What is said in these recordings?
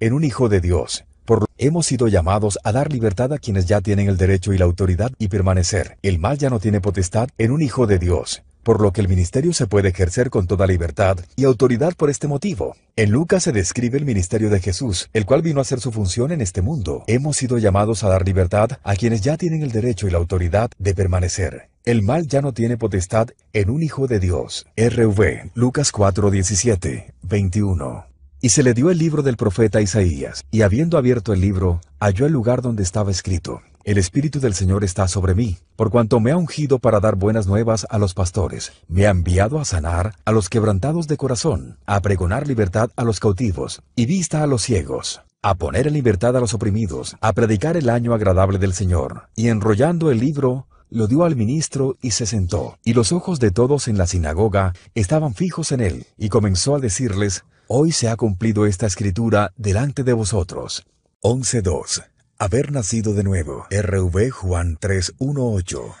en un Hijo de Dios. Por lo hemos sido llamados a dar libertad a quienes ya tienen el derecho y la autoridad y permanecer. El mal ya no tiene potestad en un Hijo de Dios por lo que el ministerio se puede ejercer con toda libertad y autoridad por este motivo. En Lucas se describe el ministerio de Jesús, el cual vino a hacer su función en este mundo. Hemos sido llamados a dar libertad a quienes ya tienen el derecho y la autoridad de permanecer. El mal ya no tiene potestad en un Hijo de Dios. RV, Lucas 4, 17, 21. Y se le dio el libro del profeta Isaías, y habiendo abierto el libro, halló el lugar donde estaba escrito, El Espíritu del Señor está sobre mí, por cuanto me ha ungido para dar buenas nuevas a los pastores, me ha enviado a sanar a los quebrantados de corazón, a pregonar libertad a los cautivos, y vista a los ciegos, a poner en libertad a los oprimidos, a predicar el año agradable del Señor. Y enrollando el libro, lo dio al ministro y se sentó. Y los ojos de todos en la sinagoga estaban fijos en él, y comenzó a decirles, Hoy se ha cumplido esta escritura delante de vosotros. 11.2. Haber nacido de nuevo. RV Juan 3.1.8.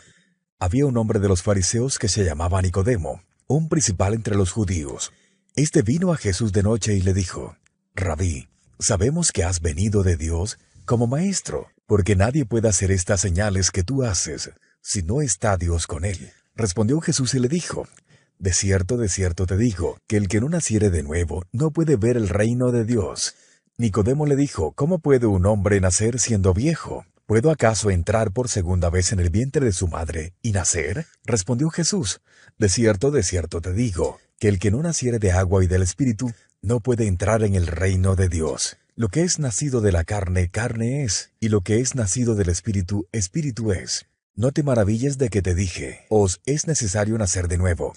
Había un hombre de los fariseos que se llamaba Nicodemo, un principal entre los judíos. Este vino a Jesús de noche y le dijo, Rabí, sabemos que has venido de Dios como maestro, porque nadie puede hacer estas señales que tú haces si no está Dios con él. Respondió Jesús y le dijo, de cierto, de cierto te digo, que el que no naciere de nuevo no puede ver el reino de Dios. Nicodemo le dijo, ¿Cómo puede un hombre nacer siendo viejo? ¿Puedo acaso entrar por segunda vez en el vientre de su madre y nacer? Respondió Jesús, De cierto, de cierto te digo, que el que no naciere de agua y del Espíritu no puede entrar en el reino de Dios. Lo que es nacido de la carne, carne es, y lo que es nacido del Espíritu, Espíritu es. No te maravilles de que te dije, os es necesario nacer de nuevo.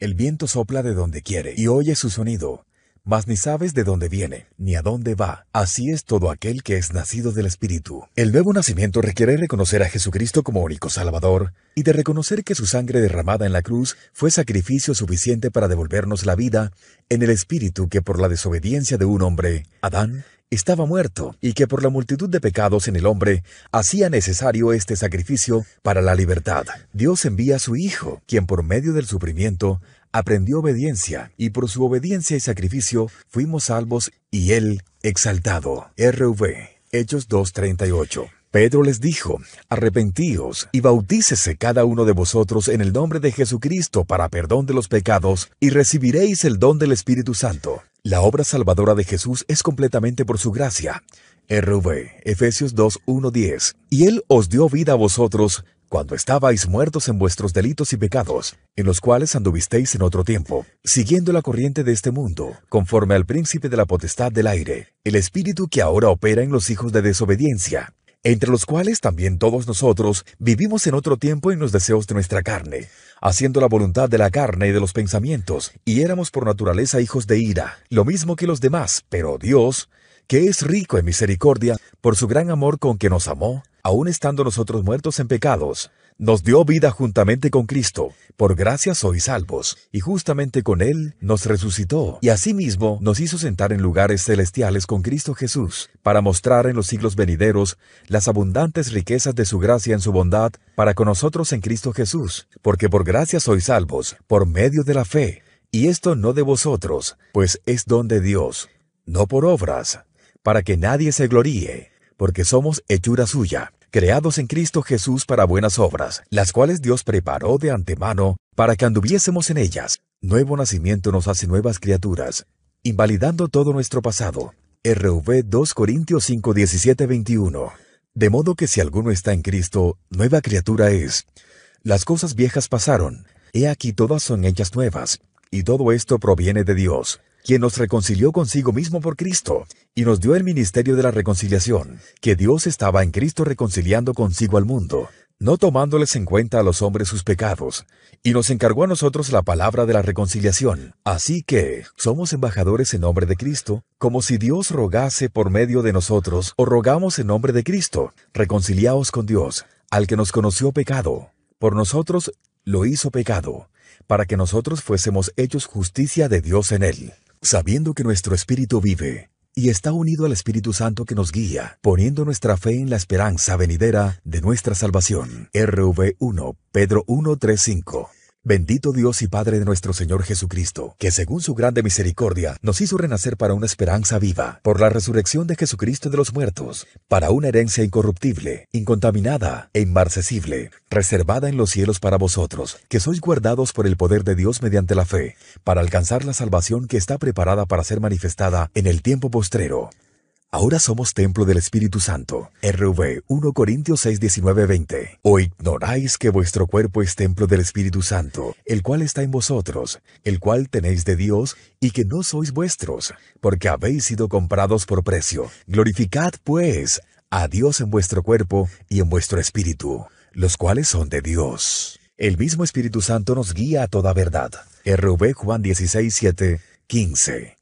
El viento sopla de donde quiere y oye su sonido, mas ni sabes de dónde viene, ni a dónde va. Así es todo aquel que es nacido del Espíritu. El nuevo nacimiento requiere reconocer a Jesucristo como único Salvador y de reconocer que su sangre derramada en la cruz fue sacrificio suficiente para devolvernos la vida en el Espíritu que por la desobediencia de un hombre, Adán, estaba muerto y que por la multitud de pecados en el hombre hacía necesario este sacrificio para la libertad. Dios envía a su Hijo, quien por medio del sufrimiento aprendió obediencia, y por su obediencia y sacrificio fuimos salvos y Él exaltado. RV, Hechos 2.38. Pedro les dijo, arrepentíos y bautícese cada uno de vosotros en el nombre de Jesucristo para perdón de los pecados, y recibiréis el don del Espíritu Santo. La obra salvadora de Jesús es completamente por su gracia. RV, Efesios 2.1.10. Y Él os dio vida a vosotros cuando estabais muertos en vuestros delitos y pecados, en los cuales anduvisteis en otro tiempo, siguiendo la corriente de este mundo, conforme al príncipe de la potestad del aire, el espíritu que ahora opera en los hijos de desobediencia entre los cuales también todos nosotros vivimos en otro tiempo en los deseos de nuestra carne, haciendo la voluntad de la carne y de los pensamientos, y éramos por naturaleza hijos de ira, lo mismo que los demás, pero Dios, que es rico en misericordia, por su gran amor con que nos amó, aun estando nosotros muertos en pecados, nos dio vida juntamente con Cristo. Por gracia sois salvos. Y justamente con Él nos resucitó. Y asimismo nos hizo sentar en lugares celestiales con Cristo Jesús, para mostrar en los siglos venideros las abundantes riquezas de su gracia en su bondad para con nosotros en Cristo Jesús. Porque por gracia sois salvos, por medio de la fe. Y esto no de vosotros, pues es don de Dios, no por obras, para que nadie se gloríe, porque somos hechura suya creados en Cristo Jesús para buenas obras, las cuales Dios preparó de antemano para que anduviésemos en ellas. Nuevo nacimiento nos hace nuevas criaturas, invalidando todo nuestro pasado. RV 2 Corintios 5, 17, 21. De modo que si alguno está en Cristo, nueva criatura es. Las cosas viejas pasaron, he aquí todas son ellas nuevas, y todo esto proviene de Dios, quien nos reconcilió consigo mismo por Cristo y nos dio el ministerio de la reconciliación, que Dios estaba en Cristo reconciliando consigo al mundo, no tomándoles en cuenta a los hombres sus pecados, y nos encargó a nosotros la palabra de la reconciliación. Así que somos embajadores en nombre de Cristo, como si Dios rogase por medio de nosotros, o rogamos en nombre de Cristo, reconciliaos con Dios, al que nos conoció pecado. Por nosotros lo hizo pecado, para que nosotros fuésemos hechos justicia de Dios en él sabiendo que nuestro espíritu vive y está unido al Espíritu Santo que nos guía, poniendo nuestra fe en la esperanza venidera de nuestra salvación. RV1, Pedro 135. Bendito Dios y Padre de nuestro Señor Jesucristo, que según su grande misericordia nos hizo renacer para una esperanza viva, por la resurrección de Jesucristo de los muertos, para una herencia incorruptible, incontaminada e inmarcesible, reservada en los cielos para vosotros, que sois guardados por el poder de Dios mediante la fe, para alcanzar la salvación que está preparada para ser manifestada en el tiempo postrero Ahora somos templo del Espíritu Santo. RV 1 Corintios 6, 19, 20. ¿O ignoráis que vuestro cuerpo es templo del Espíritu Santo, el cual está en vosotros, el cual tenéis de Dios, y que no sois vuestros, porque habéis sido comprados por precio? Glorificad, pues, a Dios en vuestro cuerpo y en vuestro espíritu, los cuales son de Dios. El mismo Espíritu Santo nos guía a toda verdad. RV Juan 16, 7, 15.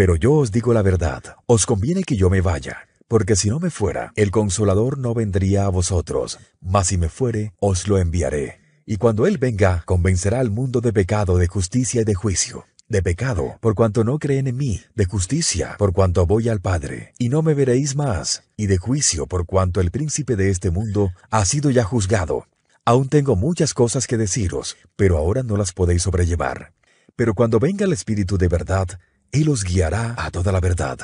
Pero yo os digo la verdad, os conviene que yo me vaya, porque si no me fuera, el consolador no vendría a vosotros, mas si me fuere, os lo enviaré. Y cuando Él venga, convencerá al mundo de pecado, de justicia y de juicio. De pecado, por cuanto no creen en mí, de justicia, por cuanto voy al Padre, y no me veréis más, y de juicio, por cuanto el príncipe de este mundo ha sido ya juzgado. Aún tengo muchas cosas que deciros, pero ahora no las podéis sobrellevar. Pero cuando venga el Espíritu de verdad, él os guiará a toda la verdad,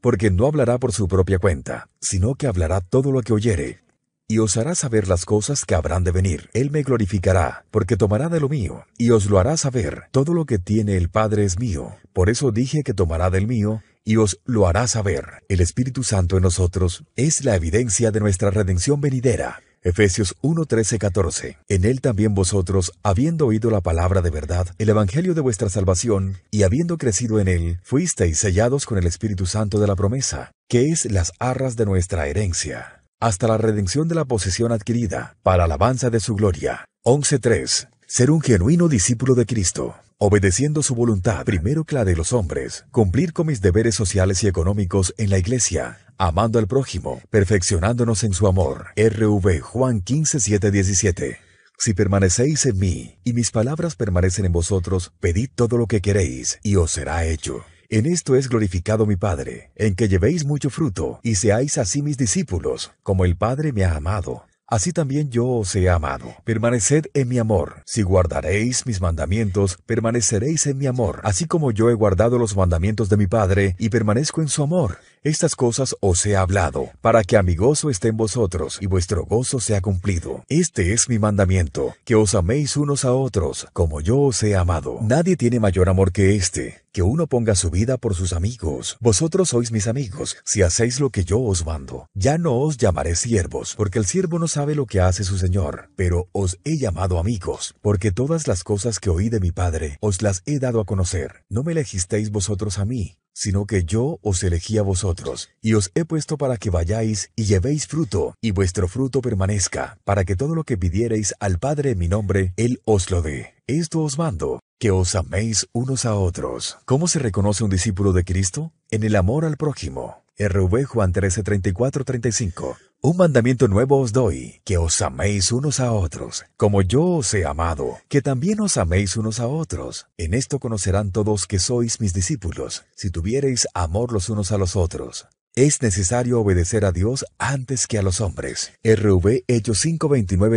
porque no hablará por su propia cuenta, sino que hablará todo lo que oyere, y os hará saber las cosas que habrán de venir. Él me glorificará, porque tomará de lo mío, y os lo hará saber. Todo lo que tiene el Padre es mío. Por eso dije que tomará del mío, y os lo hará saber. El Espíritu Santo en nosotros es la evidencia de nuestra redención venidera Efesios 1.13.14. En él también vosotros, habiendo oído la palabra de verdad, el evangelio de vuestra salvación, y habiendo crecido en él, fuisteis sellados con el Espíritu Santo de la promesa, que es las arras de nuestra herencia, hasta la redención de la posesión adquirida, para alabanza de su gloria. 11.3. Ser un genuino discípulo de Cristo obedeciendo su voluntad, primero que la de los hombres, cumplir con mis deberes sociales y económicos en la iglesia, amando al prójimo, perfeccionándonos en su amor. RV Juan 15, 7, 17. Si permanecéis en mí y mis palabras permanecen en vosotros, pedid todo lo que queréis y os será hecho. En esto es glorificado mi Padre, en que llevéis mucho fruto y seáis así mis discípulos, como el Padre me ha amado. Así también yo os he amado. Permaneced en mi amor. Si guardaréis mis mandamientos, permaneceréis en mi amor, así como yo he guardado los mandamientos de mi Padre y permanezco en su amor. Estas cosas os he hablado, para que a mi gozo estén en vosotros y vuestro gozo sea cumplido. Este es mi mandamiento, que os améis unos a otros, como yo os he amado. Nadie tiene mayor amor que este, que uno ponga su vida por sus amigos. Vosotros sois mis amigos, si hacéis lo que yo os mando. Ya no os llamaré siervos, porque el siervo no sabe lo que hace su señor, pero os he llamado amigos, porque todas las cosas que oí de mi Padre os las he dado a conocer. No me elegisteis vosotros a mí, sino que yo os elegí a vosotros, y os he puesto para que vayáis y llevéis fruto, y vuestro fruto permanezca, para que todo lo que pidiereis al Padre en mi nombre, Él os lo dé. Esto os mando, que os améis unos a otros. ¿Cómo se reconoce un discípulo de Cristo? En el amor al prójimo. RV Juan 13, 35. Un mandamiento nuevo os doy, que os améis unos a otros, como yo os he amado, que también os améis unos a otros. En esto conocerán todos que sois mis discípulos, si tuviereis amor los unos a los otros. Es necesario obedecer a Dios antes que a los hombres. RV Hechos 5,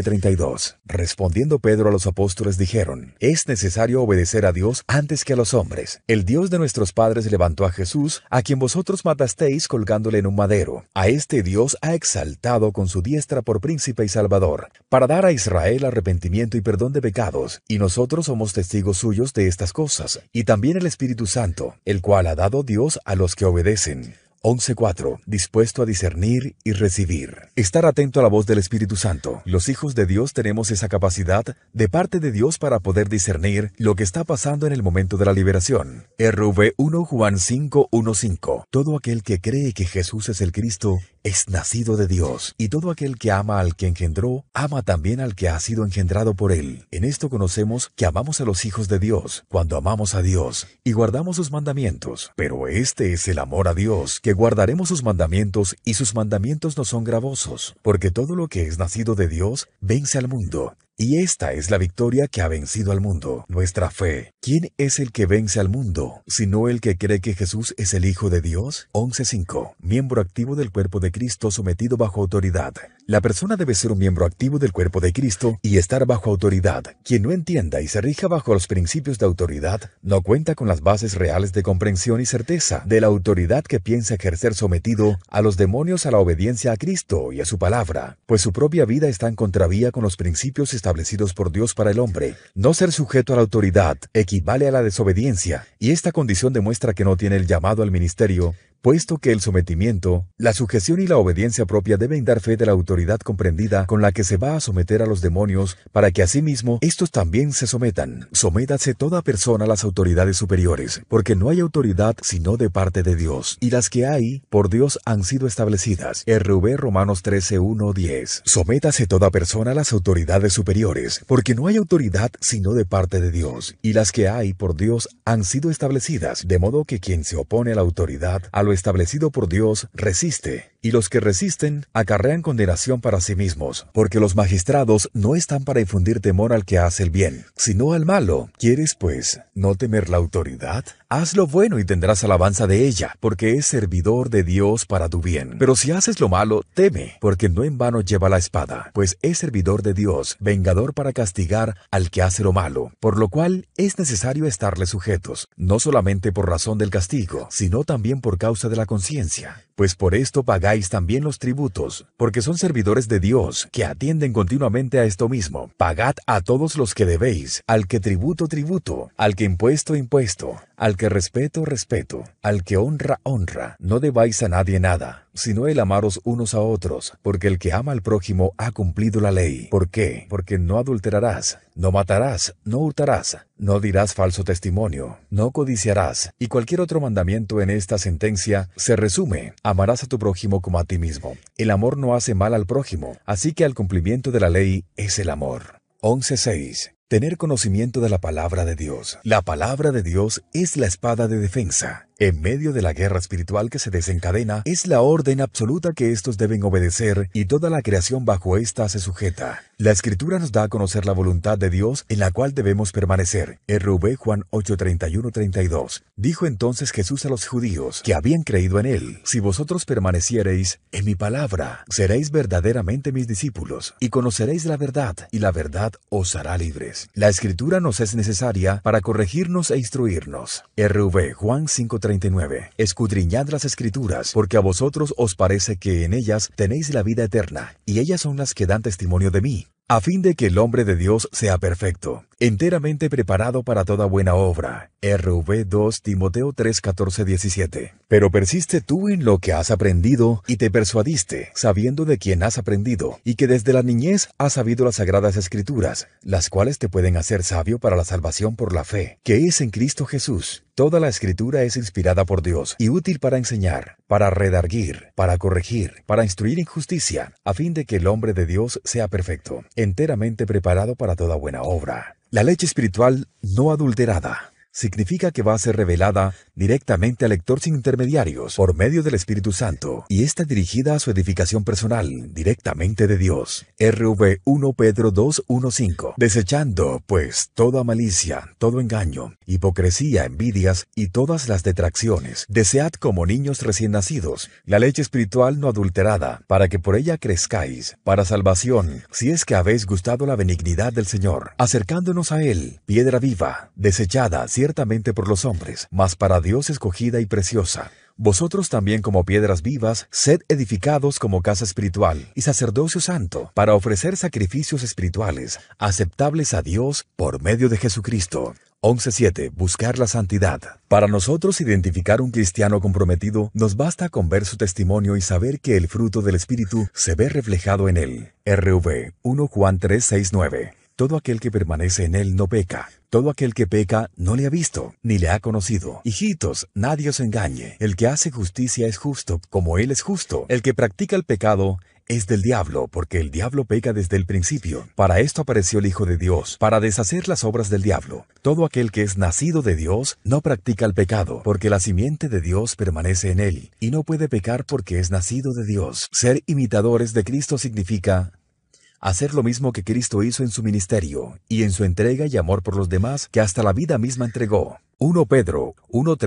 32. Respondiendo Pedro a los apóstoles dijeron, Es necesario obedecer a Dios antes que a los hombres. El Dios de nuestros padres levantó a Jesús, a quien vosotros matasteis colgándole en un madero. A este Dios ha exaltado con su diestra por príncipe y salvador, para dar a Israel arrepentimiento y perdón de pecados, y nosotros somos testigos suyos de estas cosas, y también el Espíritu Santo, el cual ha dado Dios a los que obedecen. 11.4. Dispuesto a discernir y recibir. Estar atento a la voz del Espíritu Santo. Los hijos de Dios tenemos esa capacidad de parte de Dios para poder discernir lo que está pasando en el momento de la liberación. RV 1 Juan 5.1.5. Todo aquel que cree que Jesús es el Cristo es nacido de Dios, y todo aquel que ama al que engendró, ama también al que ha sido engendrado por él. En esto conocemos que amamos a los hijos de Dios, cuando amamos a Dios, y guardamos sus mandamientos. Pero este es el amor a Dios, que guardaremos sus mandamientos y sus mandamientos no son gravosos, porque todo lo que es nacido de Dios vence al mundo. Y esta es la victoria que ha vencido al mundo, nuestra fe. ¿Quién es el que vence al mundo, sino el que cree que Jesús es el Hijo de Dios? 11.5. Miembro activo del cuerpo de Cristo sometido bajo autoridad. La persona debe ser un miembro activo del cuerpo de Cristo y estar bajo autoridad. Quien no entienda y se rija bajo los principios de autoridad, no cuenta con las bases reales de comprensión y certeza de la autoridad que piensa ejercer sometido a los demonios a la obediencia a Cristo y a su palabra, pues su propia vida está en contravía con los principios establecidos por Dios para el hombre. No ser sujeto a la autoridad equivale a la desobediencia, y esta condición demuestra que no tiene el llamado al ministerio, puesto que el sometimiento, la sujeción y la obediencia propia deben dar fe de la autoridad comprendida con la que se va a someter a los demonios para que asimismo estos también se sometan. Sométase toda persona a las autoridades superiores, porque no hay autoridad sino de parte de Dios, y las que hay por Dios han sido establecidas. RV Romanos 13, 1, 10. Sométase toda persona a las autoridades superiores, porque no hay autoridad sino de parte de Dios, y las que hay por Dios han sido establecidas, de modo que quien se opone a la autoridad, a lo establecido por Dios resiste y los que resisten acarrean condenación para sí mismos, porque los magistrados no están para infundir temor al que hace el bien, sino al malo. ¿Quieres, pues, no temer la autoridad? Haz lo bueno y tendrás alabanza de ella, porque es servidor de Dios para tu bien. Pero si haces lo malo, teme, porque no en vano lleva la espada, pues es servidor de Dios, vengador para castigar al que hace lo malo, por lo cual es necesario estarle sujetos, no solamente por razón del castigo, sino también por causa de la conciencia pues por esto pagáis también los tributos, porque son servidores de Dios, que atienden continuamente a esto mismo. Pagad a todos los que debéis, al que tributo, tributo, al que impuesto, impuesto, al que respeto, respeto. Al que honra, honra. No debáis a nadie nada, sino el amaros unos a otros, porque el que ama al prójimo ha cumplido la ley. ¿Por qué? Porque no adulterarás, no matarás, no hurtarás, no dirás falso testimonio, no codiciarás, y cualquier otro mandamiento en esta sentencia se resume, amarás a tu prójimo como a ti mismo. El amor no hace mal al prójimo, así que al cumplimiento de la ley es el amor. 11.6 Tener conocimiento de la palabra de Dios. La palabra de Dios es la espada de defensa en medio de la guerra espiritual que se desencadena, es la orden absoluta que estos deben obedecer y toda la creación bajo esta se sujeta. La Escritura nos da a conocer la voluntad de Dios en la cual debemos permanecer. RV Juan 8:31-32. Dijo entonces Jesús a los judíos que habían creído en él, si vosotros permaneciereis en mi palabra, seréis verdaderamente mis discípulos y conoceréis la verdad, y la verdad os hará libres. La Escritura nos es necesaria para corregirnos e instruirnos. RV Juan 5:31 39. Escudriñad las escrituras, porque a vosotros os parece que en ellas tenéis la vida eterna, y ellas son las que dan testimonio de mí a fin de que el hombre de Dios sea perfecto, enteramente preparado para toda buena obra. RV 2 Timoteo 3, 14, 17. Pero persiste tú en lo que has aprendido y te persuadiste, sabiendo de quién has aprendido, y que desde la niñez has sabido las sagradas escrituras, las cuales te pueden hacer sabio para la salvación por la fe, que es en Cristo Jesús. Toda la escritura es inspirada por Dios y útil para enseñar, para redarguir, para corregir, para instruir injusticia, a fin de que el hombre de Dios sea perfecto, enteramente preparado para toda buena obra. La leche espiritual no adulterada significa que va a ser revelada directamente a lector sin intermediarios por medio del Espíritu Santo y está dirigida a su edificación personal directamente de Dios. RV 1 Pedro 2.1.5 Desechando, pues, toda malicia, todo engaño, hipocresía, envidias y todas las detracciones, desead como niños recién nacidos la leche espiritual no adulterada, para que por ella crezcáis, para salvación, si es que habéis gustado la benignidad del Señor, acercándonos a Él, piedra viva, desechada, ciertamente por los hombres, mas para Dios escogida y preciosa. Vosotros también como piedras vivas, sed edificados como casa espiritual y sacerdocio santo, para ofrecer sacrificios espirituales, aceptables a Dios por medio de Jesucristo. 11.7. Buscar la santidad. Para nosotros identificar un cristiano comprometido, nos basta con ver su testimonio y saber que el fruto del Espíritu se ve reflejado en él. RV 1 Juan 3.6.9 todo aquel que permanece en él no peca. Todo aquel que peca no le ha visto, ni le ha conocido. Hijitos, nadie os engañe. El que hace justicia es justo, como él es justo. El que practica el pecado es del diablo, porque el diablo peca desde el principio. Para esto apareció el Hijo de Dios, para deshacer las obras del diablo. Todo aquel que es nacido de Dios no practica el pecado, porque la simiente de Dios permanece en él, y no puede pecar porque es nacido de Dios. Ser imitadores de Cristo significa hacer lo mismo que Cristo hizo en su ministerio y en su entrega y amor por los demás que hasta la vida misma entregó. 1 Pedro 1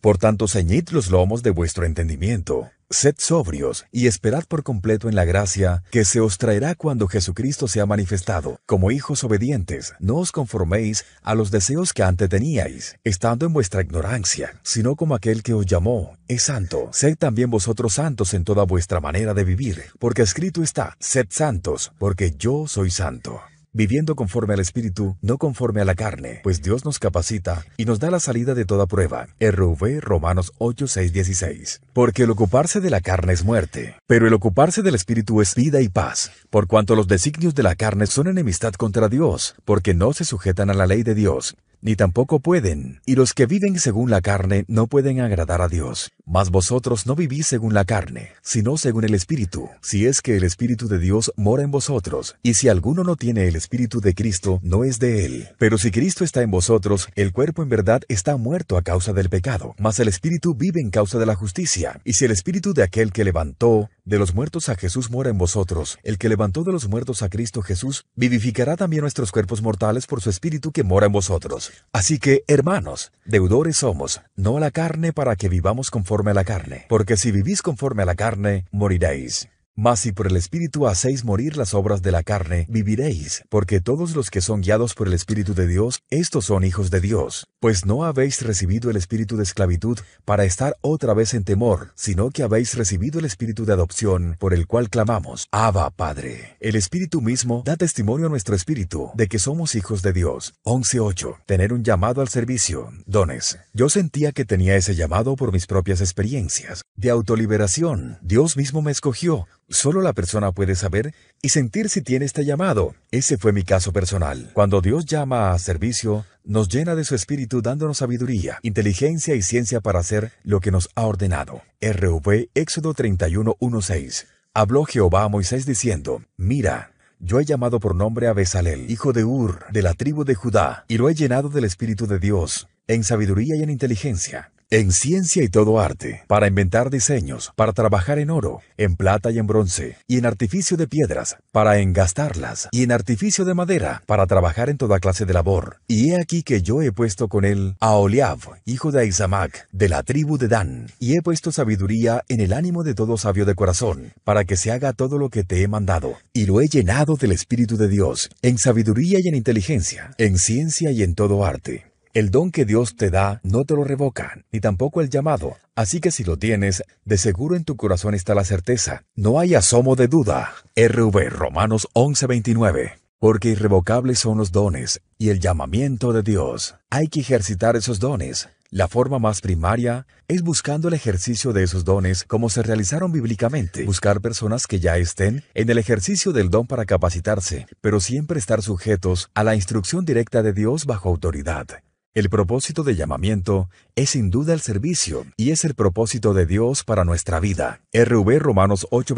Por tanto, ceñid los lomos de vuestro entendimiento Sed sobrios y esperad por completo en la gracia que se os traerá cuando Jesucristo sea manifestado. Como hijos obedientes, no os conforméis a los deseos que antes teníais, estando en vuestra ignorancia, sino como aquel que os llamó es santo. Sed también vosotros santos en toda vuestra manera de vivir, porque escrito está, sed santos, porque yo soy santo viviendo conforme al Espíritu, no conforme a la carne, pues Dios nos capacita y nos da la salida de toda prueba. RV Romanos 8, 6, 16. Porque el ocuparse de la carne es muerte, pero el ocuparse del Espíritu es vida y paz, por cuanto los designios de la carne son enemistad contra Dios, porque no se sujetan a la ley de Dios, ni tampoco pueden. Y los que viven según la carne no pueden agradar a Dios. Mas vosotros no vivís según la carne, sino según el Espíritu, si es que el Espíritu de Dios mora en vosotros. Y si alguno no tiene el Espíritu de Cristo, no es de él. Pero si Cristo está en vosotros, el cuerpo en verdad está muerto a causa del pecado, mas el Espíritu vive en causa de la justicia. Y si el Espíritu de aquel que levantó de los muertos a Jesús mora en vosotros, el que levantó de los muertos a Cristo Jesús, vivificará también nuestros cuerpos mortales por su Espíritu que mora en vosotros. Así que, hermanos, deudores somos, no a la carne para que vivamos conforme a la carne, porque si vivís conforme a la carne, moriréis. Mas si por el Espíritu hacéis morir las obras de la carne, viviréis, porque todos los que son guiados por el Espíritu de Dios, estos son hijos de Dios, pues no habéis recibido el Espíritu de esclavitud para estar otra vez en temor, sino que habéis recibido el Espíritu de adopción, por el cual clamamos, Abba Padre. El Espíritu mismo da testimonio a nuestro Espíritu de que somos hijos de Dios. 11.8. Tener un llamado al servicio. Dones. Yo sentía que tenía ese llamado por mis propias experiencias, de autoliberación. Dios mismo me escogió Solo la persona puede saber y sentir si tiene este llamado. Ese fue mi caso personal. Cuando Dios llama a servicio, nos llena de su espíritu dándonos sabiduría, inteligencia y ciencia para hacer lo que nos ha ordenado. RV Éxodo 31.1.6 Habló Jehová a Moisés diciendo, Mira, yo he llamado por nombre a Bezalel, hijo de Ur, de la tribu de Judá, y lo he llenado del Espíritu de Dios, en sabiduría y en inteligencia, en ciencia y todo arte, para inventar diseños, para trabajar en oro, en plata y en bronce, y en artificio de piedras, para engastarlas, y en artificio de madera, para trabajar en toda clase de labor. Y he aquí que yo he puesto con él a Oliab, hijo de Aizamak, de la tribu de Dan, y he puesto sabiduría en el ánimo de todo sabio de corazón, para que se haga todo lo que te he mandado, y lo he llenado del Espíritu de Dios, en sabiduría y en inteligencia, en ciencia y en todo arte el don que Dios te da no te lo revocan, ni tampoco el llamado. Así que si lo tienes, de seguro en tu corazón está la certeza. No hay asomo de duda. RV Romanos 11:29. Porque irrevocables son los dones y el llamamiento de Dios. Hay que ejercitar esos dones. La forma más primaria es buscando el ejercicio de esos dones como se realizaron bíblicamente, buscar personas que ya estén en el ejercicio del don para capacitarse, pero siempre estar sujetos a la instrucción directa de Dios bajo autoridad. El propósito de llamamiento es sin duda el servicio y es el propósito de Dios para nuestra vida. RV Romanos 8,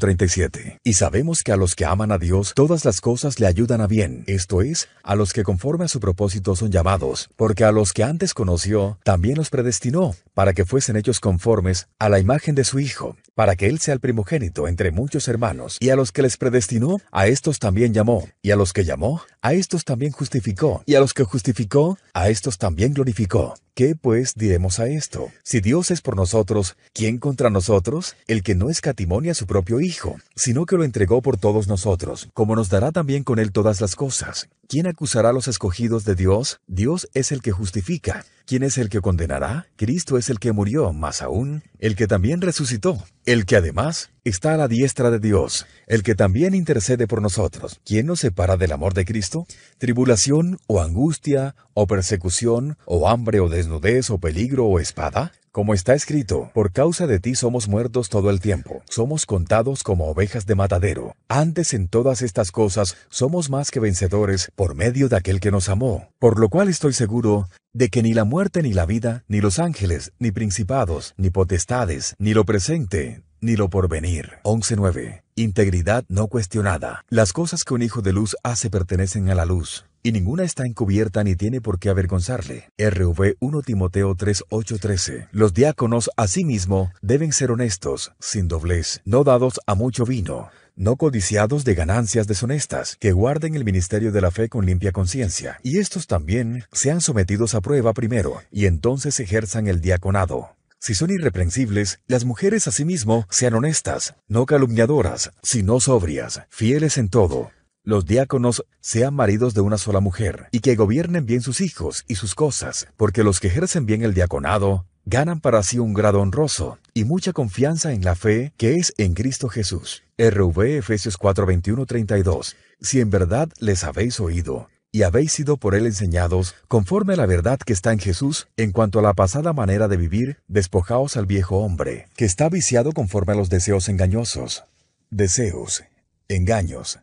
37. Y sabemos que a los que aman a Dios todas las cosas le ayudan a bien, esto es, a los que conforme a su propósito son llamados, porque a los que antes conoció también los predestinó para que fuesen hechos conformes a la imagen de su Hijo, para que él sea el primogénito entre muchos hermanos, y a los que les predestinó, a estos también llamó, y a los que llamó, a estos también justificó, y a los que justificó, a estos también glorificó. ¿Qué pues diremos a esto? Si Dios es por nosotros, ¿quién contra nosotros? El que no escatimonia a su propio Hijo, sino que lo entregó por todos nosotros, como nos dará también con él todas las cosas, ¿Quién acusará a los escogidos de Dios? Dios es el que justifica. ¿Quién es el que condenará? Cristo es el que murió, más aún, el que también resucitó, el que además está a la diestra de Dios, el que también intercede por nosotros. ¿Quién nos separa del amor de Cristo? ¿Tribulación o angustia o persecución o hambre o desnudez o peligro o espada? Como está escrito, por causa de ti somos muertos todo el tiempo, somos contados como ovejas de matadero. Antes en todas estas cosas somos más que vencedores por medio de aquel que nos amó. Por lo cual estoy seguro de que ni la muerte ni la vida, ni los ángeles, ni principados, ni potestades, ni lo presente, ni lo porvenir. 11.9. Integridad no cuestionada. Las cosas que un hijo de luz hace pertenecen a la luz, y ninguna está encubierta ni tiene por qué avergonzarle. RV 1 Timoteo 3.8.13. 13 Los diáconos, asimismo, deben ser honestos, sin doblez, no dados a mucho vino, no codiciados de ganancias deshonestas, que guarden el ministerio de la fe con limpia conciencia, y estos también sean sometidos a prueba primero, y entonces ejerzan el diaconado. Si son irreprensibles, las mujeres asimismo sean honestas, no calumniadoras, sino sobrias, fieles en todo. Los diáconos sean maridos de una sola mujer, y que gobiernen bien sus hijos y sus cosas, porque los que ejercen bien el diaconado ganan para sí un grado honroso y mucha confianza en la fe que es en Cristo Jesús. RV Efesios 4:21-32. Si en verdad les habéis oído, y habéis sido por él enseñados, conforme a la verdad que está en Jesús, en cuanto a la pasada manera de vivir, despojaos al viejo hombre, que está viciado conforme a los deseos engañosos, deseos, engaños,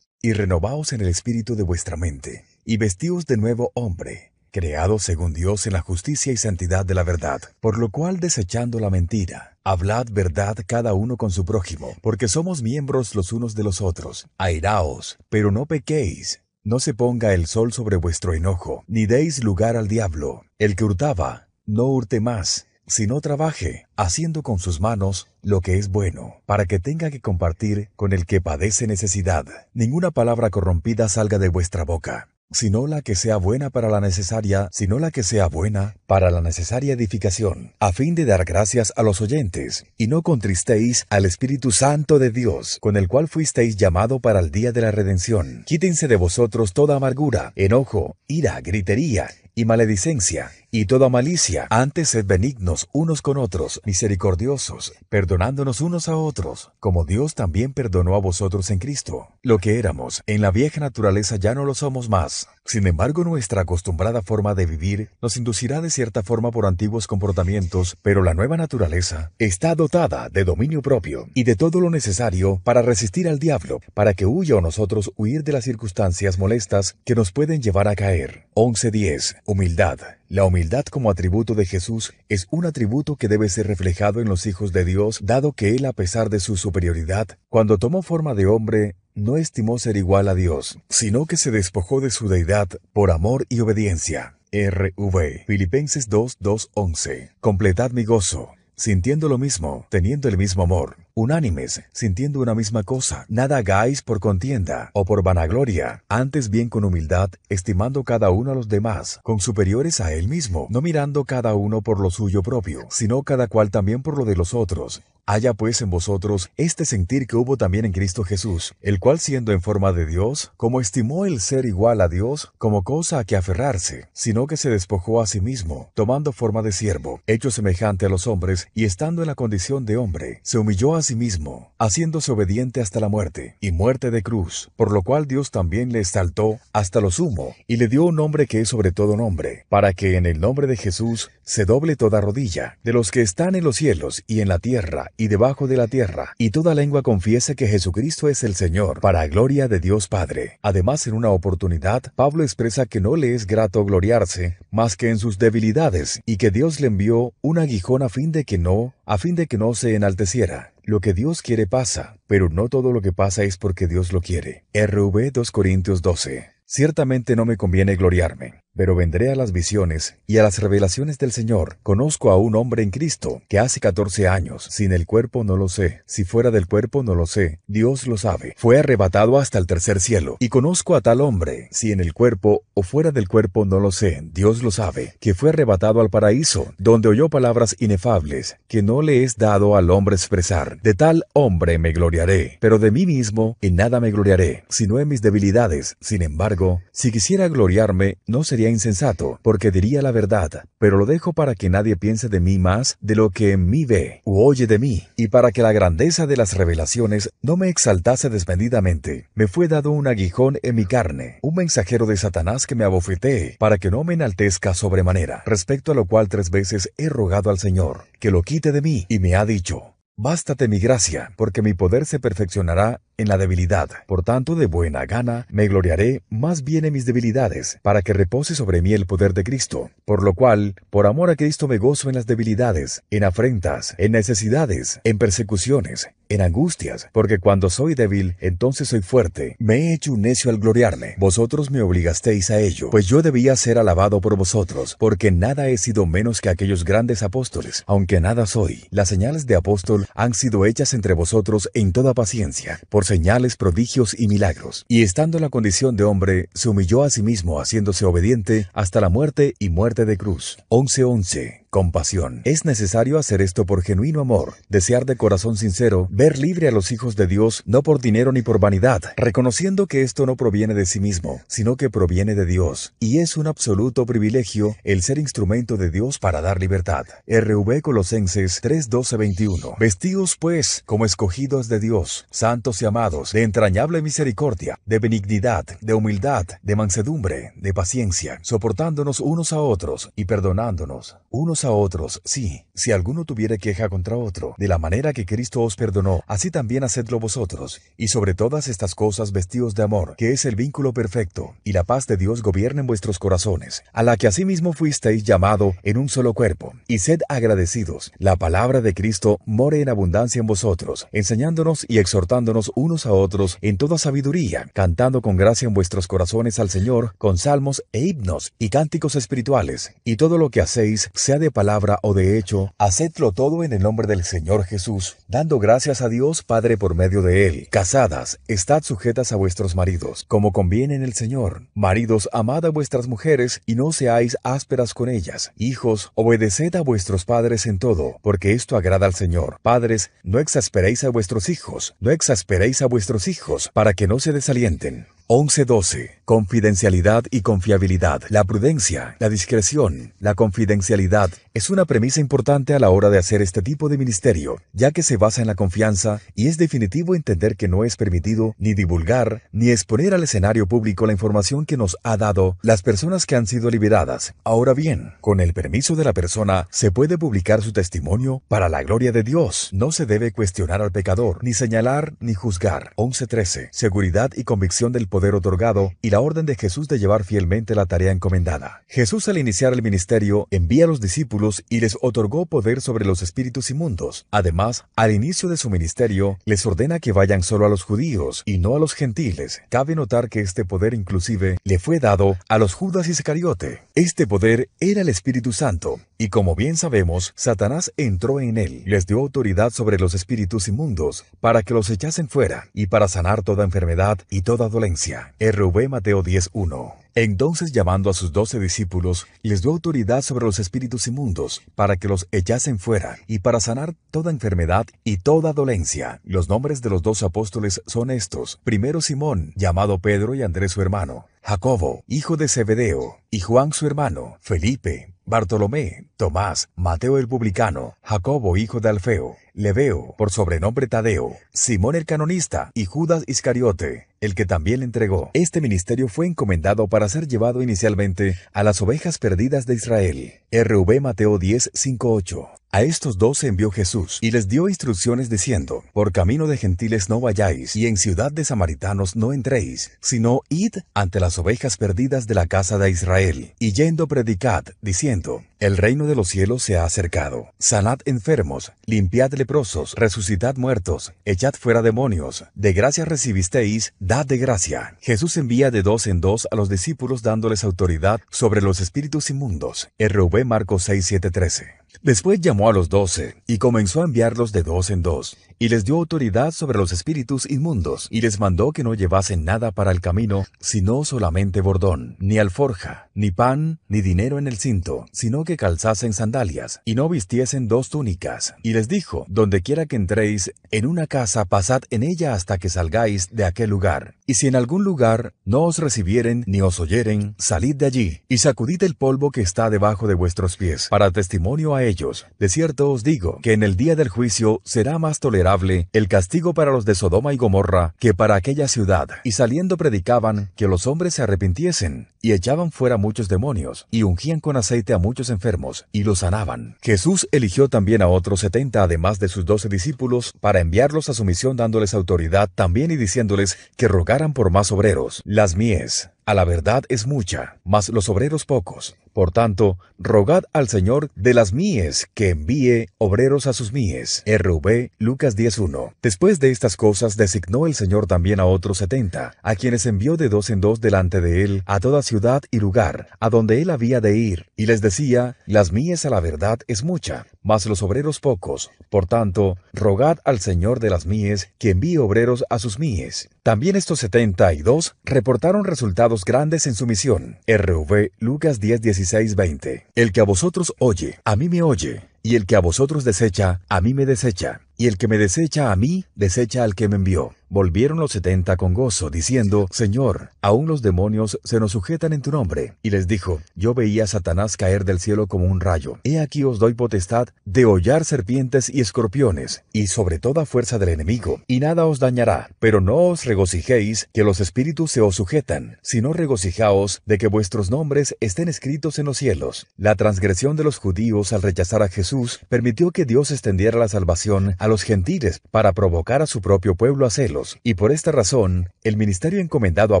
y renovaos en el espíritu de vuestra mente, y vestíos de nuevo hombre, creado según Dios en la justicia y santidad de la verdad, por lo cual desechando la mentira, hablad verdad cada uno con su prójimo, porque somos miembros los unos de los otros. Airaos, pero no pequéis, no se ponga el sol sobre vuestro enojo, ni deis lugar al diablo. El que hurtaba, no hurte más, sino trabaje, haciendo con sus manos lo que es bueno, para que tenga que compartir con el que padece necesidad. Ninguna palabra corrompida salga de vuestra boca, sino la que sea buena para la necesaria, sino la que sea buena para la necesaria edificación, a fin de dar gracias a los oyentes, y no contristéis al Espíritu Santo de Dios, con el cual fuisteis llamado para el día de la redención. Quítense de vosotros toda amargura, enojo, ira, gritería y maledicencia, y toda malicia. Antes sed benignos unos con otros, misericordiosos, perdonándonos unos a otros, como Dios también perdonó a vosotros en Cristo. Lo que éramos, en la vieja naturaleza ya no lo somos más sin embargo, nuestra acostumbrada forma de vivir nos inducirá de cierta forma por antiguos comportamientos, pero la nueva naturaleza está dotada de dominio propio y de todo lo necesario para resistir al diablo, para que huya o nosotros huir de las circunstancias molestas que nos pueden llevar a caer. 11.10. Humildad. La humildad como atributo de Jesús es un atributo que debe ser reflejado en los hijos de Dios, dado que Él, a pesar de su superioridad, cuando tomó forma de hombre, no estimó ser igual a Dios, sino que se despojó de su deidad por amor y obediencia. RV Filipenses 2.2.11 Completad mi gozo, sintiendo lo mismo, teniendo el mismo amor, unánimes, sintiendo una misma cosa. Nada hagáis por contienda o por vanagloria, antes bien con humildad, estimando cada uno a los demás, con superiores a él mismo, no mirando cada uno por lo suyo propio, sino cada cual también por lo de los otros, Haya pues en vosotros este sentir que hubo también en Cristo Jesús, el cual siendo en forma de Dios, como estimó el ser igual a Dios como cosa a que aferrarse, sino que se despojó a sí mismo, tomando forma de siervo, hecho semejante a los hombres y estando en la condición de hombre, se humilló a sí mismo, haciéndose obediente hasta la muerte, y muerte de cruz, por lo cual Dios también le exaltó hasta lo sumo, y le dio un nombre que es sobre todo nombre, para que en el nombre de Jesús se doble toda rodilla, de los que están en los cielos y en la tierra, y debajo de la tierra, y toda lengua confiese que Jesucristo es el Señor, para gloria de Dios Padre. Además, en una oportunidad, Pablo expresa que no le es grato gloriarse, más que en sus debilidades, y que Dios le envió un aguijón a fin de que no, a fin de que no se enalteciera. Lo que Dios quiere pasa, pero no todo lo que pasa es porque Dios lo quiere. RV 2 Corintios 12. Ciertamente no me conviene gloriarme, pero vendré a las visiones y a las revelaciones del Señor. Conozco a un hombre en Cristo, que hace 14 años, sin el cuerpo no lo sé, si fuera del cuerpo no lo sé, Dios lo sabe, fue arrebatado hasta el tercer cielo. Y conozco a tal hombre, si en el cuerpo o fuera del cuerpo no lo sé, Dios lo sabe, que fue arrebatado al paraíso, donde oyó palabras inefables, que no le es dado al hombre expresar. De tal hombre me gloriaré, pero de mí mismo en nada me gloriaré, sino en mis debilidades. Sin embargo, si quisiera gloriarme, no sería insensato, porque diría la verdad, pero lo dejo para que nadie piense de mí más de lo que en mí ve u oye de mí, y para que la grandeza de las revelaciones no me exaltase desmedidamente. Me fue dado un aguijón en mi carne, un mensajero de Satanás que me abofetee, para que no me enaltezca sobremanera, respecto a lo cual tres veces he rogado al Señor, que lo quite de mí, y me ha dicho, Bástate mi gracia, porque mi poder se perfeccionará en la debilidad. Por tanto, de buena gana, me gloriaré más bien en mis debilidades, para que repose sobre mí el poder de Cristo. Por lo cual, por amor a Cristo me gozo en las debilidades, en afrentas, en necesidades, en persecuciones, en angustias, porque cuando soy débil, entonces soy fuerte. Me he hecho un necio al gloriarme. Vosotros me obligasteis a ello, pues yo debía ser alabado por vosotros, porque nada he sido menos que aquellos grandes apóstoles, aunque nada soy. Las señales de apóstol han sido hechas entre vosotros en toda paciencia, por señales, prodigios y milagros, y estando en la condición de hombre, se humilló a sí mismo haciéndose obediente hasta la muerte y muerte de cruz. 11.11 compasión. Es necesario hacer esto por genuino amor, desear de corazón sincero, ver libre a los hijos de Dios, no por dinero ni por vanidad, reconociendo que esto no proviene de sí mismo, sino que proviene de Dios, y es un absoluto privilegio el ser instrumento de Dios para dar libertad. RV Colosenses 3:12-21. Vestidos pues como escogidos de Dios, santos y amados, de entrañable misericordia, de benignidad, de humildad, de mansedumbre, de paciencia, soportándonos unos a otros y perdonándonos unos a otros, sí, si alguno tuviera queja contra otro, de la manera que Cristo os perdonó, así también hacedlo vosotros, y sobre todas estas cosas vestidos de amor, que es el vínculo perfecto, y la paz de Dios gobierna en vuestros corazones, a la que asimismo fuisteis llamado en un solo cuerpo, y sed agradecidos. La palabra de Cristo more en abundancia en vosotros, enseñándonos y exhortándonos unos a otros en toda sabiduría, cantando con gracia en vuestros corazones al Señor, con salmos e himnos y cánticos espirituales, y todo lo que hacéis, sea de palabra o de hecho, hacedlo todo en el nombre del Señor Jesús, dando gracias a Dios Padre por medio de Él. Casadas, estad sujetas a vuestros maridos, como conviene en el Señor. Maridos, amad a vuestras mujeres y no seáis ásperas con ellas. Hijos, obedeced a vuestros padres en todo, porque esto agrada al Señor. Padres, no exasperéis a vuestros hijos, no exasperéis a vuestros hijos, para que no se desalienten. 11.12. Confidencialidad y confiabilidad. La prudencia, la discreción, la confidencialidad es una premisa importante a la hora de hacer este tipo de ministerio, ya que se basa en la confianza y es definitivo entender que no es permitido ni divulgar ni exponer al escenario público la información que nos ha dado las personas que han sido liberadas. Ahora bien, con el permiso de la persona, se puede publicar su testimonio para la gloria de Dios. No se debe cuestionar al pecador, ni señalar ni juzgar. 11.13. Seguridad y convicción del poder otorgado y la orden de Jesús de llevar fielmente la tarea encomendada. Jesús al iniciar el ministerio envía a los discípulos y les otorgó poder sobre los espíritus inmundos. Además, al inicio de su ministerio, les ordena que vayan solo a los judíos y no a los gentiles. Cabe notar que este poder inclusive le fue dado a los Judas Iscariote. Este poder era el Espíritu Santo. Y como bien sabemos, Satanás entró en él, les dio autoridad sobre los espíritus inmundos, para que los echasen fuera, y para sanar toda enfermedad y toda dolencia. RV Mateo 10.1 entonces llamando a sus doce discípulos, les dio autoridad sobre los espíritus inmundos, para que los echasen fuera, y para sanar toda enfermedad y toda dolencia. Los nombres de los dos apóstoles son estos, primero Simón, llamado Pedro y Andrés su hermano, Jacobo, hijo de Zebedeo, y Juan su hermano, Felipe, Bartolomé, Tomás, Mateo el publicano, Jacobo hijo de Alfeo, Leveo, por sobrenombre Tadeo, Simón el canonista y Judas Iscariote, el que también le entregó. Este ministerio fue encomendado para ser llevado inicialmente a las ovejas perdidas de Israel. RV Mateo 10, 58 a estos dos envió Jesús y les dio instrucciones diciendo, Por camino de gentiles no vayáis y en ciudad de samaritanos no entréis, sino id ante las ovejas perdidas de la casa de Israel, y yendo predicad, diciendo, El reino de los cielos se ha acercado, sanad enfermos, limpiad leprosos, resucitad muertos, echad fuera demonios, de gracia recibisteis, dad de gracia. Jesús envía de dos en dos a los discípulos dándoles autoridad sobre los espíritus inmundos. RV Marcos 6, 7, 13. Después llamó a los doce y comenzó a enviarlos de dos en dos, y les dio autoridad sobre los espíritus inmundos, y les mandó que no llevasen nada para el camino, sino solamente bordón, ni alforja, ni pan, ni dinero en el cinto, sino que calzasen sandalias, y no vistiesen dos túnicas. Y les dijo, donde quiera que entréis en una casa, pasad en ella hasta que salgáis de aquel lugar. Y si en algún lugar no os recibieren ni os oyeren, salid de allí, y sacudid el polvo que está debajo de vuestros pies, para testimonio a ellos. De cierto os digo, que en el día del juicio será más tolerable el castigo para los de Sodoma y Gomorra que para aquella ciudad, y saliendo predicaban que los hombres se arrepintiesen, y echaban fuera muchos demonios, y ungían con aceite a muchos enfermos, y los sanaban. Jesús eligió también a otros setenta, además de sus doce discípulos, para enviarlos a su misión dándoles autoridad también y diciéndoles que rogaran por más obreros. Las mies, a la verdad es mucha, mas los obreros pocos. Por tanto, rogad al Señor de las mies que envíe obreros a sus mies. RV Lucas 10.1. Después de estas cosas designó el Señor también a otros setenta, a quienes envió de dos en dos delante de él a toda ciudad y lugar, a donde él había de ir, y les decía, las mies a la verdad es mucha, mas los obreros pocos. Por tanto, rogad al Señor de las mies que envíe obreros a sus mies. También estos setenta y dos reportaron resultados grandes en su misión. RV Lucas 10.17. 16:20. El que a vosotros oye, a mí me oye, y el que a vosotros desecha, a mí me desecha y el que me desecha a mí, desecha al que me envió. Volvieron los setenta con gozo, diciendo, Señor, aún los demonios se nos sujetan en tu nombre. Y les dijo, Yo veía a Satanás caer del cielo como un rayo. He aquí os doy potestad de hollar serpientes y escorpiones, y sobre toda fuerza del enemigo, y nada os dañará. Pero no os regocijéis que los espíritus se os sujetan, sino regocijaos de que vuestros nombres estén escritos en los cielos. La transgresión de los judíos al rechazar a Jesús permitió que Dios extendiera la salvación a los gentiles para provocar a su propio pueblo a celos, y por esta razón el ministerio encomendado a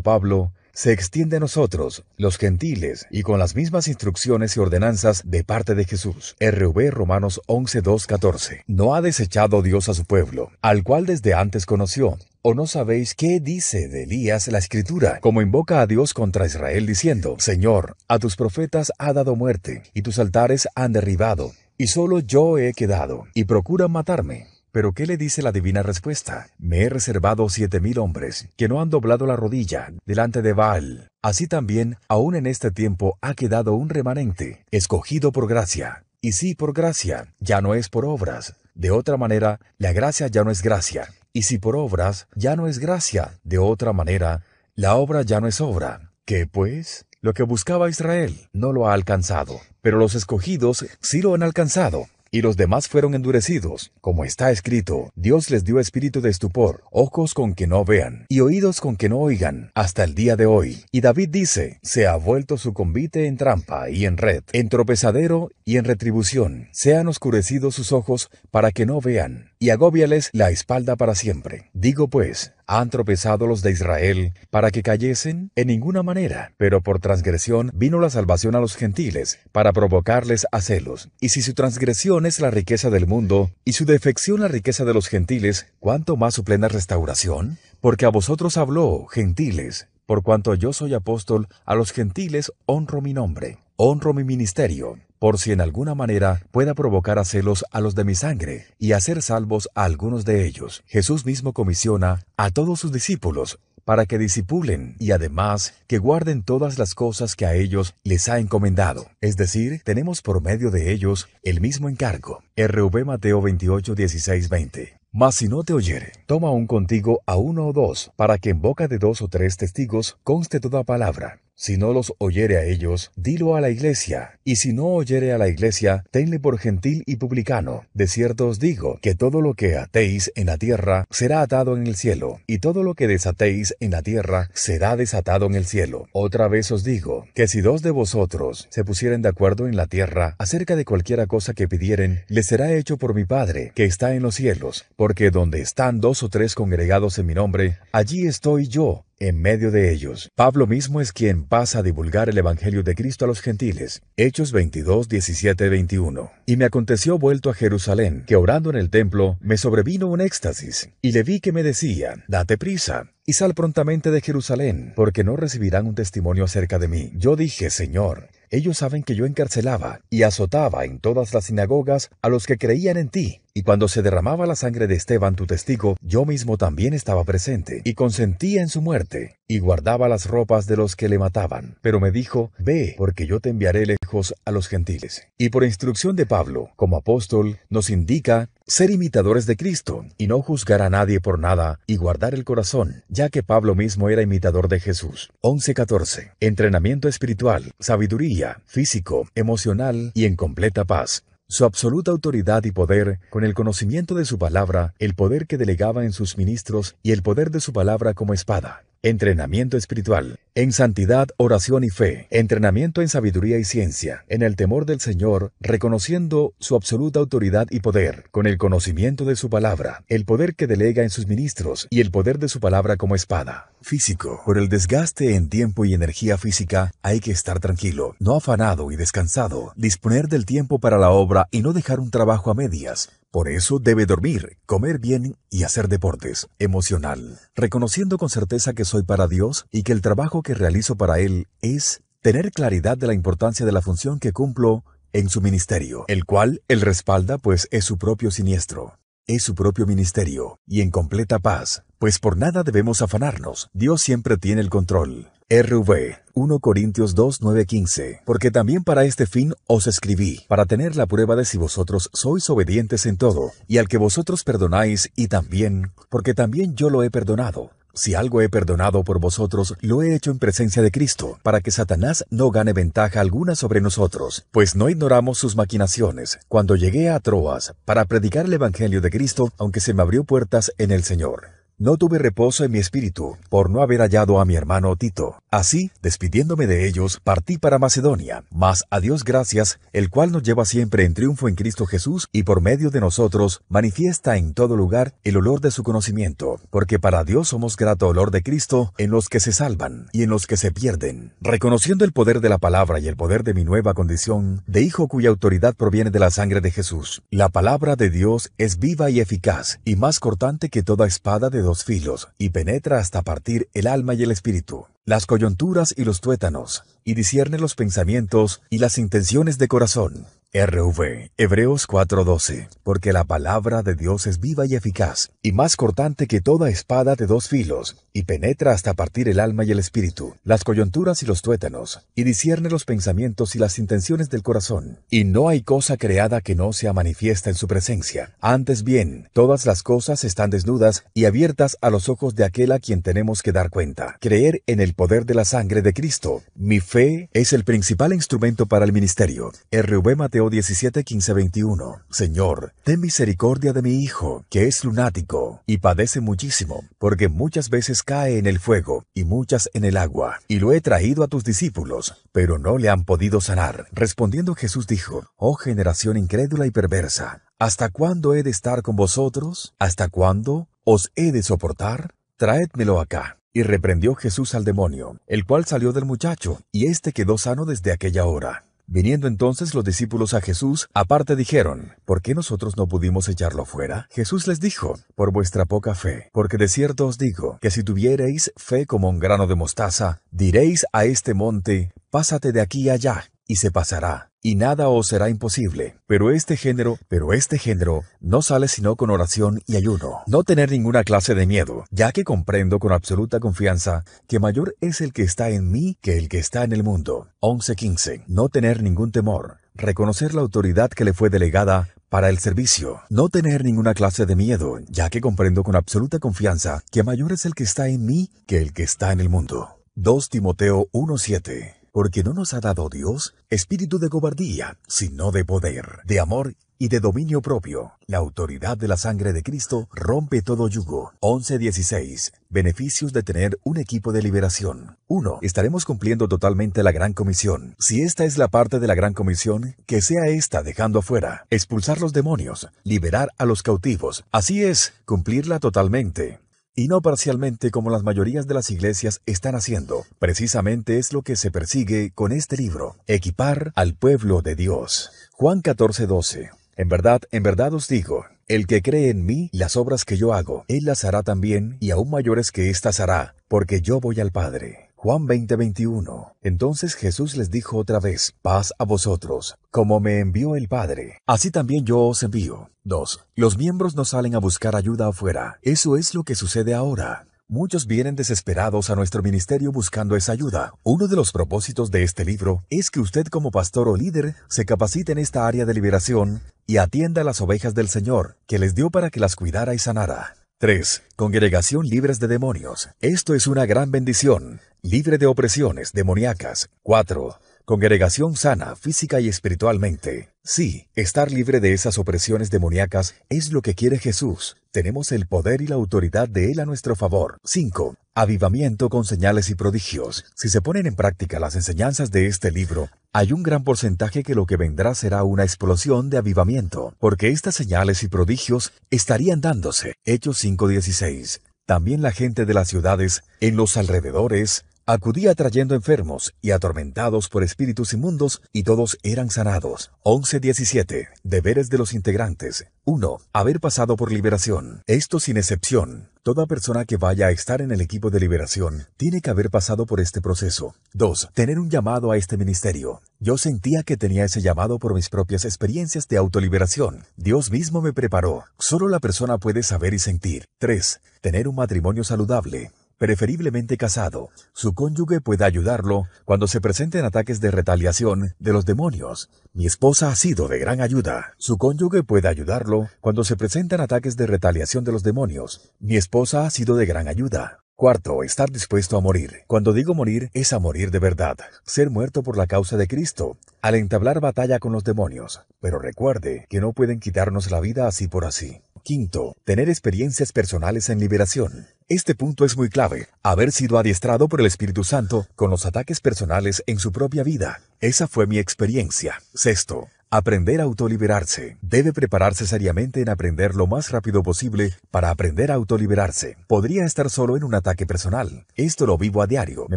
Pablo se extiende a nosotros, los gentiles, y con las mismas instrucciones y ordenanzas de parte de Jesús. RV Romanos 11, 2, 14. No ha desechado Dios a su pueblo, al cual desde antes conoció. ¿O no sabéis qué dice de Elías la escritura? Como invoca a Dios contra Israel diciendo, Señor, a tus profetas ha dado muerte, y tus altares han derribado, y solo yo he quedado, y procuran matarme. Pero ¿qué le dice la divina respuesta? Me he reservado siete mil hombres que no han doblado la rodilla delante de Baal. Así también, aún en este tiempo ha quedado un remanente, escogido por gracia. Y si por gracia, ya no es por obras. De otra manera, la gracia ya no es gracia. Y si por obras, ya no es gracia. De otra manera, la obra ya no es obra. ¿Qué pues? Lo que buscaba Israel no lo ha alcanzado, pero los escogidos sí lo han alcanzado y los demás fueron endurecidos, como está escrito, Dios les dio espíritu de estupor, ojos con que no vean, y oídos con que no oigan, hasta el día de hoy. Y David dice, se ha vuelto su convite en trampa y en red, en tropezadero y en retribución, sean oscurecidos sus ojos para que no vean, y agóbiales la espalda para siempre. Digo pues, han tropezado los de Israel para que cayesen en ninguna manera, pero por transgresión vino la salvación a los gentiles, para provocarles a celos. Y si su transgresión es la riqueza del mundo, y su defección la riqueza de los gentiles, ¿cuánto más su plena restauración? Porque a vosotros habló, gentiles, por cuanto yo soy apóstol, a los gentiles honro mi nombre, honro mi ministerio por si en alguna manera pueda provocar a celos a los de mi sangre, y hacer salvos a algunos de ellos. Jesús mismo comisiona a todos sus discípulos para que disipulen y además que guarden todas las cosas que a ellos les ha encomendado. Es decir, tenemos por medio de ellos el mismo encargo. RV Mateo 28, 16, 20. Mas si no te oyere, toma un contigo a uno o dos, para que en boca de dos o tres testigos conste toda palabra. Si no los oyere a ellos, dilo a la iglesia, y si no oyere a la iglesia, tenle por gentil y publicano. De cierto os digo que todo lo que atéis en la tierra será atado en el cielo, y todo lo que desatéis en la tierra será desatado en el cielo. Otra vez os digo que si dos de vosotros se pusieren de acuerdo en la tierra acerca de cualquiera cosa que pidieren, les será hecho por mi Padre que está en los cielos, porque donde están dos o tres congregados en mi nombre, allí estoy yo en medio de ellos. Pablo mismo es quien pasa a divulgar el Evangelio de Cristo a los gentiles. Hechos 22, 17, 21. Y me aconteció vuelto a Jerusalén, que orando en el templo, me sobrevino un éxtasis, y le vi que me decía, date prisa, y sal prontamente de Jerusalén, porque no recibirán un testimonio acerca de mí. Yo dije, Señor, ellos saben que yo encarcelaba y azotaba en todas las sinagogas a los que creían en ti. Y cuando se derramaba la sangre de Esteban tu testigo, yo mismo también estaba presente, y consentía en su muerte, y guardaba las ropas de los que le mataban. Pero me dijo, Ve, porque yo te enviaré lejos a los gentiles. Y por instrucción de Pablo, como apóstol, nos indica ser imitadores de Cristo y no juzgar a nadie por nada y guardar el corazón, ya que Pablo mismo era imitador de Jesús. 11.14. Entrenamiento espiritual, sabiduría, físico, emocional y en completa paz su absoluta autoridad y poder, con el conocimiento de su palabra, el poder que delegaba en sus ministros y el poder de su palabra como espada. Entrenamiento espiritual. En santidad, oración y fe. Entrenamiento en sabiduría y ciencia. En el temor del Señor, reconociendo su absoluta autoridad y poder. Con el conocimiento de su palabra. El poder que delega en sus ministros. Y el poder de su palabra como espada. Físico. Por el desgaste en tiempo y energía física, hay que estar tranquilo, no afanado y descansado. Disponer del tiempo para la obra y no dejar un trabajo a medias por eso debe dormir, comer bien y hacer deportes. Emocional. Reconociendo con certeza que soy para Dios y que el trabajo que realizo para Él es tener claridad de la importancia de la función que cumplo en su ministerio, el cual Él respalda pues es su propio siniestro es su propio ministerio, y en completa paz, pues por nada debemos afanarnos, Dios siempre tiene el control. RV 1 Corintios 2, 9, 15. Porque también para este fin os escribí, para tener la prueba de si vosotros sois obedientes en todo, y al que vosotros perdonáis, y también, porque también yo lo he perdonado. Si algo he perdonado por vosotros, lo he hecho en presencia de Cristo, para que Satanás no gane ventaja alguna sobre nosotros, pues no ignoramos sus maquinaciones. Cuando llegué a Troas, para predicar el Evangelio de Cristo, aunque se me abrió puertas en el Señor. No tuve reposo en mi espíritu por no haber hallado a mi hermano Tito. Así, despidiéndome de ellos, partí para Macedonia. Mas a Dios gracias, el cual nos lleva siempre en triunfo en Cristo Jesús y por medio de nosotros manifiesta en todo lugar el olor de su conocimiento, porque para Dios somos grato olor de Cristo en los que se salvan y en los que se pierden. Reconociendo el poder de la palabra y el poder de mi nueva condición de hijo cuya autoridad proviene de la sangre de Jesús, la palabra de Dios es viva y eficaz y más cortante que toda espada de filos y penetra hasta partir el alma y el espíritu, las coyunturas y los tuétanos, y discierne los pensamientos y las intenciones de corazón. RV, Hebreos 4:12, porque la palabra de Dios es viva y eficaz, y más cortante que toda espada de dos filos, y penetra hasta partir el alma y el espíritu, las coyunturas y los tuétanos, y discierne los pensamientos y las intenciones del corazón. Y no hay cosa creada que no sea manifiesta en su presencia. Antes bien, todas las cosas están desnudas y abiertas a los ojos de aquel a quien tenemos que dar cuenta. Creer en el poder de la sangre de Cristo. Mi fe es el principal instrumento para el ministerio. RV Mateo 17, 15, 21. Señor, ten misericordia de mi hijo, que es lunático, y padece muchísimo, porque muchas veces cae en el fuego, y muchas en el agua, y lo he traído a tus discípulos, pero no le han podido sanar. Respondiendo Jesús dijo, Oh generación incrédula y perversa, ¿hasta cuándo he de estar con vosotros? ¿Hasta cuándo os he de soportar? Traédmelo acá. Y reprendió Jesús al demonio, el cual salió del muchacho, y éste quedó sano desde aquella hora. Viniendo entonces los discípulos a Jesús, aparte dijeron, ¿por qué nosotros no pudimos echarlo fuera? Jesús les dijo, por vuestra poca fe, porque de cierto os digo, que si tuviereis fe como un grano de mostaza, diréis a este monte, pásate de aquí allá, y se pasará y nada os será imposible. Pero este género, pero este género no sale sino con oración y ayuno. No tener ninguna clase de miedo, ya que comprendo con absoluta confianza que mayor es el que está en mí que el que está en el mundo. 11.15. No tener ningún temor. Reconocer la autoridad que le fue delegada para el servicio. No tener ninguna clase de miedo, ya que comprendo con absoluta confianza que mayor es el que está en mí que el que está en el mundo. 2 Timoteo 1.7 porque no nos ha dado Dios espíritu de cobardía, sino de poder, de amor y de dominio propio. La autoridad de la sangre de Cristo rompe todo yugo. 11.16. Beneficios de tener un equipo de liberación. 1. Estaremos cumpliendo totalmente la gran comisión. Si esta es la parte de la gran comisión, que sea esta dejando afuera. Expulsar los demonios, liberar a los cautivos. Así es, cumplirla totalmente y no parcialmente como las mayorías de las iglesias están haciendo. Precisamente es lo que se persigue con este libro, equipar al pueblo de Dios. Juan 14:12. En verdad, en verdad os digo, el que cree en mí, las obras que yo hago, él las hará también, y aún mayores que éstas hará, porque yo voy al Padre. Juan 20:21. Entonces Jesús les dijo otra vez, paz a vosotros, como me envió el Padre, así también yo os envío. 2. Los miembros no salen a buscar ayuda afuera. Eso es lo que sucede ahora. Muchos vienen desesperados a nuestro ministerio buscando esa ayuda. Uno de los propósitos de este libro es que usted como pastor o líder se capacite en esta área de liberación y atienda a las ovejas del Señor, que les dio para que las cuidara y sanara. 3. Congregación libres de demonios. Esto es una gran bendición, libre de opresiones demoníacas. 4. Congregación sana física y espiritualmente. Sí, estar libre de esas opresiones demoníacas es lo que quiere Jesús. Tenemos el poder y la autoridad de Él a nuestro favor. 5. Avivamiento con señales y prodigios. Si se ponen en práctica las enseñanzas de este libro, hay un gran porcentaje que lo que vendrá será una explosión de avivamiento, porque estas señales y prodigios estarían dándose. Hechos 5.16. También la gente de las ciudades en los alrededores Acudía trayendo enfermos y atormentados por espíritus inmundos, y todos eran sanados. 11.17. Deberes de los integrantes. 1. Haber pasado por liberación. Esto sin excepción. Toda persona que vaya a estar en el equipo de liberación tiene que haber pasado por este proceso. 2. Tener un llamado a este ministerio. Yo sentía que tenía ese llamado por mis propias experiencias de autoliberación. Dios mismo me preparó. Solo la persona puede saber y sentir. 3. Tener un matrimonio saludable preferiblemente casado, su cónyuge puede ayudarlo cuando se presenten ataques de retaliación de los demonios. Mi esposa ha sido de gran ayuda. Su cónyuge puede ayudarlo cuando se presentan ataques de retaliación de los demonios. Mi esposa ha sido de gran ayuda. Cuarto, estar dispuesto a morir. Cuando digo morir, es a morir de verdad, ser muerto por la causa de Cristo, al entablar batalla con los demonios. Pero recuerde que no pueden quitarnos la vida así por así. Quinto, tener experiencias personales en liberación. Este punto es muy clave, haber sido adiestrado por el Espíritu Santo con los ataques personales en su propia vida. Esa fue mi experiencia. Sexto, Aprender a autoliberarse. Debe prepararse seriamente en aprender lo más rápido posible para aprender a autoliberarse. Podría estar solo en un ataque personal. Esto lo vivo a diario. Me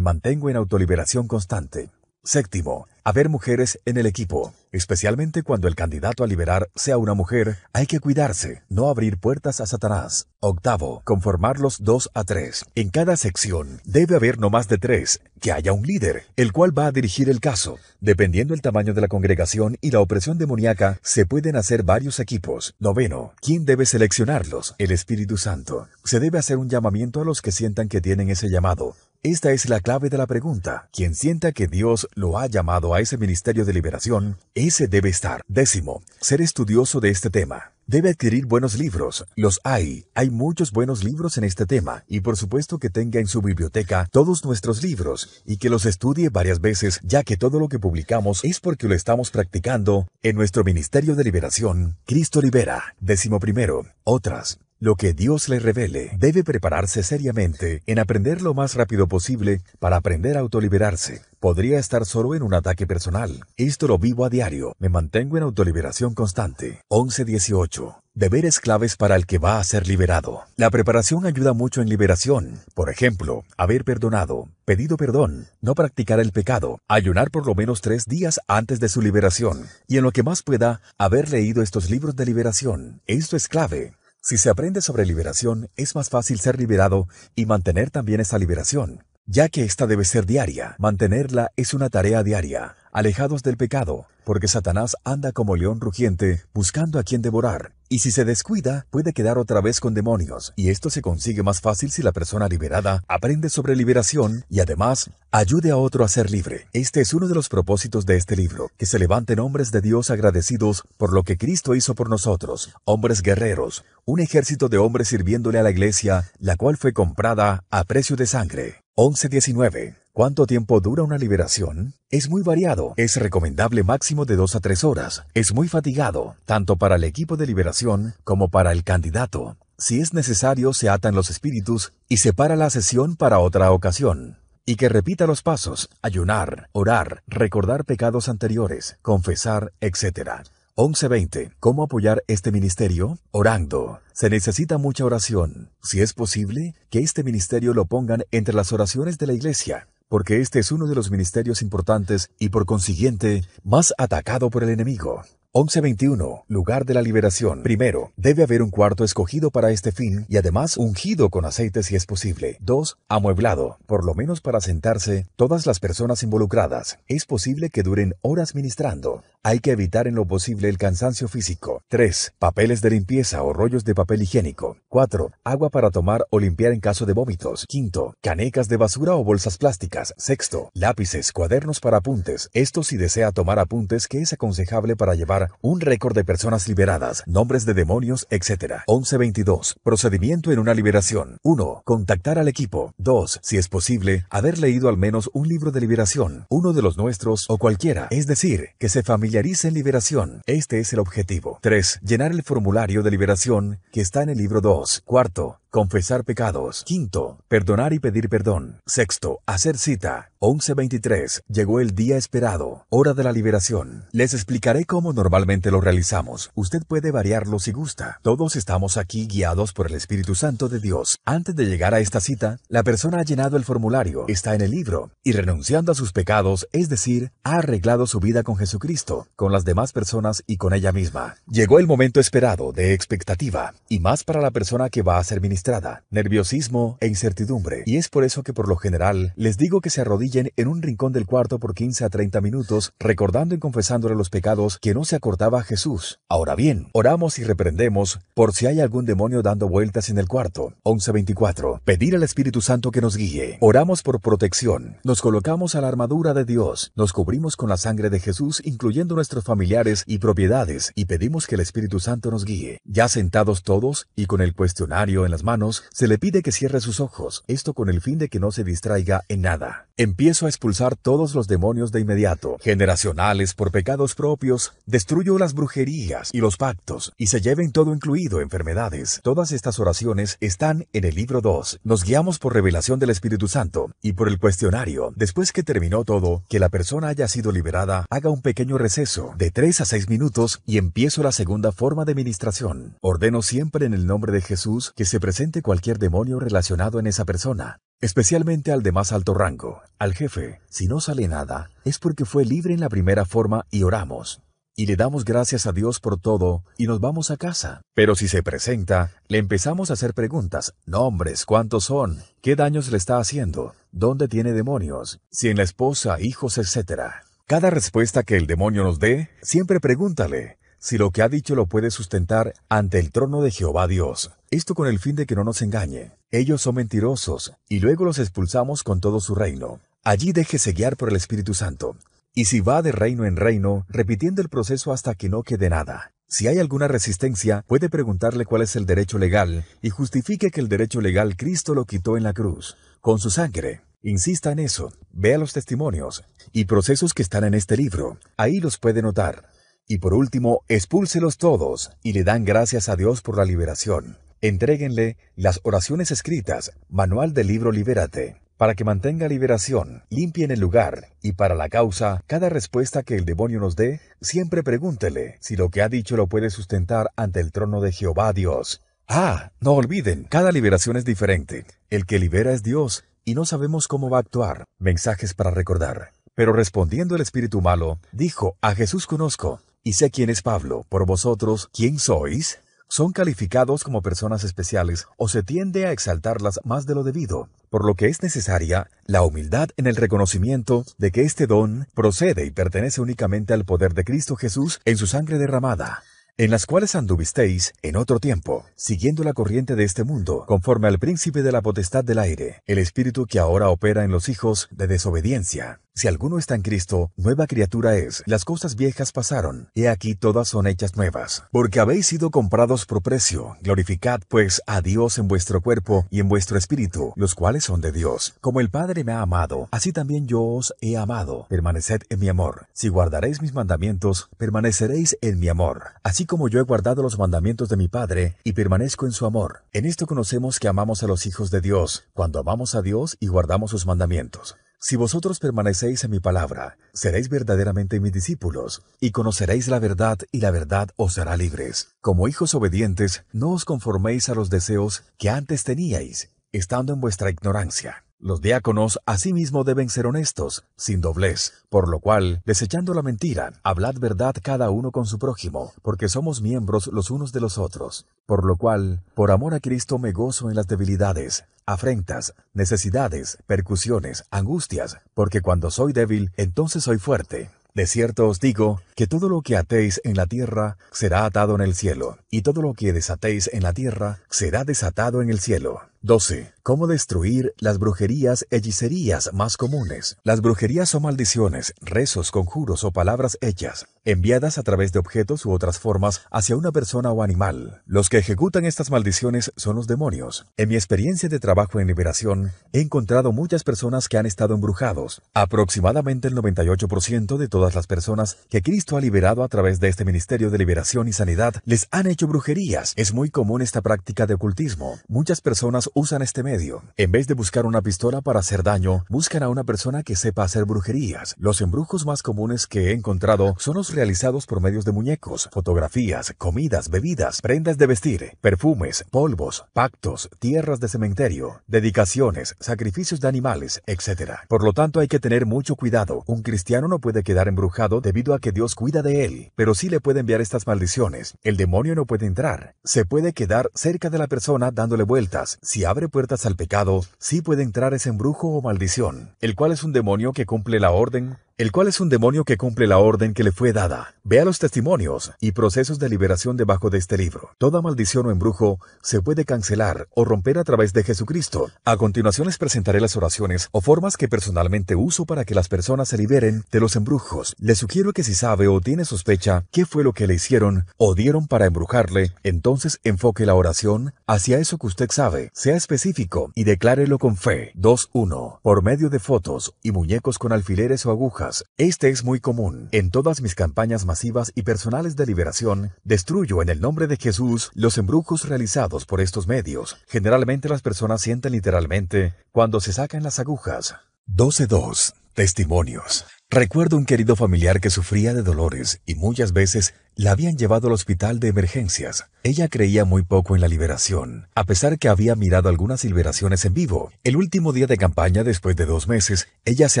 mantengo en autoliberación constante. Séptimo, haber mujeres en el equipo. Especialmente cuando el candidato a liberar sea una mujer, hay que cuidarse, no abrir puertas a Satanás. Octavo, conformarlos dos a tres. En cada sección debe haber no más de tres, que haya un líder, el cual va a dirigir el caso. Dependiendo el tamaño de la congregación y la opresión demoníaca, se pueden hacer varios equipos. Noveno, ¿quién debe seleccionarlos? El Espíritu Santo. Se debe hacer un llamamiento a los que sientan que tienen ese llamado. Esta es la clave de la pregunta. Quien sienta que Dios lo ha llamado a ese ministerio de liberación, ese debe estar. Décimo, ser estudioso de este tema. Debe adquirir buenos libros. Los hay. Hay muchos buenos libros en este tema y por supuesto que tenga en su biblioteca todos nuestros libros y que los estudie varias veces ya que todo lo que publicamos es porque lo estamos practicando en nuestro Ministerio de Liberación. Cristo Libera. Décimo primero. Otras. Lo que Dios le revele debe prepararse seriamente en aprender lo más rápido posible para aprender a autoliberarse. Podría estar solo en un ataque personal. Esto lo vivo a diario. Me mantengo en autoliberación constante. 1118. Deberes claves para el que va a ser liberado. La preparación ayuda mucho en liberación. Por ejemplo, haber perdonado, pedido perdón, no practicar el pecado, ayunar por lo menos tres días antes de su liberación. Y en lo que más pueda, haber leído estos libros de liberación. Esto es clave. Si se aprende sobre liberación, es más fácil ser liberado y mantener también esa liberación, ya que esta debe ser diaria. Mantenerla es una tarea diaria, alejados del pecado, porque Satanás anda como león rugiente buscando a quien devorar, y si se descuida puede quedar otra vez con demonios, y esto se consigue más fácil si la persona liberada aprende sobre liberación y además ayude a otro a ser libre. Este es uno de los propósitos de este libro, que se levanten hombres de Dios agradecidos por lo que Cristo hizo por nosotros, hombres guerreros, un ejército de hombres sirviéndole a la iglesia, la cual fue comprada a precio de sangre. 1119 ¿Cuánto tiempo dura una liberación? Es muy variado. Es recomendable máximo de dos a tres horas. Es muy fatigado, tanto para el equipo de liberación como para el candidato. Si es necesario, se atan los espíritus y se para la sesión para otra ocasión. Y que repita los pasos, ayunar, orar, recordar pecados anteriores, confesar, etc. 11.20. ¿Cómo apoyar este ministerio? Orando. Se necesita mucha oración. Si es posible, que este ministerio lo pongan entre las oraciones de la iglesia porque este es uno de los ministerios importantes y por consiguiente más atacado por el enemigo. 1121. Lugar de la liberación. Primero, debe haber un cuarto escogido para este fin y además ungido con aceite si es posible. 2. Amueblado, por lo menos para sentarse todas las personas involucradas. Es posible que duren horas ministrando. Hay que evitar en lo posible el cansancio físico. 3. Papeles de limpieza o rollos de papel higiénico. 4. Agua para tomar o limpiar en caso de vómitos. 5. Canecas de basura o bolsas plásticas. 6. Lápices, cuadernos para apuntes. Esto si desea tomar apuntes que es aconsejable para llevar un récord de personas liberadas, nombres de demonios, etc. 1122. Procedimiento en una liberación. 1. Contactar al equipo. 2. Si es posible, haber leído al menos un libro de liberación, uno de los nuestros o cualquiera, es decir, que se familiarice en liberación. Este es el objetivo. 3. Llenar el formulario de liberación que está en el libro 2. Cuarto, confesar pecados. Quinto, perdonar y pedir perdón. Sexto, hacer cita. 11.23. Llegó el día esperado, hora de la liberación. Les explicaré cómo normalmente lo realizamos. Usted puede variarlo si gusta. Todos estamos aquí guiados por el Espíritu Santo de Dios. Antes de llegar a esta cita, la persona ha llenado el formulario, está en el libro, y renunciando a sus pecados, es decir, ha arreglado su vida con Jesucristo, con las demás personas y con ella misma. Llegó el momento esperado de expectativa, y más para la persona que va a ser ministrada nerviosismo e incertidumbre, y es por eso que por lo general les digo que se arrodillen en un rincón del cuarto por 15 a 30 minutos, recordando y confesándole los pecados que no se acordaba Jesús. Ahora bien, oramos y reprendemos por si hay algún demonio dando vueltas en el cuarto. 11.24. Pedir al Espíritu Santo que nos guíe. Oramos por protección. Nos colocamos a la armadura de Dios. Nos cubrimos con la sangre de Jesús, incluyendo nuestros familiares y propiedades, y pedimos que el Espíritu Santo nos guíe. Ya sentados todos y con el cuestionario en las manos, se le pide que cierre sus ojos, esto con el fin de que no se distraiga en nada. Empiezo a expulsar todos los demonios de inmediato, generacionales por pecados propios, destruyo las brujerías y los pactos, y se lleven todo incluido enfermedades. Todas estas oraciones están en el libro 2. Nos guiamos por revelación del Espíritu Santo y por el cuestionario. Después que terminó todo, que la persona haya sido liberada, haga un pequeño receso de 3 a 6 minutos y empiezo la segunda forma de ministración. Ordeno siempre en el nombre de Jesús que se presente presente cualquier demonio relacionado en esa persona, especialmente al de más alto rango, al jefe. Si no sale nada, es porque fue libre en la primera forma y oramos. Y le damos gracias a Dios por todo y nos vamos a casa. Pero si se presenta, le empezamos a hacer preguntas, nombres, cuántos son, qué daños le está haciendo, dónde tiene demonios, si en la esposa, hijos, etc. Cada respuesta que el demonio nos dé, siempre pregúntale, si lo que ha dicho lo puede sustentar ante el trono de Jehová Dios. Esto con el fin de que no nos engañe. Ellos son mentirosos, y luego los expulsamos con todo su reino. Allí deje guiar por el Espíritu Santo. Y si va de reino en reino, repitiendo el proceso hasta que no quede nada. Si hay alguna resistencia, puede preguntarle cuál es el derecho legal y justifique que el derecho legal Cristo lo quitó en la cruz, con su sangre. Insista en eso, vea los testimonios y procesos que están en este libro, ahí los puede notar. Y por último, expúlselos todos y le dan gracias a Dios por la liberación. Entréguenle las oraciones escritas, manual del libro Libérate, para que mantenga liberación, limpien el lugar, y para la causa, cada respuesta que el demonio nos dé, siempre pregúntele si lo que ha dicho lo puede sustentar ante el trono de Jehová Dios. Ah, no olviden, cada liberación es diferente. El que libera es Dios, y no sabemos cómo va a actuar. Mensajes para recordar. Pero respondiendo el espíritu malo, dijo, a Jesús conozco, y sé quién es Pablo, por vosotros, ¿quién sois? Son calificados como personas especiales o se tiende a exaltarlas más de lo debido, por lo que es necesaria la humildad en el reconocimiento de que este don procede y pertenece únicamente al poder de Cristo Jesús en su sangre derramada en las cuales anduvisteis en otro tiempo, siguiendo la corriente de este mundo, conforme al príncipe de la potestad del aire, el espíritu que ahora opera en los hijos de desobediencia. Si alguno está en Cristo, nueva criatura es, las cosas viejas pasaron, he aquí todas son hechas nuevas. Porque habéis sido comprados por precio, glorificad pues a Dios en vuestro cuerpo y en vuestro espíritu, los cuales son de Dios. Como el Padre me ha amado, así también yo os he amado, permaneced en mi amor. Si guardaréis mis mandamientos, permaneceréis en mi amor. Así como yo he guardado los mandamientos de mi Padre y permanezco en su amor. En esto conocemos que amamos a los hijos de Dios, cuando amamos a Dios y guardamos sus mandamientos. Si vosotros permanecéis en mi palabra, seréis verdaderamente mis discípulos, y conoceréis la verdad, y la verdad os hará libres. Como hijos obedientes, no os conforméis a los deseos que antes teníais, estando en vuestra ignorancia. Los diáconos asimismo deben ser honestos, sin doblez, por lo cual, desechando la mentira, hablad verdad cada uno con su prójimo, porque somos miembros los unos de los otros. Por lo cual, por amor a Cristo me gozo en las debilidades, afrentas, necesidades, percusiones, angustias, porque cuando soy débil, entonces soy fuerte. De cierto os digo que todo lo que atéis en la tierra será atado en el cielo, y todo lo que desatéis en la tierra será desatado en el cielo. 12. ¿Cómo destruir las brujerías, e hechicerías más comunes? Las brujerías son maldiciones, rezos, conjuros o palabras hechas enviadas a través de objetos u otras formas hacia una persona o animal. Los que ejecutan estas maldiciones son los demonios. En mi experiencia de trabajo en liberación, he encontrado muchas personas que han estado embrujados. Aproximadamente el 98% de todas las personas que Cristo ha liberado a través de este Ministerio de Liberación y Sanidad les han hecho brujerías. Es muy común esta práctica de ocultismo. Muchas personas usan este medio. En vez de buscar una pistola para hacer daño, buscan a una persona que sepa hacer brujerías. Los embrujos más comunes que he encontrado son los realizados por medios de muñecos, fotografías, comidas, bebidas, prendas de vestir, perfumes, polvos, pactos, tierras de cementerio, dedicaciones, sacrificios de animales, etc. Por lo tanto hay que tener mucho cuidado. Un cristiano no puede quedar embrujado debido a que Dios cuida de él, pero sí le puede enviar estas maldiciones. El demonio no puede entrar. Se puede quedar cerca de la persona dándole vueltas. Si abre puertas al pecado, sí puede entrar ese embrujo o maldición, el cual es un demonio que cumple la orden el cual es un demonio que cumple la orden que le fue dada. Vea los testimonios y procesos de liberación debajo de este libro. Toda maldición o embrujo se puede cancelar o romper a través de Jesucristo. A continuación les presentaré las oraciones o formas que personalmente uso para que las personas se liberen de los embrujos. Les sugiero que si sabe o tiene sospecha qué fue lo que le hicieron o dieron para embrujarle, entonces enfoque la oración hacia eso que usted sabe. Sea específico y declárelo con fe. 2.1. Por medio de fotos y muñecos con alfileres o agujas este es muy común. En todas mis campañas masivas y personales de liberación, destruyo en el nombre de Jesús los embrujos realizados por estos medios. Generalmente las personas sienten literalmente cuando se sacan las agujas. 12.2. Testimonios. Recuerdo un querido familiar que sufría de dolores y muchas veces la habían llevado al hospital de emergencias. Ella creía muy poco en la liberación, a pesar que había mirado algunas liberaciones en vivo. El último día de campaña, después de dos meses, ella se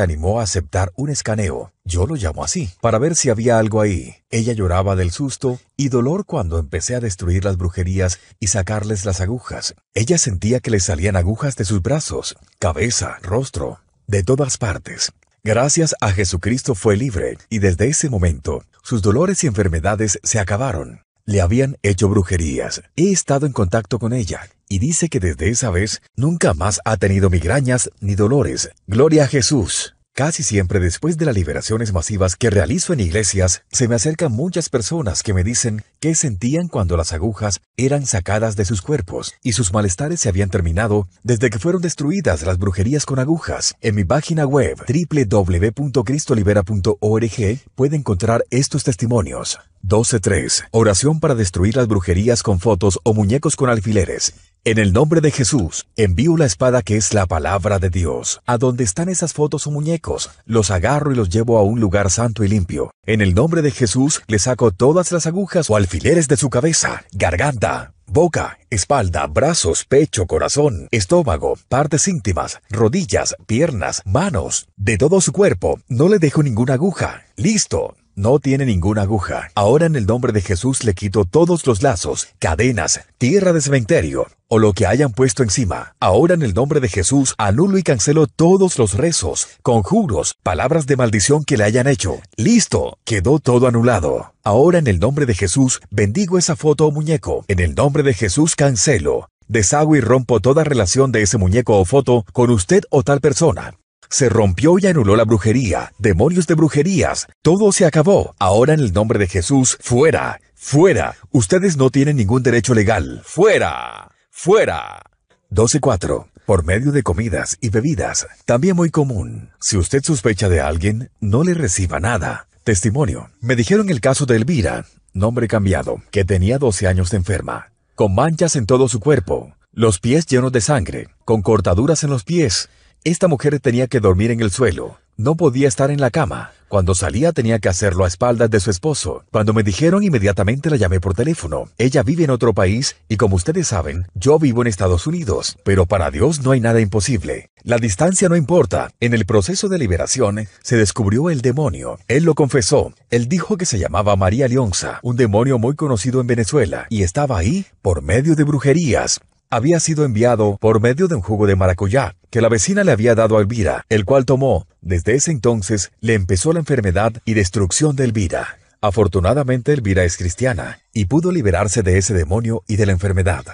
animó a aceptar un escaneo, yo lo llamo así, para ver si había algo ahí. Ella lloraba del susto y dolor cuando empecé a destruir las brujerías y sacarles las agujas. Ella sentía que le salían agujas de sus brazos, cabeza, rostro, de todas partes. Gracias a Jesucristo fue libre, y desde ese momento sus dolores y enfermedades se acabaron. Le habían hecho brujerías. He estado en contacto con ella, y dice que desde esa vez nunca más ha tenido migrañas ni dolores. Gloria a Jesús. Casi siempre después de las liberaciones masivas que realizo en iglesias, se me acercan muchas personas que me dicen qué sentían cuando las agujas eran sacadas de sus cuerpos y sus malestares se habían terminado desde que fueron destruidas las brujerías con agujas. En mi página web www.cristolibera.org puede encontrar estos testimonios. 12.3. Oración para destruir las brujerías con fotos o muñecos con alfileres. En el nombre de Jesús, envío la espada que es la palabra de Dios. A donde están esas fotos o muñecos, los agarro y los llevo a un lugar santo y limpio. En el nombre de Jesús, le saco todas las agujas o alfileres de su cabeza, garganta, boca, espalda, brazos, pecho, corazón, estómago, partes íntimas, rodillas, piernas, manos, de todo su cuerpo. No le dejo ninguna aguja. Listo no tiene ninguna aguja. Ahora en el nombre de Jesús le quito todos los lazos, cadenas, tierra de cementerio o lo que hayan puesto encima. Ahora en el nombre de Jesús anulo y cancelo todos los rezos, conjuros, palabras de maldición que le hayan hecho. Listo, quedó todo anulado. Ahora en el nombre de Jesús bendigo esa foto o muñeco. En el nombre de Jesús cancelo. Deshago y rompo toda relación de ese muñeco o foto con usted o tal persona. Se rompió y anuló la brujería, demonios de brujerías, todo se acabó. Ahora en el nombre de Jesús, fuera, fuera. Ustedes no tienen ningún derecho legal. Fuera, fuera. 12.4. Por medio de comidas y bebidas, también muy común. Si usted sospecha de alguien, no le reciba nada. Testimonio. Me dijeron el caso de Elvira, nombre cambiado, que tenía 12 años de enferma, con manchas en todo su cuerpo, los pies llenos de sangre, con cortaduras en los pies, esta mujer tenía que dormir en el suelo, no podía estar en la cama. Cuando salía tenía que hacerlo a espaldas de su esposo. Cuando me dijeron inmediatamente la llamé por teléfono. Ella vive en otro país y como ustedes saben, yo vivo en Estados Unidos, pero para Dios no hay nada imposible. La distancia no importa. En el proceso de liberación se descubrió el demonio. Él lo confesó. Él dijo que se llamaba María Leonza, un demonio muy conocido en Venezuela, y estaba ahí por medio de brujerías, había sido enviado por medio de un jugo de maracuyá que la vecina le había dado a Elvira, el cual tomó. Desde ese entonces le empezó la enfermedad y destrucción de Elvira. Afortunadamente Elvira es cristiana y pudo liberarse de ese demonio y de la enfermedad.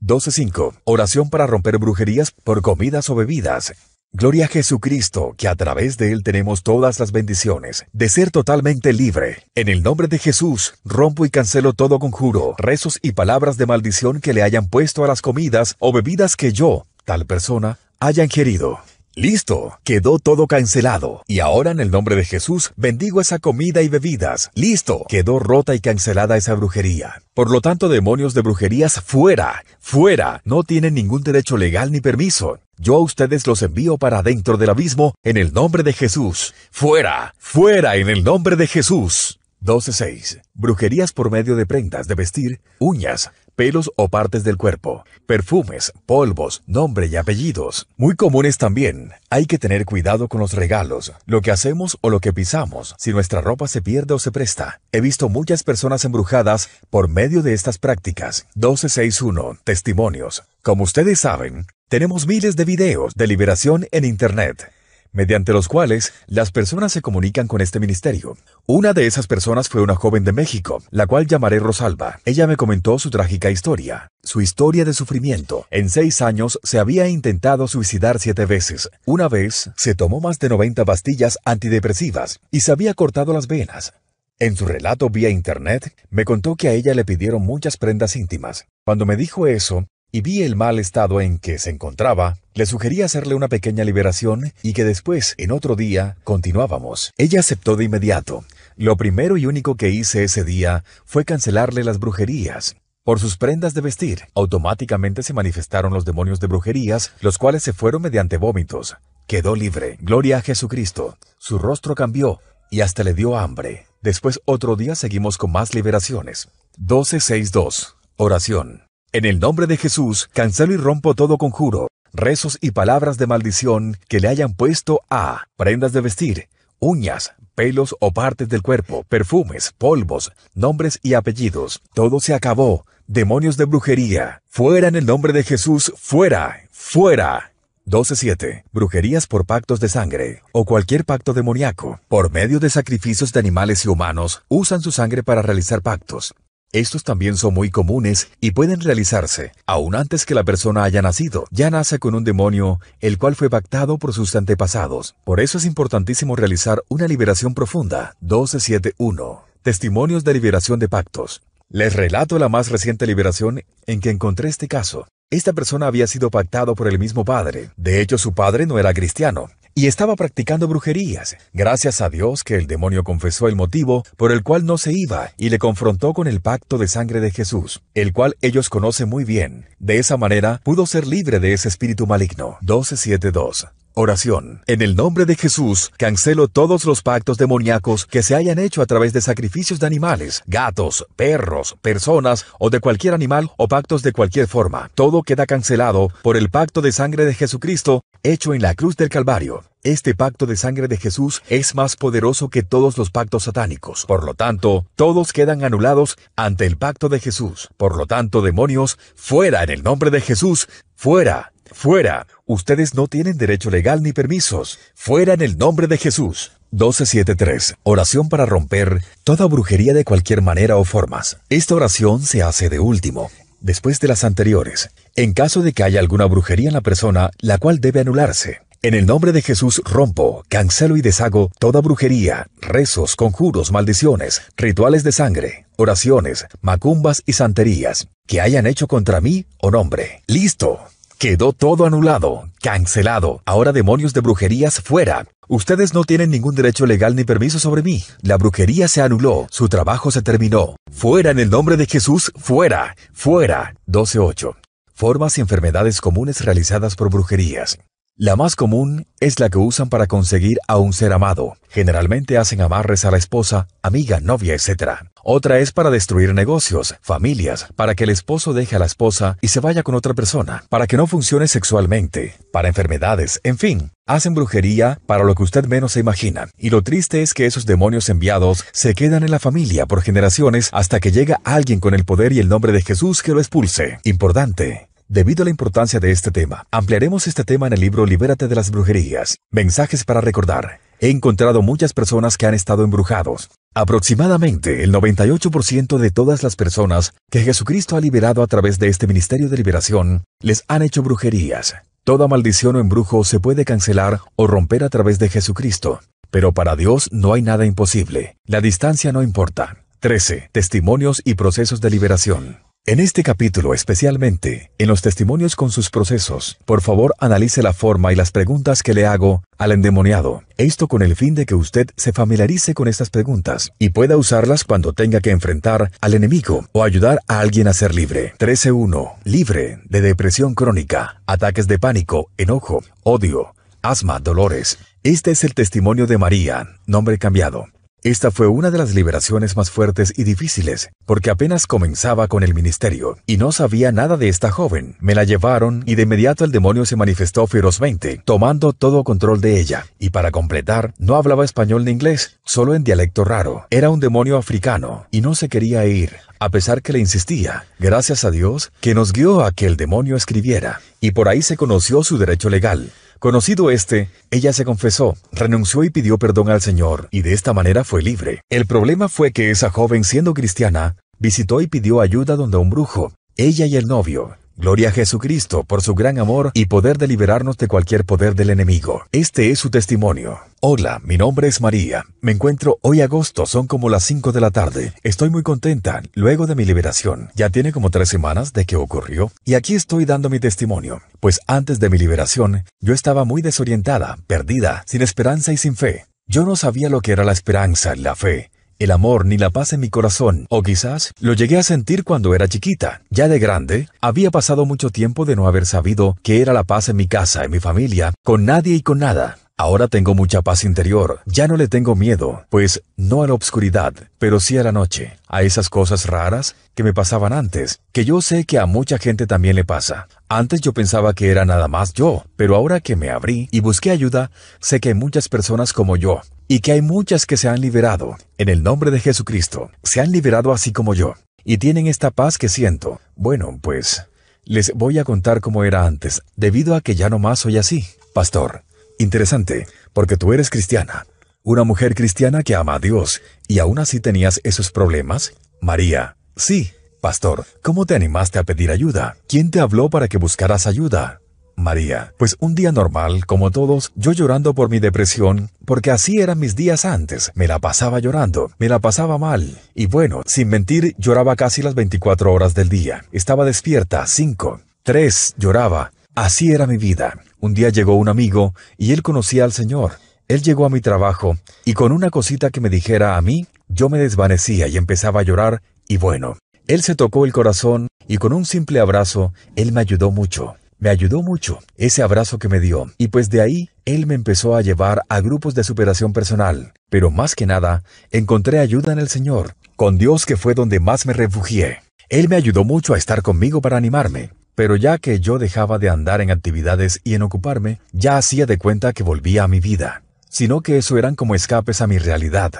12.5. Oración para romper brujerías por comidas o bebidas. Gloria a Jesucristo, que a través de Él tenemos todas las bendiciones, de ser totalmente libre. En el nombre de Jesús, rompo y cancelo todo conjuro, rezos y palabras de maldición que le hayan puesto a las comidas o bebidas que yo, tal persona, hayan querido. Listo, quedó todo cancelado. Y ahora en el nombre de Jesús bendigo esa comida y bebidas. Listo, quedó rota y cancelada esa brujería. Por lo tanto, demonios de brujerías fuera, fuera. No tienen ningún derecho legal ni permiso. Yo a ustedes los envío para dentro del abismo en el nombre de Jesús. Fuera, fuera en el nombre de Jesús. 12.6. Brujerías por medio de prendas de vestir, uñas, pelos o partes del cuerpo, perfumes, polvos, nombre y apellidos. Muy comunes también. Hay que tener cuidado con los regalos, lo que hacemos o lo que pisamos, si nuestra ropa se pierde o se presta. He visto muchas personas embrujadas por medio de estas prácticas. 1261. Testimonios. Como ustedes saben, tenemos miles de videos de liberación en Internet mediante los cuales las personas se comunican con este ministerio. Una de esas personas fue una joven de México, la cual llamaré Rosalba. Ella me comentó su trágica historia, su historia de sufrimiento. En seis años se había intentado suicidar siete veces. Una vez se tomó más de 90 pastillas antidepresivas y se había cortado las venas. En su relato vía internet, me contó que a ella le pidieron muchas prendas íntimas. Cuando me dijo eso, y vi el mal estado en que se encontraba, le sugerí hacerle una pequeña liberación y que después, en otro día, continuábamos. Ella aceptó de inmediato. Lo primero y único que hice ese día fue cancelarle las brujerías. Por sus prendas de vestir, automáticamente se manifestaron los demonios de brujerías, los cuales se fueron mediante vómitos. Quedó libre. Gloria a Jesucristo. Su rostro cambió y hasta le dio hambre. Después otro día seguimos con más liberaciones. 1262. Oración. En el nombre de Jesús, cancelo y rompo todo conjuro, rezos y palabras de maldición que le hayan puesto a prendas de vestir, uñas, pelos o partes del cuerpo, perfumes, polvos, nombres y apellidos. Todo se acabó. Demonios de brujería. Fuera en el nombre de Jesús, fuera, fuera. 12.7. Brujerías por pactos de sangre o cualquier pacto demoníaco. Por medio de sacrificios de animales y humanos, usan su sangre para realizar pactos. Estos también son muy comunes y pueden realizarse aún antes que la persona haya nacido. Ya nace con un demonio, el cual fue pactado por sus antepasados. Por eso es importantísimo realizar una liberación profunda. 1271. Testimonios de liberación de pactos. Les relato la más reciente liberación en que encontré este caso. Esta persona había sido pactado por el mismo padre. De hecho, su padre no era cristiano y estaba practicando brujerías. Gracias a Dios que el demonio confesó el motivo por el cual no se iba y le confrontó con el pacto de sangre de Jesús, el cual ellos conocen muy bien. De esa manera pudo ser libre de ese espíritu maligno. 1272. Oración. En el nombre de Jesús, cancelo todos los pactos demoníacos que se hayan hecho a través de sacrificios de animales, gatos, perros, personas o de cualquier animal o pactos de cualquier forma. Todo queda cancelado por el pacto de sangre de Jesucristo hecho en la cruz del Calvario. Este pacto de sangre de Jesús es más poderoso que todos los pactos satánicos. Por lo tanto, todos quedan anulados ante el pacto de Jesús. Por lo tanto, demonios, fuera en el nombre de Jesús, fuera Fuera, ustedes no tienen derecho legal ni permisos. Fuera en el nombre de Jesús. 1273. Oración para romper toda brujería de cualquier manera o formas. Esta oración se hace de último, después de las anteriores, en caso de que haya alguna brujería en la persona, la cual debe anularse. En el nombre de Jesús rompo, cancelo y deshago toda brujería, rezos, conjuros, maldiciones, rituales de sangre, oraciones, macumbas y santerías que hayan hecho contra mí o oh nombre. ¡Listo! Quedó todo anulado, cancelado. Ahora demonios de brujerías fuera. Ustedes no tienen ningún derecho legal ni permiso sobre mí. La brujería se anuló, su trabajo se terminó. Fuera en el nombre de Jesús, fuera, fuera. 12.8. Formas y enfermedades comunes realizadas por brujerías. La más común es la que usan para conseguir a un ser amado. Generalmente hacen amarres a la esposa, amiga, novia, etc. Otra es para destruir negocios, familias, para que el esposo deje a la esposa y se vaya con otra persona, para que no funcione sexualmente, para enfermedades, en fin. Hacen brujería para lo que usted menos se imagina. Y lo triste es que esos demonios enviados se quedan en la familia por generaciones hasta que llega alguien con el poder y el nombre de Jesús que lo expulse. Importante, Debido a la importancia de este tema, ampliaremos este tema en el libro Libérate de las brujerías. Mensajes para recordar. He encontrado muchas personas que han estado embrujados. Aproximadamente el 98% de todas las personas que Jesucristo ha liberado a través de este ministerio de liberación les han hecho brujerías. Toda maldición o embrujo se puede cancelar o romper a través de Jesucristo. Pero para Dios no hay nada imposible. La distancia no importa. 13. Testimonios y procesos de liberación. En este capítulo especialmente, en los testimonios con sus procesos, por favor analice la forma y las preguntas que le hago al endemoniado. Esto con el fin de que usted se familiarice con estas preguntas y pueda usarlas cuando tenga que enfrentar al enemigo o ayudar a alguien a ser libre. 13.1. Libre de depresión crónica, ataques de pánico, enojo, odio, asma, dolores. Este es el testimonio de María, nombre cambiado. Esta fue una de las liberaciones más fuertes y difíciles, porque apenas comenzaba con el ministerio, y no sabía nada de esta joven. Me la llevaron y de inmediato el demonio se manifestó ferozmente, tomando todo control de ella. Y para completar, no hablaba español ni inglés, solo en dialecto raro. Era un demonio africano, y no se quería ir, a pesar que le insistía, gracias a Dios, que nos guió a que el demonio escribiera. Y por ahí se conoció su derecho legal. Conocido este, ella se confesó, renunció y pidió perdón al Señor, y de esta manera fue libre. El problema fue que esa joven, siendo cristiana, visitó y pidió ayuda donde un brujo, ella y el novio, Gloria a Jesucristo por su gran amor y poder de liberarnos de cualquier poder del enemigo. Este es su testimonio. Hola, mi nombre es María. Me encuentro hoy agosto, son como las 5 de la tarde. Estoy muy contenta luego de mi liberación. Ya tiene como tres semanas de que ocurrió y aquí estoy dando mi testimonio. Pues antes de mi liberación, yo estaba muy desorientada, perdida, sin esperanza y sin fe. Yo no sabía lo que era la esperanza, la fe el amor ni la paz en mi corazón, o quizás lo llegué a sentir cuando era chiquita. Ya de grande, había pasado mucho tiempo de no haber sabido qué era la paz en mi casa, en mi familia, con nadie y con nada. Ahora tengo mucha paz interior, ya no le tengo miedo, pues no a la obscuridad, pero sí a la noche, a esas cosas raras que me pasaban antes, que yo sé que a mucha gente también le pasa. Antes yo pensaba que era nada más yo, pero ahora que me abrí y busqué ayuda, sé que hay muchas personas como yo, y que hay muchas que se han liberado en el nombre de Jesucristo. Se han liberado así como yo y tienen esta paz que siento. Bueno, pues les voy a contar cómo era antes, debido a que ya no más soy así. Pastor, interesante, porque tú eres cristiana, una mujer cristiana que ama a Dios, y aún así tenías esos problemas. María, sí. Pastor, ¿cómo te animaste a pedir ayuda? ¿Quién te habló para que buscaras ayuda? María. Pues un día normal, como todos, yo llorando por mi depresión, porque así eran mis días antes, me la pasaba llorando, me la pasaba mal. Y bueno, sin mentir, lloraba casi las 24 horas del día. Estaba despierta, 5, 3, lloraba. Así era mi vida. Un día llegó un amigo y él conocía al Señor. Él llegó a mi trabajo y con una cosita que me dijera a mí, yo me desvanecía y empezaba a llorar y bueno, él se tocó el corazón y con un simple abrazo, él me ayudó mucho. Me ayudó mucho ese abrazo que me dio, y pues de ahí él me empezó a llevar a grupos de superación personal. Pero más que nada, encontré ayuda en el Señor, con Dios que fue donde más me refugié. Él me ayudó mucho a estar conmigo para animarme, pero ya que yo dejaba de andar en actividades y en ocuparme, ya hacía de cuenta que volvía a mi vida, sino que eso eran como escapes a mi realidad.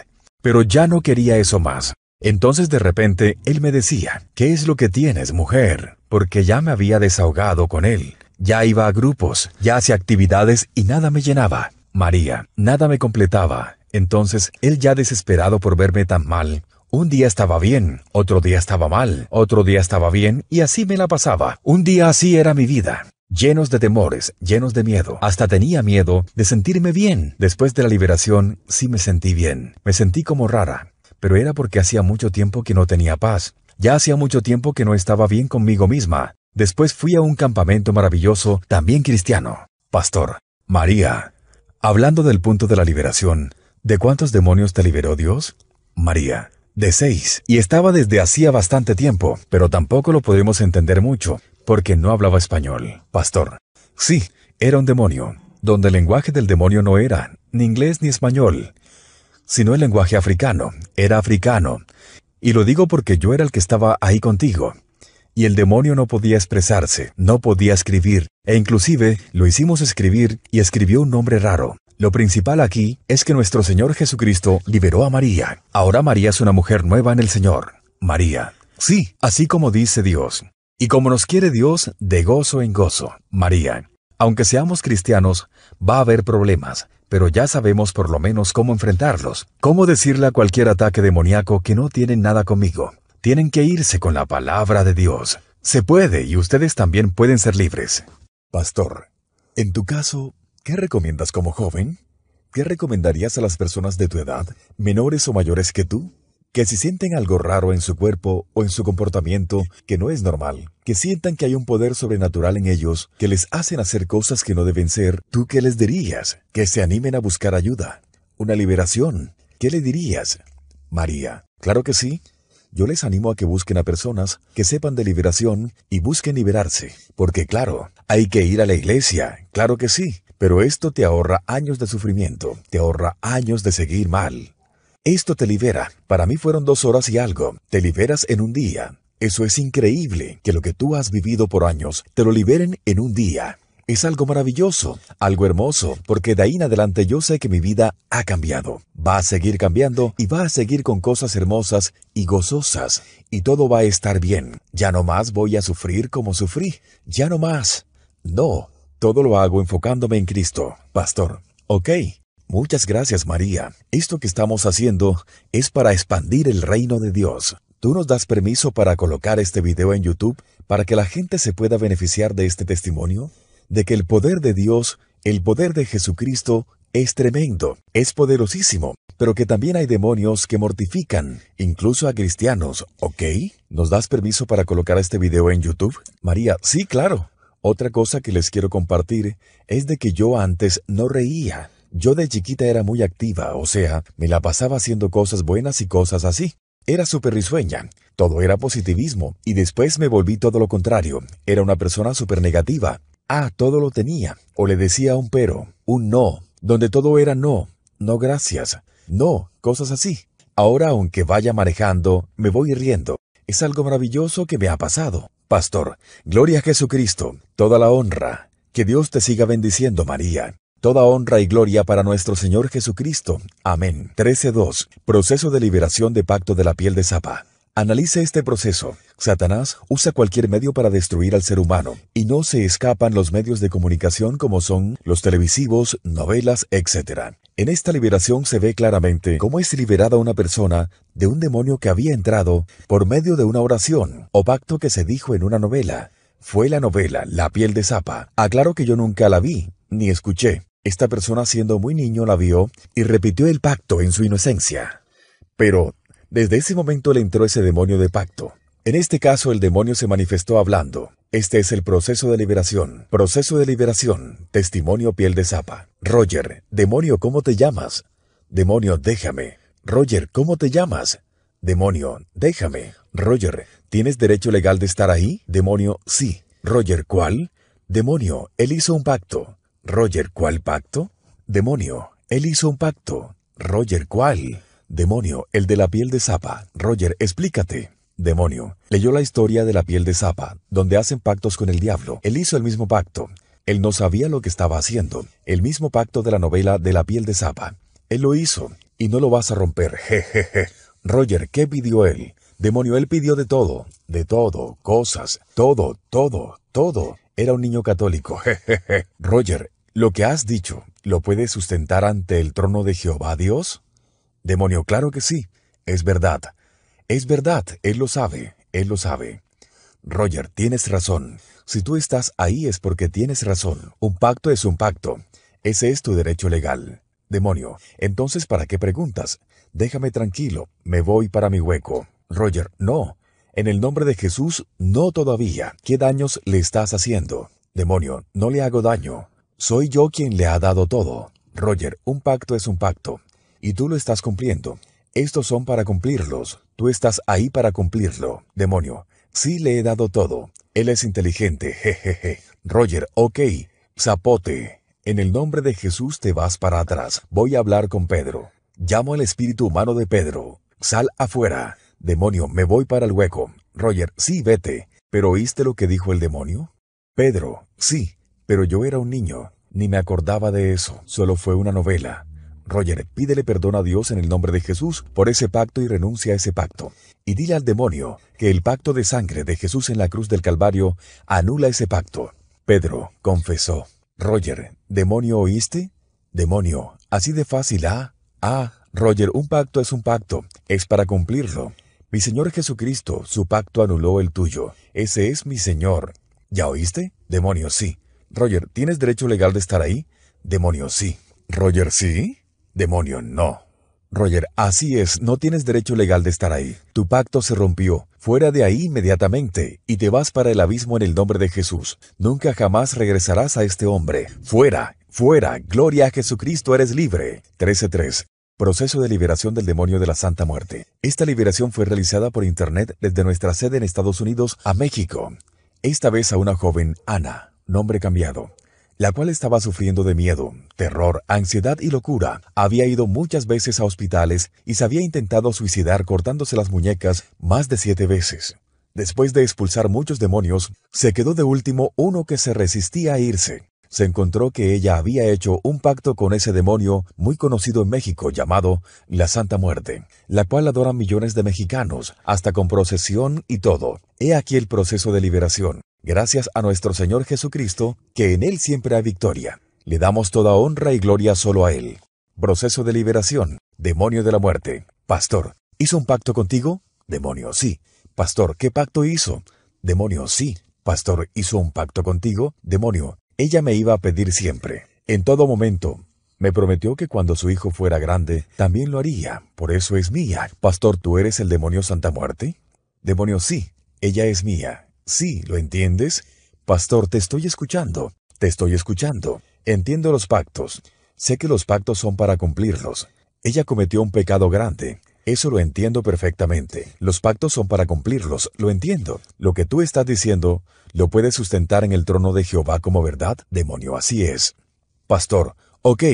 Pero ya no quería eso más. Entonces de repente él me decía, ¿qué es lo que tienes, mujer? Porque ya me había desahogado con él. Ya iba a grupos, ya hacía actividades y nada me llenaba. María, nada me completaba. Entonces él ya desesperado por verme tan mal, un día estaba bien, otro día estaba mal, otro día estaba bien, y así me la pasaba. Un día así era mi vida. Llenos de temores, llenos de miedo. Hasta tenía miedo de sentirme bien. Después de la liberación, sí me sentí bien. Me sentí como rara, pero era porque hacía mucho tiempo que no tenía paz. Ya hacía mucho tiempo que no estaba bien conmigo misma. Después fui a un campamento maravilloso, también cristiano. Pastor, María. Hablando del punto de la liberación, ¿de cuántos demonios te liberó Dios? María. De seis. Y estaba desde hacía bastante tiempo, pero tampoco lo podemos entender mucho, porque no hablaba español. Pastor. Sí, era un demonio, donde el lenguaje del demonio no era ni inglés ni español, sino el lenguaje africano, era africano. Y lo digo porque yo era el que estaba ahí contigo. Y el demonio no podía expresarse, no podía escribir, e inclusive lo hicimos escribir y escribió un nombre raro. Lo principal aquí es que nuestro Señor Jesucristo liberó a María. Ahora María es una mujer nueva en el Señor. María. Sí, así como dice Dios. Y como nos quiere Dios, de gozo en gozo. María. Aunque seamos cristianos, va a haber problemas, pero ya sabemos por lo menos cómo enfrentarlos, cómo decirle a cualquier ataque demoníaco que no tienen nada conmigo. Tienen que irse con la palabra de Dios. Se puede y ustedes también pueden ser libres. Pastor, en tu caso, ¿qué recomiendas como joven? ¿Qué recomendarías a las personas de tu edad, menores o mayores que tú? que si sienten algo raro en su cuerpo o en su comportamiento que no es normal, que sientan que hay un poder sobrenatural en ellos que les hacen hacer cosas que no deben ser, ¿tú qué les dirías? Que se animen a buscar ayuda, una liberación. ¿Qué le dirías? María, claro que sí. Yo les animo a que busquen a personas que sepan de liberación y busquen liberarse, porque claro, hay que ir a la iglesia, claro que sí, pero esto te ahorra años de sufrimiento, te ahorra años de seguir mal. Esto te libera. Para mí fueron dos horas y algo. Te liberas en un día. Eso es increíble, que lo que tú has vivido por años te lo liberen en un día. Es algo maravilloso, algo hermoso, porque de ahí en adelante yo sé que mi vida ha cambiado. Va a seguir cambiando y va a seguir con cosas hermosas y gozosas. Y todo va a estar bien. Ya no más voy a sufrir como sufrí. Ya no más. No, todo lo hago enfocándome en Cristo. Pastor, ok, Muchas gracias María. Esto que estamos haciendo es para expandir el reino de Dios. Tú nos das permiso para colocar este video en YouTube para que la gente se pueda beneficiar de este testimonio, de que el poder de Dios, el poder de Jesucristo, es tremendo, es poderosísimo, pero que también hay demonios que mortifican, incluso a cristianos, ¿ok? ¿Nos das permiso para colocar este video en YouTube? María, sí, claro. Otra cosa que les quiero compartir es de que yo antes no reía. Yo de chiquita era muy activa, o sea, me la pasaba haciendo cosas buenas y cosas así. Era súper risueña, todo era positivismo, y después me volví todo lo contrario, era una persona súper negativa. Ah, todo lo tenía, o le decía un pero, un no, donde todo era no, no gracias, no, cosas así. Ahora, aunque vaya manejando, me voy riendo. Es algo maravilloso que me ha pasado. Pastor, gloria a Jesucristo, toda la honra. Que Dios te siga bendiciendo, María. Toda honra y gloria para nuestro Señor Jesucristo. Amén. 13.2. Proceso de liberación de pacto de la piel de zapa. Analice este proceso. Satanás usa cualquier medio para destruir al ser humano, y no se escapan los medios de comunicación como son los televisivos, novelas, etc. En esta liberación se ve claramente cómo es liberada una persona de un demonio que había entrado por medio de una oración o pacto que se dijo en una novela. Fue la novela La piel de zapa. Aclaro que yo nunca la vi, ni escuché, esta persona siendo muy niño la vio y repitió el pacto en su inocencia. Pero desde ese momento le entró ese demonio de pacto. En este caso el demonio se manifestó hablando. Este es el proceso de liberación. Proceso de liberación. Testimonio piel de zapa. Roger, demonio, ¿cómo te llamas? Demonio, déjame. Roger, ¿cómo te llamas? Demonio, déjame. Roger, ¿tienes derecho legal de estar ahí? Demonio, sí. Roger, ¿cuál? Demonio, él hizo un pacto. Roger, ¿cuál pacto? Demonio, él hizo un pacto. Roger, ¿cuál? Demonio, el de la piel de zapa. Roger, explícate. Demonio, leyó la historia de la piel de zapa, donde hacen pactos con el diablo. Él hizo el mismo pacto. Él no sabía lo que estaba haciendo. El mismo pacto de la novela de la piel de zapa. Él lo hizo, y no lo vas a romper. Jejeje. Roger, ¿qué pidió él? Demonio, él pidió de todo, de todo, cosas, todo, todo, todo era un niño católico. Roger, ¿lo que has dicho lo puedes sustentar ante el trono de Jehová Dios? Demonio, claro que sí. Es verdad. Es verdad, él lo sabe, él lo sabe. Roger, tienes razón. Si tú estás ahí es porque tienes razón. Un pacto es un pacto. Ese es tu derecho legal. Demonio, entonces ¿para qué preguntas? Déjame tranquilo, me voy para mi hueco. Roger, no, en el nombre de Jesús, no todavía. ¿Qué daños le estás haciendo? Demonio, no le hago daño. Soy yo quien le ha dado todo. Roger, un pacto es un pacto. Y tú lo estás cumpliendo. Estos son para cumplirlos. Tú estás ahí para cumplirlo. Demonio, sí le he dado todo. Él es inteligente. Jejeje. Roger, ok. Zapote. En el nombre de Jesús te vas para atrás. Voy a hablar con Pedro. Llamo al espíritu humano de Pedro. Sal afuera. Demonio, me voy para el hueco. Roger, sí, vete. ¿Pero oíste lo que dijo el demonio? Pedro, sí, pero yo era un niño. Ni me acordaba de eso. Solo fue una novela. Roger, pídele perdón a Dios en el nombre de Jesús por ese pacto y renuncia a ese pacto. Y dile al demonio que el pacto de sangre de Jesús en la cruz del Calvario anula ese pacto. Pedro confesó. Roger, demonio, ¿oíste? Demonio, así de fácil, ¿ah? Ah, Roger, un pacto es un pacto, es para cumplirlo. Mi Señor Jesucristo, su pacto anuló el tuyo. Ese es mi Señor. ¿Ya oíste? Demonio, sí. Roger, ¿tienes derecho legal de estar ahí? Demonio, sí. Roger, sí. Demonio, no. Roger, así es, no tienes derecho legal de estar ahí. Tu pacto se rompió. Fuera de ahí inmediatamente y te vas para el abismo en el nombre de Jesús. Nunca jamás regresarás a este hombre. Fuera, fuera, gloria a Jesucristo, eres libre. 13.3. Proceso de liberación del demonio de la Santa Muerte. Esta liberación fue realizada por Internet desde nuestra sede en Estados Unidos a México. Esta vez a una joven, Ana, nombre cambiado, la cual estaba sufriendo de miedo, terror, ansiedad y locura. Había ido muchas veces a hospitales y se había intentado suicidar cortándose las muñecas más de siete veces. Después de expulsar muchos demonios, se quedó de último uno que se resistía a irse se encontró que ella había hecho un pacto con ese demonio muy conocido en México llamado la Santa Muerte, la cual adoran millones de mexicanos, hasta con procesión y todo. He aquí el proceso de liberación, gracias a nuestro Señor Jesucristo, que en Él siempre hay victoria. Le damos toda honra y gloria solo a Él. Proceso de liberación, demonio de la muerte. Pastor, ¿hizo un pacto contigo? Demonio, sí. Pastor, ¿qué pacto hizo? Demonio, sí. Pastor, ¿hizo un pacto contigo? Demonio, ella me iba a pedir siempre, en todo momento. Me prometió que cuando su hijo fuera grande, también lo haría. Por eso es mía. Pastor, ¿tú eres el demonio Santa Muerte? Demonio, sí. Ella es mía. Sí, ¿lo entiendes? Pastor, te estoy escuchando. Te estoy escuchando. Entiendo los pactos. Sé que los pactos son para cumplirlos. Ella cometió un pecado grande. Eso lo entiendo perfectamente. Los pactos son para cumplirlos, lo entiendo. Lo que tú estás diciendo, ¿lo puedes sustentar en el trono de Jehová como verdad? Demonio, así es. Pastor, ok,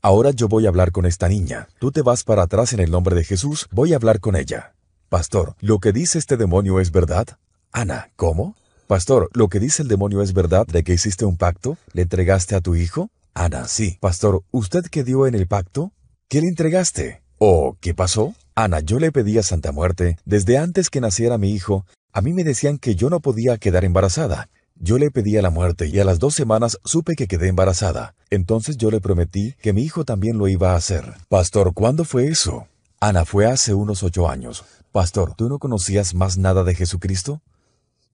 ahora yo voy a hablar con esta niña. Tú te vas para atrás en el nombre de Jesús, voy a hablar con ella. Pastor, ¿lo que dice este demonio es verdad? Ana, ¿cómo? Pastor, ¿lo que dice el demonio es verdad de que hiciste un pacto? ¿Le entregaste a tu hijo? Ana, sí. Pastor, ¿usted qué dio en el pacto? ¿Qué le entregaste? ¿O qué pasó? Ana, yo le pedí a Santa Muerte, desde antes que naciera mi hijo, a mí me decían que yo no podía quedar embarazada. Yo le pedí a la muerte y a las dos semanas supe que quedé embarazada. Entonces yo le prometí que mi hijo también lo iba a hacer. Pastor, ¿cuándo fue eso? Ana, fue hace unos ocho años. Pastor, ¿tú no conocías más nada de Jesucristo?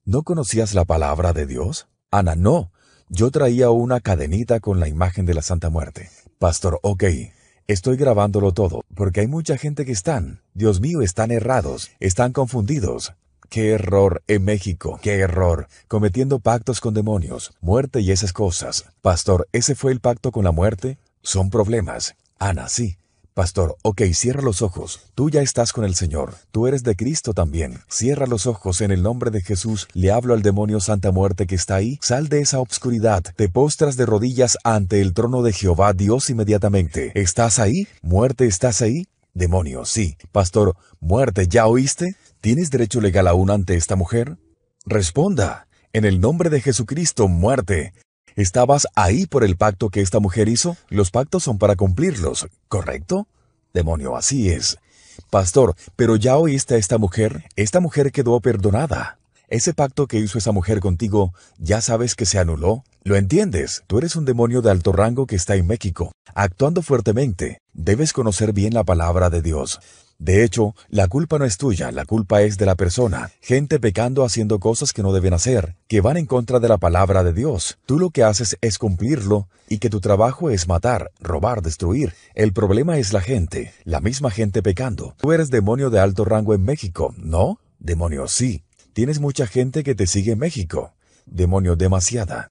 ¿No conocías la palabra de Dios? Ana, no. Yo traía una cadenita con la imagen de la Santa Muerte. Pastor, ok. Estoy grabándolo todo, porque hay mucha gente que están, Dios mío, están errados, están confundidos. Qué error en México, qué error, cometiendo pactos con demonios, muerte y esas cosas. Pastor, ¿ese fue el pacto con la muerte? Son problemas. Ana, sí, Pastor, ok, cierra los ojos. Tú ya estás con el Señor. Tú eres de Cristo también. Cierra los ojos en el nombre de Jesús. Le hablo al demonio Santa Muerte que está ahí. Sal de esa obscuridad. Te postras de rodillas ante el trono de Jehová Dios inmediatamente. ¿Estás ahí? Muerte, ¿estás ahí? Demonio, sí. Pastor, muerte, ¿ya oíste? ¿Tienes derecho legal aún ante esta mujer? Responda. En el nombre de Jesucristo, muerte, Estabas ahí por el pacto que esta mujer hizo. Los pactos son para cumplirlos, ¿correcto? Demonio, así es. Pastor, pero ya oíste a esta mujer. Esta mujer quedó perdonada. Ese pacto que hizo esa mujer contigo, ya sabes que se anuló. Lo entiendes, tú eres un demonio de alto rango que está en México, actuando fuertemente. Debes conocer bien la palabra de Dios. De hecho, la culpa no es tuya, la culpa es de la persona. Gente pecando haciendo cosas que no deben hacer, que van en contra de la palabra de Dios. Tú lo que haces es cumplirlo y que tu trabajo es matar, robar, destruir. El problema es la gente, la misma gente pecando. Tú eres demonio de alto rango en México, ¿no? Demonio, sí. Tienes mucha gente que te sigue en México. Demonio, demasiada.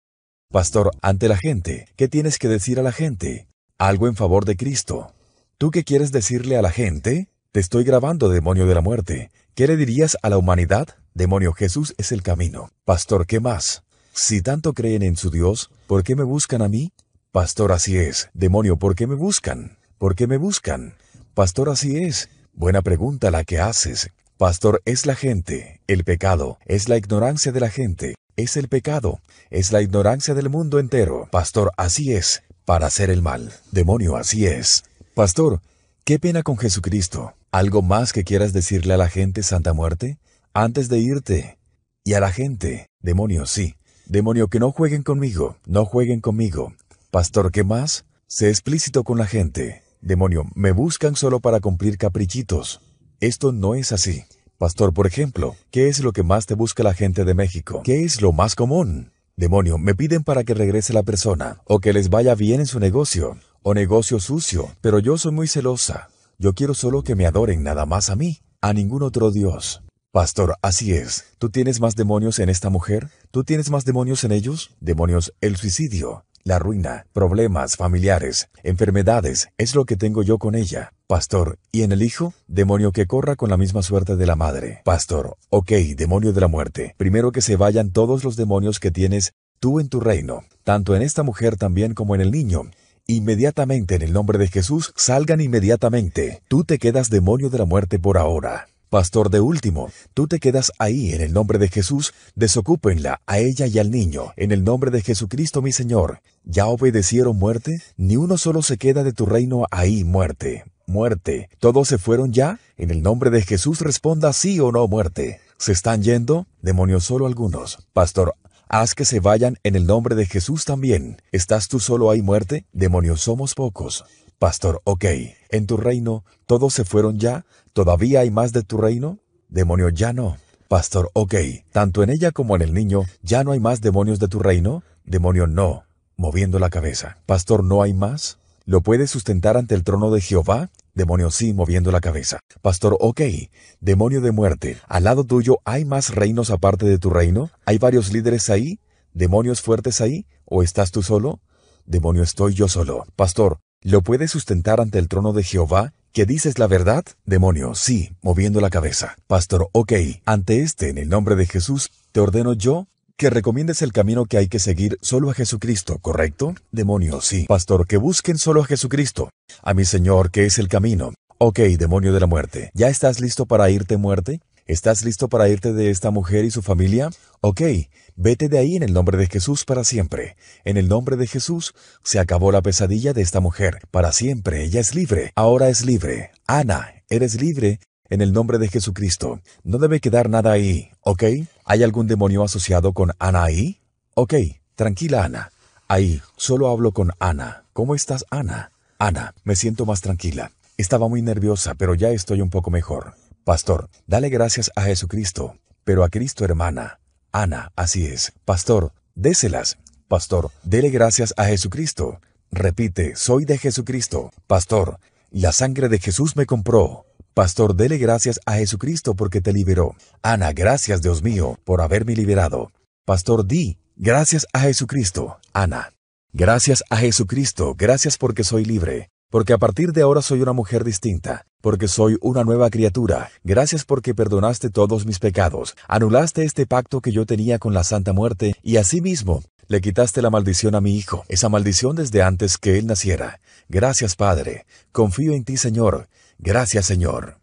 Pastor, ante la gente, ¿qué tienes que decir a la gente? Algo en favor de Cristo. ¿Tú qué quieres decirle a la gente? Te estoy grabando, demonio de la muerte. ¿Qué le dirías a la humanidad? Demonio, Jesús es el camino. Pastor, ¿qué más? Si tanto creen en su Dios, ¿por qué me buscan a mí? Pastor, así es. Demonio, ¿por qué me buscan? ¿Por qué me buscan? Pastor, así es. Buena pregunta la que haces. Pastor, es la gente, el pecado, es la ignorancia de la gente, es el pecado, es la ignorancia del mundo entero. Pastor, así es, para hacer el mal. Demonio, así es. Pastor, qué pena con Jesucristo. ¿Algo más que quieras decirle a la gente, Santa Muerte? Antes de irte. Y a la gente. Demonio, sí. Demonio, que no jueguen conmigo. No jueguen conmigo. Pastor, ¿qué más? Sé explícito con la gente. Demonio, me buscan solo para cumplir caprichitos. Esto no es así. Pastor, por ejemplo, ¿qué es lo que más te busca la gente de México? ¿Qué es lo más común? Demonio, me piden para que regrese la persona, o que les vaya bien en su negocio, o negocio sucio, pero yo soy muy celosa. Yo quiero solo que me adoren nada más a mí, a ningún otro Dios. Pastor, así es. ¿Tú tienes más demonios en esta mujer? ¿Tú tienes más demonios en ellos? Demonios, el suicidio, la ruina, problemas familiares, enfermedades, es lo que tengo yo con ella. Pastor, ¿y en el hijo? Demonio que corra con la misma suerte de la madre. Pastor, ok, demonio de la muerte. Primero que se vayan todos los demonios que tienes tú en tu reino, tanto en esta mujer también como en el niño, Inmediatamente en el nombre de Jesús, salgan inmediatamente. Tú te quedas demonio de la muerte por ahora. Pastor de último, tú te quedas ahí en el nombre de Jesús, desocúpenla a ella y al niño, en el nombre de Jesucristo mi Señor. ¿Ya obedecieron muerte? Ni uno solo se queda de tu reino ahí, muerte. Muerte. ¿Todos se fueron ya? En el nombre de Jesús responda sí o no, muerte. ¿Se están yendo? Demonios solo algunos. Pastor Haz que se vayan en el nombre de Jesús también. ¿Estás tú solo hay muerte? Demonios somos pocos. Pastor, ok. ¿En tu reino todos se fueron ya? ¿Todavía hay más de tu reino? Demonio, ya no. Pastor, ok. ¿Tanto en ella como en el niño ya no hay más demonios de tu reino? Demonio, no. Moviendo la cabeza. Pastor, ¿no hay más? ¿Lo puedes sustentar ante el trono de Jehová? Demonio sí moviendo la cabeza. Pastor, ok. Demonio de muerte. Al lado tuyo hay más reinos aparte de tu reino. ¿Hay varios líderes ahí? ¿Demonios fuertes ahí? ¿O estás tú solo? Demonio estoy yo solo. Pastor, ¿lo puedes sustentar ante el trono de Jehová? ¿Que dices la verdad? Demonio, sí, moviendo la cabeza. Pastor, ok, ante este, en el nombre de Jesús, te ordeno yo, que recomiendes el camino que hay que seguir solo a Jesucristo, ¿correcto? Demonio, sí. Pastor, que busquen solo a Jesucristo. A mi Señor, que es el camino. Ok, demonio de la muerte. ¿Ya estás listo para irte muerte? ¿Estás listo para irte de esta mujer y su familia? Ok, vete de ahí en el nombre de Jesús para siempre. En el nombre de Jesús se acabó la pesadilla de esta mujer. Para siempre, ella es libre. Ahora es libre. Ana, eres libre en el nombre de Jesucristo. No debe quedar nada ahí, ¿ok? ¿Hay algún demonio asociado con Ana ahí? Ok, tranquila Ana. Ahí, solo hablo con Ana. ¿Cómo estás, Ana? Ana, me siento más tranquila. Estaba muy nerviosa, pero ya estoy un poco mejor. Pastor, dale gracias a Jesucristo, pero a Cristo hermana. Ana, así es. Pastor, déselas. Pastor, dele gracias a Jesucristo. Repite, soy de Jesucristo. Pastor, la sangre de Jesús me compró. Pastor, dele gracias a Jesucristo porque te liberó. Ana, gracias Dios mío por haberme liberado. Pastor, di, gracias a Jesucristo. Ana, gracias a Jesucristo, gracias porque soy libre. Porque a partir de ahora soy una mujer distinta, porque soy una nueva criatura. Gracias porque perdonaste todos mis pecados, anulaste este pacto que yo tenía con la Santa Muerte y asimismo le quitaste la maldición a mi hijo, esa maldición desde antes que él naciera. Gracias Padre, confío en ti Señor, Gracias, Señor.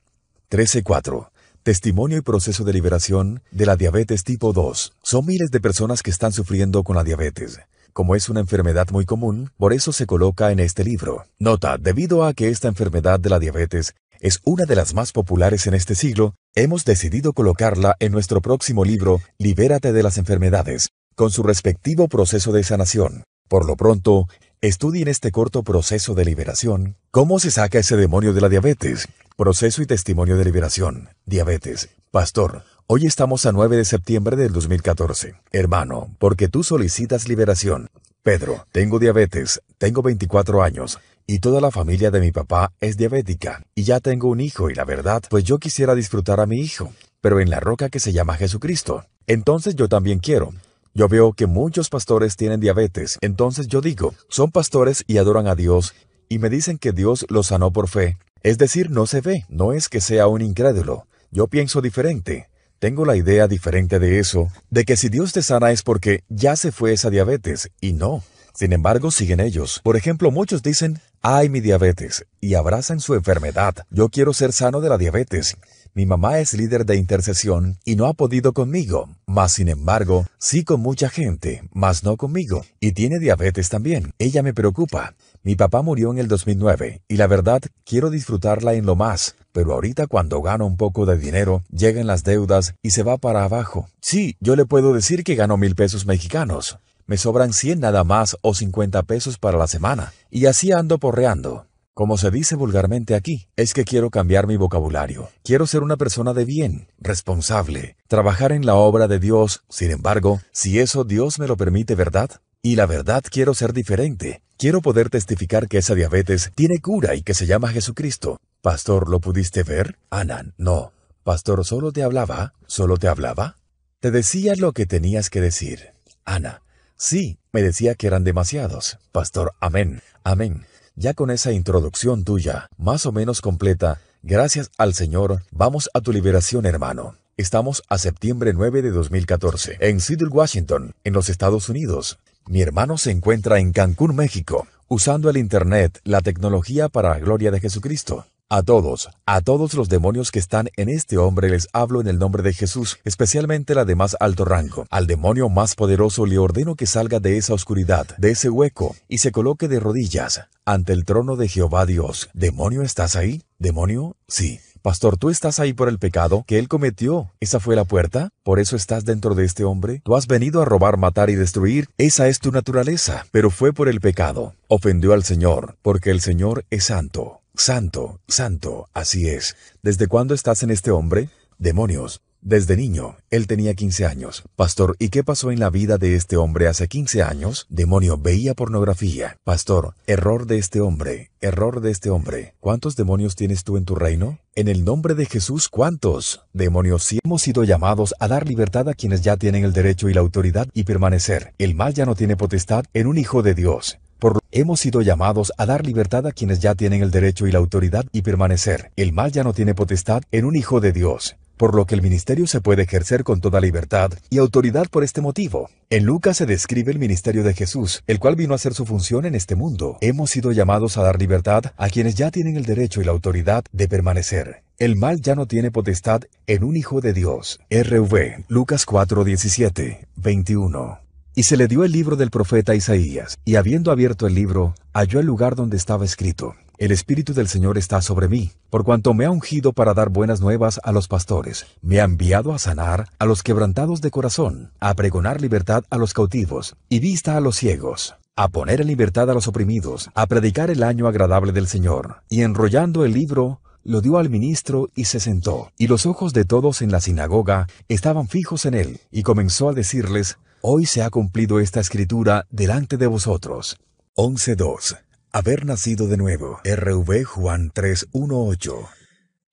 13.4. Testimonio y proceso de liberación de la diabetes tipo 2. Son miles de personas que están sufriendo con la diabetes. Como es una enfermedad muy común, por eso se coloca en este libro. Nota, debido a que esta enfermedad de la diabetes es una de las más populares en este siglo, hemos decidido colocarla en nuestro próximo libro, Libérate de las enfermedades, con su respectivo proceso de sanación. Por lo pronto, Estudien este corto proceso de liberación. ¿Cómo se saca ese demonio de la diabetes? Proceso y testimonio de liberación. Diabetes. Pastor, hoy estamos a 9 de septiembre del 2014. Hermano, porque tú solicitas liberación. Pedro, tengo diabetes, tengo 24 años, y toda la familia de mi papá es diabética, y ya tengo un hijo, y la verdad, pues yo quisiera disfrutar a mi hijo, pero en la roca que se llama Jesucristo. Entonces yo también quiero, yo veo que muchos pastores tienen diabetes, entonces yo digo, son pastores y adoran a Dios, y me dicen que Dios los sanó por fe. Es decir, no se ve, no es que sea un incrédulo. Yo pienso diferente. Tengo la idea diferente de eso, de que si Dios te sana es porque ya se fue esa diabetes, y no. Sin embargo, siguen ellos. Por ejemplo, muchos dicen, ay mi diabetes, y abrazan su enfermedad. Yo quiero ser sano de la diabetes. Mi mamá es líder de intercesión y no ha podido conmigo, mas sin embargo, sí con mucha gente, mas no conmigo, y tiene diabetes también. Ella me preocupa. Mi papá murió en el 2009 y la verdad quiero disfrutarla en lo más, pero ahorita cuando gano un poco de dinero, llegan las deudas y se va para abajo. Sí, yo le puedo decir que gano mil pesos mexicanos me sobran 100 nada más o 50 pesos para la semana, y así ando porreando. Como se dice vulgarmente aquí, es que quiero cambiar mi vocabulario. Quiero ser una persona de bien, responsable, trabajar en la obra de Dios, sin embargo, si eso Dios me lo permite, ¿verdad? Y la verdad quiero ser diferente. Quiero poder testificar que esa diabetes tiene cura y que se llama Jesucristo. Pastor, ¿lo pudiste ver? Anan, no. Pastor, ¿solo te hablaba? ¿Solo te hablaba? Te decía lo que tenías que decir. Ana, Sí, me decía que eran demasiados. Pastor, amén, amén. Ya con esa introducción tuya, más o menos completa, gracias al Señor, vamos a tu liberación, hermano. Estamos a septiembre 9 de 2014, en Seattle, Washington, en los Estados Unidos. Mi hermano se encuentra en Cancún, México, usando el Internet, la tecnología para la gloria de Jesucristo. A todos, a todos los demonios que están en este hombre les hablo en el nombre de Jesús, especialmente la de más alto rango. Al demonio más poderoso le ordeno que salga de esa oscuridad, de ese hueco, y se coloque de rodillas ante el trono de Jehová Dios. ¿Demonio estás ahí? ¿Demonio? Sí. Pastor, tú estás ahí por el pecado que él cometió. ¿Esa fue la puerta? ¿Por eso estás dentro de este hombre? Tú has venido a robar, matar y destruir. Esa es tu naturaleza. Pero fue por el pecado. Ofendió al Señor, porque el Señor es santo. Santo, santo, así es. ¿Desde cuándo estás en este hombre? Demonios. Desde niño, él tenía 15 años. Pastor, ¿y qué pasó en la vida de este hombre hace 15 años? Demonio, veía pornografía. Pastor, error de este hombre, error de este hombre. ¿Cuántos demonios tienes tú en tu reino? En el nombre de Jesús, ¿cuántos? Demonios, si hemos sido llamados a dar libertad a quienes ya tienen el derecho y la autoridad y permanecer. El mal ya no tiene potestad en un hijo de Dios. Por lo hemos sido llamados a dar libertad a quienes ya tienen el derecho y la autoridad y permanecer. El mal ya no tiene potestad en un hijo de Dios por lo que el ministerio se puede ejercer con toda libertad y autoridad por este motivo. En Lucas se describe el ministerio de Jesús, el cual vino a hacer su función en este mundo. Hemos sido llamados a dar libertad a quienes ya tienen el derecho y la autoridad de permanecer. El mal ya no tiene potestad en un hijo de Dios. RV, Lucas 4.17, 21. Y se le dio el libro del profeta Isaías, y habiendo abierto el libro, halló el lugar donde estaba escrito, el Espíritu del Señor está sobre mí, por cuanto me ha ungido para dar buenas nuevas a los pastores, me ha enviado a sanar a los quebrantados de corazón, a pregonar libertad a los cautivos, y vista a los ciegos, a poner en libertad a los oprimidos, a predicar el año agradable del Señor. Y enrollando el libro, lo dio al ministro y se sentó. Y los ojos de todos en la sinagoga estaban fijos en él, y comenzó a decirles, Hoy se ha cumplido esta escritura delante de vosotros. 11.2. Haber nacido de nuevo. RV Juan 3.1.8.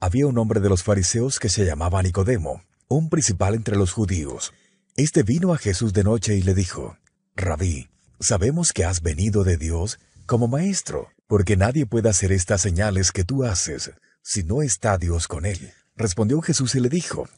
Había un hombre de los fariseos que se llamaba Nicodemo, un principal entre los judíos. Este vino a Jesús de noche y le dijo, Rabí, sabemos que has venido de Dios como maestro, porque nadie puede hacer estas señales que tú haces si no está Dios con él. Respondió Jesús y le dijo,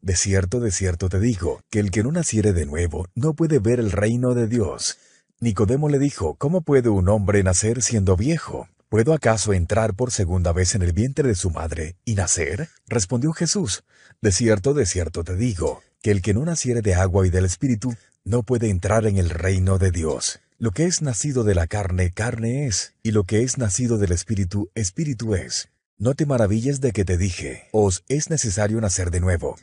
de cierto, de cierto te digo, que el que no naciere de nuevo no puede ver el reino de Dios. Nicodemo le dijo, ¿Cómo puede un hombre nacer siendo viejo? ¿Puedo acaso entrar por segunda vez en el vientre de su madre y nacer? Respondió Jesús, De cierto, de cierto te digo, que el que no naciere de agua y del Espíritu no puede entrar en el reino de Dios. Lo que es nacido de la carne, carne es, y lo que es nacido del Espíritu, Espíritu es. No te maravilles de que te dije, os es necesario nacer de nuevo.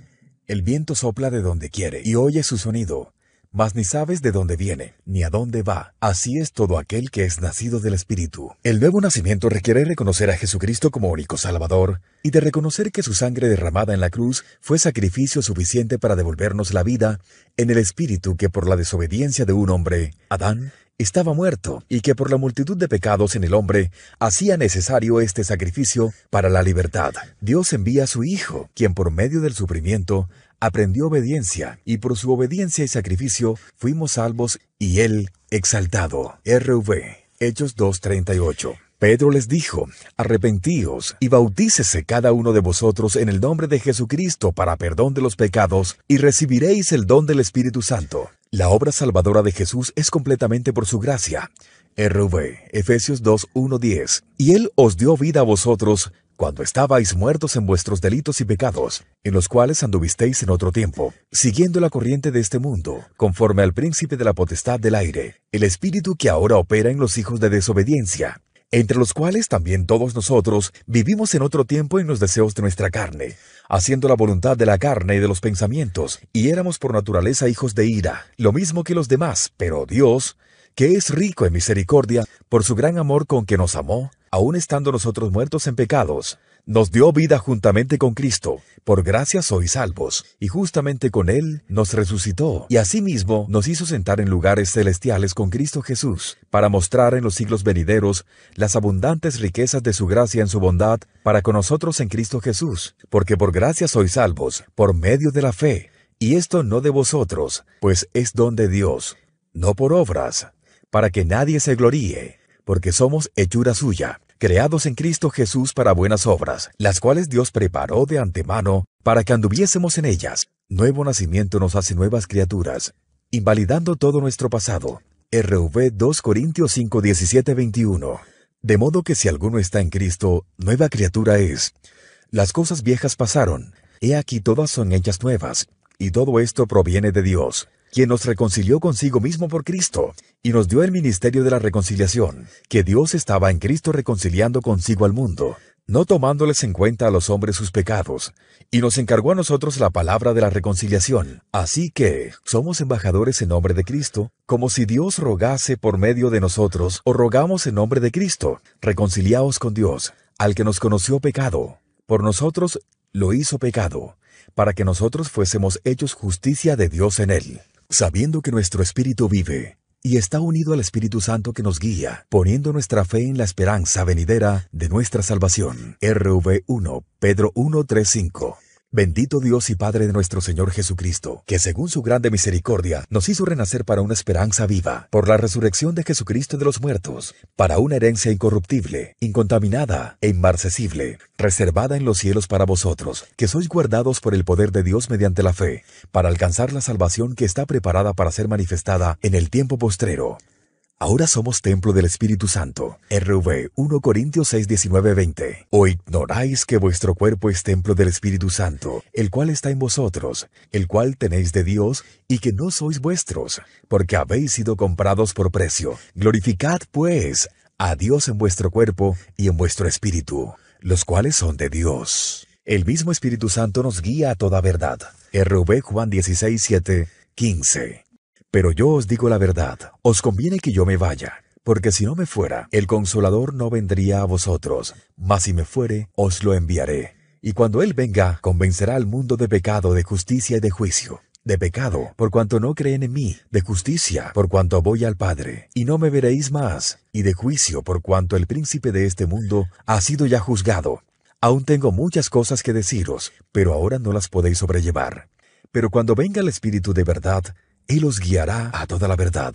El viento sopla de donde quiere y oye su sonido, mas ni sabes de dónde viene, ni a dónde va. Así es todo aquel que es nacido del Espíritu. El nuevo nacimiento requiere reconocer a Jesucristo como único Salvador y de reconocer que su sangre derramada en la cruz fue sacrificio suficiente para devolvernos la vida en el Espíritu que por la desobediencia de un hombre, Adán, estaba muerto y que por la multitud de pecados en el hombre hacía necesario este sacrificio para la libertad. Dios envía a su Hijo, quien por medio del sufrimiento aprendió obediencia, y por su obediencia y sacrificio fuimos salvos y Él exaltado. RV, Hechos 2.38. Pedro les dijo, arrepentíos y bautícese cada uno de vosotros en el nombre de Jesucristo para perdón de los pecados, y recibiréis el don del Espíritu Santo. La obra salvadora de Jesús es completamente por su gracia. RV, Efesios 2.1.10. Y Él os dio vida a vosotros cuando estabais muertos en vuestros delitos y pecados, en los cuales anduvisteis en otro tiempo, siguiendo la corriente de este mundo, conforme al príncipe de la potestad del aire, el espíritu que ahora opera en los hijos de desobediencia, entre los cuales también todos nosotros vivimos en otro tiempo en los deseos de nuestra carne haciendo la voluntad de la carne y de los pensamientos, y éramos por naturaleza hijos de ira, lo mismo que los demás, pero Dios, que es rico en misericordia, por su gran amor con que nos amó, aun estando nosotros muertos en pecados, nos dio vida juntamente con Cristo. Por gracia sois salvos, y justamente con Él nos resucitó, y asimismo nos hizo sentar en lugares celestiales con Cristo Jesús, para mostrar en los siglos venideros las abundantes riquezas de su gracia en su bondad para con nosotros en Cristo Jesús, porque por gracia sois salvos, por medio de la fe, y esto no de vosotros, pues es don de Dios, no por obras, para que nadie se gloríe, porque somos hechura suya creados en Cristo Jesús para buenas obras, las cuales Dios preparó de antemano para que anduviésemos en ellas. Nuevo nacimiento nos hace nuevas criaturas, invalidando todo nuestro pasado. RV 2 Corintios 5, 17, 21. De modo que si alguno está en Cristo, nueva criatura es. Las cosas viejas pasaron, he aquí todas son ellas nuevas, y todo esto proviene de Dios, quien nos reconcilió consigo mismo por Cristo y nos dio el ministerio de la reconciliación, que Dios estaba en Cristo reconciliando consigo al mundo, no tomándoles en cuenta a los hombres sus pecados, y nos encargó a nosotros la palabra de la reconciliación. Así que somos embajadores en nombre de Cristo, como si Dios rogase por medio de nosotros, o rogamos en nombre de Cristo, reconciliaos con Dios, al que nos conoció pecado, por nosotros lo hizo pecado, para que nosotros fuésemos hechos justicia de Dios en él sabiendo que nuestro espíritu vive y está unido al Espíritu Santo que nos guía, poniendo nuestra fe en la esperanza venidera de nuestra salvación. RV1, Pedro 1.35. Bendito Dios y Padre de nuestro Señor Jesucristo, que según su grande misericordia nos hizo renacer para una esperanza viva, por la resurrección de Jesucristo de los muertos, para una herencia incorruptible, incontaminada e inmarcesible, reservada en los cielos para vosotros, que sois guardados por el poder de Dios mediante la fe, para alcanzar la salvación que está preparada para ser manifestada en el tiempo postrero Ahora somos templo del Espíritu Santo. RV 1 Corintios 6, 19, 20. O ignoráis que vuestro cuerpo es templo del Espíritu Santo, el cual está en vosotros, el cual tenéis de Dios, y que no sois vuestros, porque habéis sido comprados por precio. Glorificad, pues, a Dios en vuestro cuerpo y en vuestro espíritu, los cuales son de Dios. El mismo Espíritu Santo nos guía a toda verdad. RV Juan 16, 7, 15. Pero yo os digo la verdad, os conviene que yo me vaya, porque si no me fuera, el consolador no vendría a vosotros, mas si me fuere, os lo enviaré. Y cuando Él venga, convencerá al mundo de pecado, de justicia y de juicio. De pecado, por cuanto no creen en mí, de justicia, por cuanto voy al Padre, y no me veréis más, y de juicio, por cuanto el príncipe de este mundo ha sido ya juzgado. Aún tengo muchas cosas que deciros, pero ahora no las podéis sobrellevar. Pero cuando venga el Espíritu de verdad, él os guiará a toda la verdad,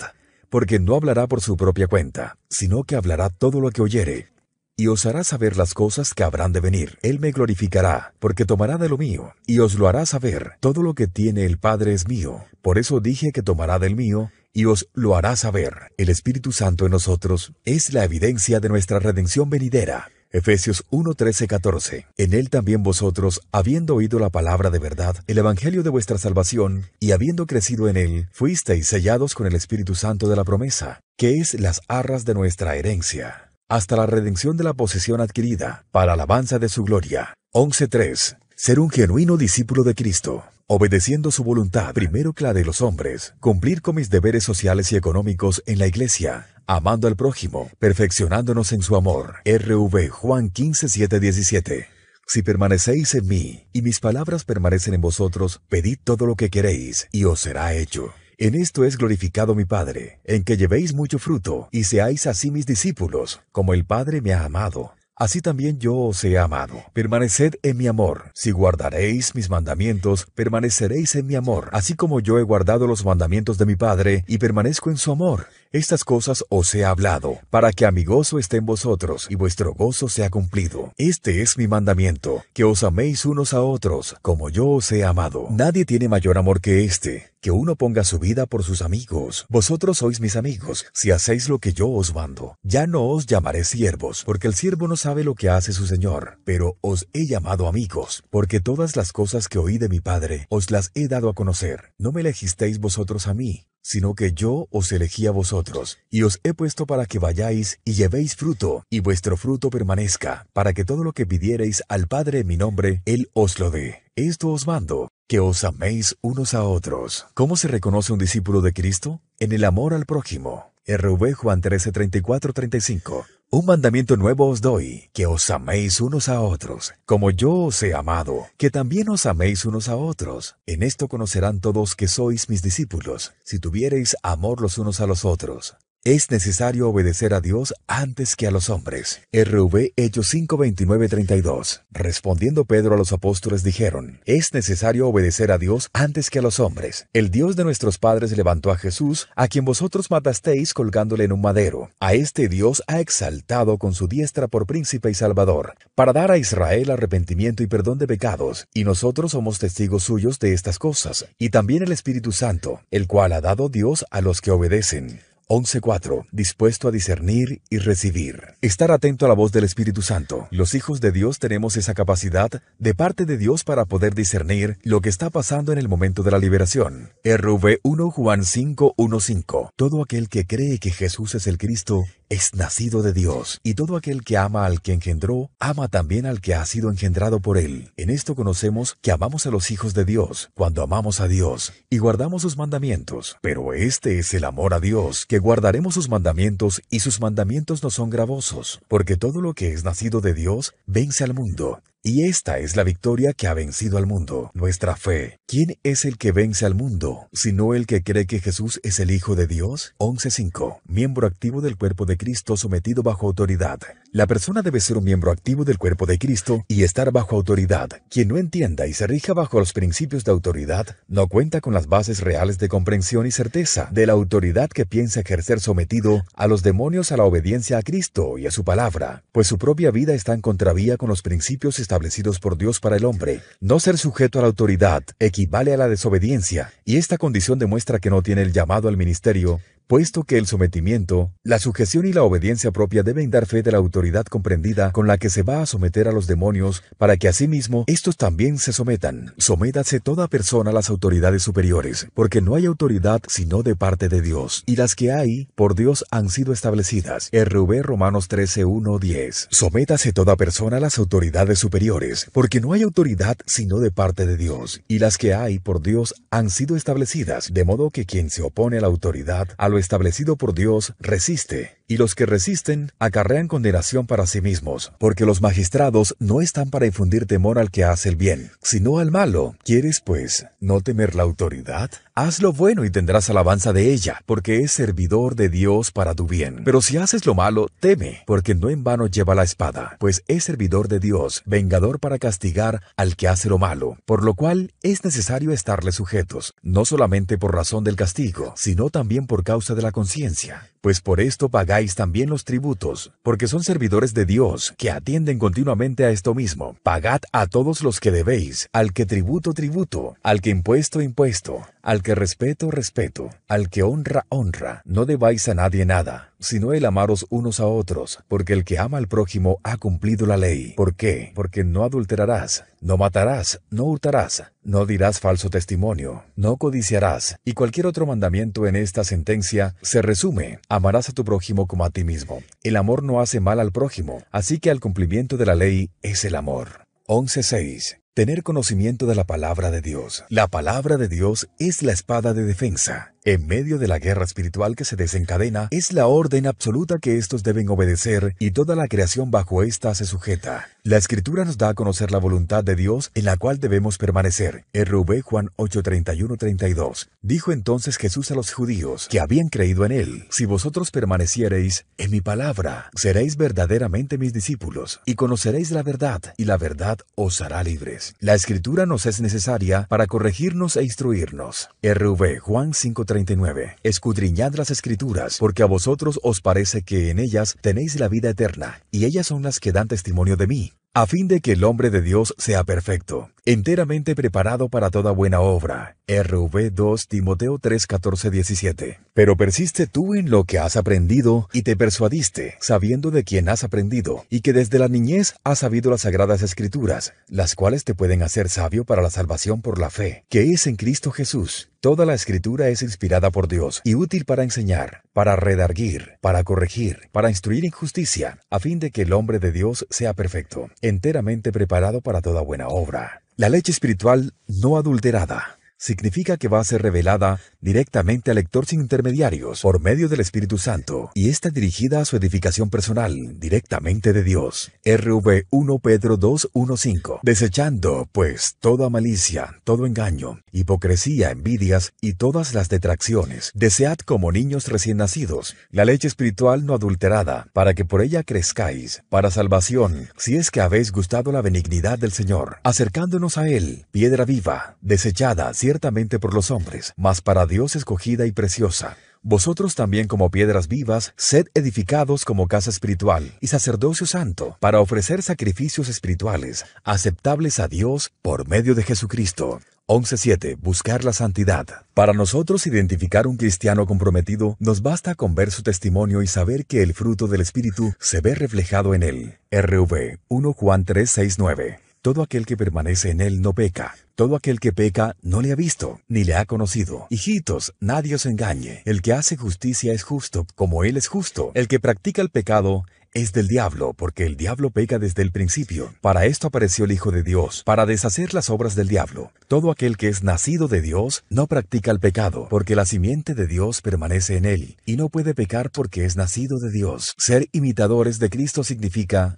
porque no hablará por su propia cuenta, sino que hablará todo lo que oyere, y os hará saber las cosas que habrán de venir. Él me glorificará, porque tomará de lo mío, y os lo hará saber. Todo lo que tiene el Padre es mío. Por eso dije que tomará del mío, y os lo hará saber. El Espíritu Santo en nosotros es la evidencia de nuestra redención venidera Efesios 1, 14. En él también vosotros, habiendo oído la palabra de verdad, el evangelio de vuestra salvación, y habiendo crecido en él, fuisteis sellados con el Espíritu Santo de la promesa, que es las arras de nuestra herencia, hasta la redención de la posesión adquirida, para alabanza de su gloria. 11.3. Ser un genuino discípulo de Cristo, obedeciendo su voluntad, primero que la de los hombres, cumplir con mis deberes sociales y económicos en la iglesia, amando al prójimo, perfeccionándonos en su amor. RV Juan 15, 7, 17. Si permanecéis en mí y mis palabras permanecen en vosotros, pedid todo lo que queréis y os será hecho. En esto es glorificado mi Padre, en que llevéis mucho fruto y seáis así mis discípulos, como el Padre me ha amado. Así también yo os he amado. Permaneced en mi amor. Si guardaréis mis mandamientos, permaneceréis en mi amor, así como yo he guardado los mandamientos de mi Padre y permanezco en su amor. Estas cosas os he hablado, para que a mi gozo esté en vosotros y vuestro gozo sea cumplido. Este es mi mandamiento, que os améis unos a otros, como yo os he amado. Nadie tiene mayor amor que este, que uno ponga su vida por sus amigos. Vosotros sois mis amigos, si hacéis lo que yo os mando. Ya no os llamaré siervos, porque el siervo no sabe lo que hace su señor, pero os he llamado amigos, porque todas las cosas que oí de mi Padre os las he dado a conocer. No me elegisteis vosotros a mí, sino que yo os elegí a vosotros, y os he puesto para que vayáis y llevéis fruto, y vuestro fruto permanezca, para que todo lo que pidiereis al Padre en mi nombre, Él os lo dé. Esto os mando, que os améis unos a otros. ¿Cómo se reconoce un discípulo de Cristo? En el amor al prójimo. RV Juan 13, 35. Un mandamiento nuevo os doy, que os améis unos a otros, como yo os he amado, que también os améis unos a otros. En esto conocerán todos que sois mis discípulos, si tuviereis amor los unos a los otros. Es necesario obedecer a Dios antes que a los hombres. RV Hechos 5, 29, 32. Respondiendo Pedro a los apóstoles dijeron, Es necesario obedecer a Dios antes que a los hombres. El Dios de nuestros padres levantó a Jesús, a quien vosotros matasteis colgándole en un madero. A este Dios ha exaltado con su diestra por príncipe y salvador, para dar a Israel arrepentimiento y perdón de pecados, y nosotros somos testigos suyos de estas cosas, y también el Espíritu Santo, el cual ha dado Dios a los que obedecen. 11.4. Dispuesto a discernir y recibir. Estar atento a la voz del Espíritu Santo. Los hijos de Dios tenemos esa capacidad de parte de Dios para poder discernir lo que está pasando en el momento de la liberación. RV 1 Juan 5.1.5. Todo aquel que cree que Jesús es el Cristo es nacido de Dios, y todo aquel que ama al que engendró, ama también al que ha sido engendrado por él. En esto conocemos que amamos a los hijos de Dios, cuando amamos a Dios, y guardamos sus mandamientos. Pero este es el amor a Dios, que guardaremos sus mandamientos, y sus mandamientos no son gravosos, porque todo lo que es nacido de Dios vence al mundo. Y esta es la victoria que ha vencido al mundo, nuestra fe. ¿Quién es el que vence al mundo, sino el que cree que Jesús es el Hijo de Dios? 11.5. Miembro activo del cuerpo de Cristo sometido bajo autoridad. La persona debe ser un miembro activo del cuerpo de Cristo y estar bajo autoridad. Quien no entienda y se rija bajo los principios de autoridad, no cuenta con las bases reales de comprensión y certeza de la autoridad que piensa ejercer sometido a los demonios a la obediencia a Cristo y a su palabra, pues su propia vida está en contravía con los principios establecidos por Dios para el hombre. No ser sujeto a la autoridad equivale a la desobediencia, y esta condición demuestra que no tiene el llamado al ministerio puesto que el sometimiento, la sujeción y la obediencia propia deben dar fe de la autoridad comprendida con la que se va a someter a los demonios para que asimismo estos también se sometan. Sométase toda persona a las autoridades superiores, porque no hay autoridad sino de parte de Dios, y las que hay por Dios han sido establecidas. RV Romanos 13, 1, 10. Sométase toda persona a las autoridades superiores, porque no hay autoridad sino de parte de Dios, y las que hay por Dios han sido establecidas, de modo que quien se opone a la autoridad, a lo establecido por Dios resiste y los que resisten acarrean condenación para sí mismos, porque los magistrados no están para infundir temor al que hace el bien, sino al malo. ¿Quieres, pues, no temer la autoridad? Haz lo bueno y tendrás alabanza de ella, porque es servidor de Dios para tu bien. Pero si haces lo malo, teme, porque no en vano lleva la espada, pues es servidor de Dios, vengador para castigar al que hace lo malo, por lo cual es necesario estarle sujetos, no solamente por razón del castigo, sino también por causa de la conciencia pues por esto pagáis también los tributos, porque son servidores de Dios, que atienden continuamente a esto mismo. Pagad a todos los que debéis, al que tributo, tributo, al que impuesto, impuesto, al que respeto, respeto. Al que honra, honra. No debáis a nadie nada, sino el amaros unos a otros, porque el que ama al prójimo ha cumplido la ley. ¿Por qué? Porque no adulterarás, no matarás, no hurtarás, no dirás falso testimonio, no codiciarás, y cualquier otro mandamiento en esta sentencia se resume, amarás a tu prójimo como a ti mismo. El amor no hace mal al prójimo, así que al cumplimiento de la ley es el amor. 11.6 Tener conocimiento de la palabra de Dios. La palabra de Dios es la espada de defensa en medio de la guerra espiritual que se desencadena, es la orden absoluta que estos deben obedecer y toda la creación bajo esta se sujeta. La Escritura nos da a conocer la voluntad de Dios en la cual debemos permanecer. RV Juan 8:31-32. Dijo entonces Jesús a los judíos que habían creído en él, si vosotros permaneciereis en mi palabra, seréis verdaderamente mis discípulos y conoceréis la verdad, y la verdad os hará libres. La Escritura nos es necesaria para corregirnos e instruirnos. RV Juan 5 39. Escudriñad las escrituras, porque a vosotros os parece que en ellas tenéis la vida eterna, y ellas son las que dan testimonio de mí a fin de que el hombre de Dios sea perfecto, enteramente preparado para toda buena obra. RV 2 Timoteo 314 17. Pero persiste tú en lo que has aprendido y te persuadiste, sabiendo de quién has aprendido, y que desde la niñez has sabido las sagradas escrituras, las cuales te pueden hacer sabio para la salvación por la fe, que es en Cristo Jesús. Toda la escritura es inspirada por Dios y útil para enseñar, para redarguir, para corregir, para instruir injusticia, a fin de que el hombre de Dios sea perfecto, enteramente preparado para toda buena obra. La leche espiritual no adulterada significa que va a ser revelada directamente al lector sin intermediarios por medio del Espíritu Santo y está dirigida a su edificación personal directamente de Dios. RV 1 Pedro 2.1.5 Desechando, pues, toda malicia, todo engaño, hipocresía, envidias y todas las detracciones, desead como niños recién nacidos la leche espiritual no adulterada, para que por ella crezcáis, para salvación, si es que habéis gustado la benignidad del Señor, acercándonos a Él, piedra viva, desechada, ciertamente por los hombres, mas para Dios escogida y preciosa. Vosotros también como piedras vivas, sed edificados como casa espiritual y sacerdocio santo, para ofrecer sacrificios espirituales, aceptables a Dios por medio de Jesucristo. 11.7. Buscar la santidad. Para nosotros identificar un cristiano comprometido, nos basta con ver su testimonio y saber que el fruto del Espíritu se ve reflejado en él. RV 1 Juan 3.6.9 todo aquel que permanece en él no peca. Todo aquel que peca no le ha visto, ni le ha conocido. Hijitos, nadie os engañe. El que hace justicia es justo, como él es justo. El que practica el pecado es del diablo, porque el diablo peca desde el principio. Para esto apareció el Hijo de Dios, para deshacer las obras del diablo. Todo aquel que es nacido de Dios no practica el pecado, porque la simiente de Dios permanece en él, y no puede pecar porque es nacido de Dios. Ser imitadores de Cristo significa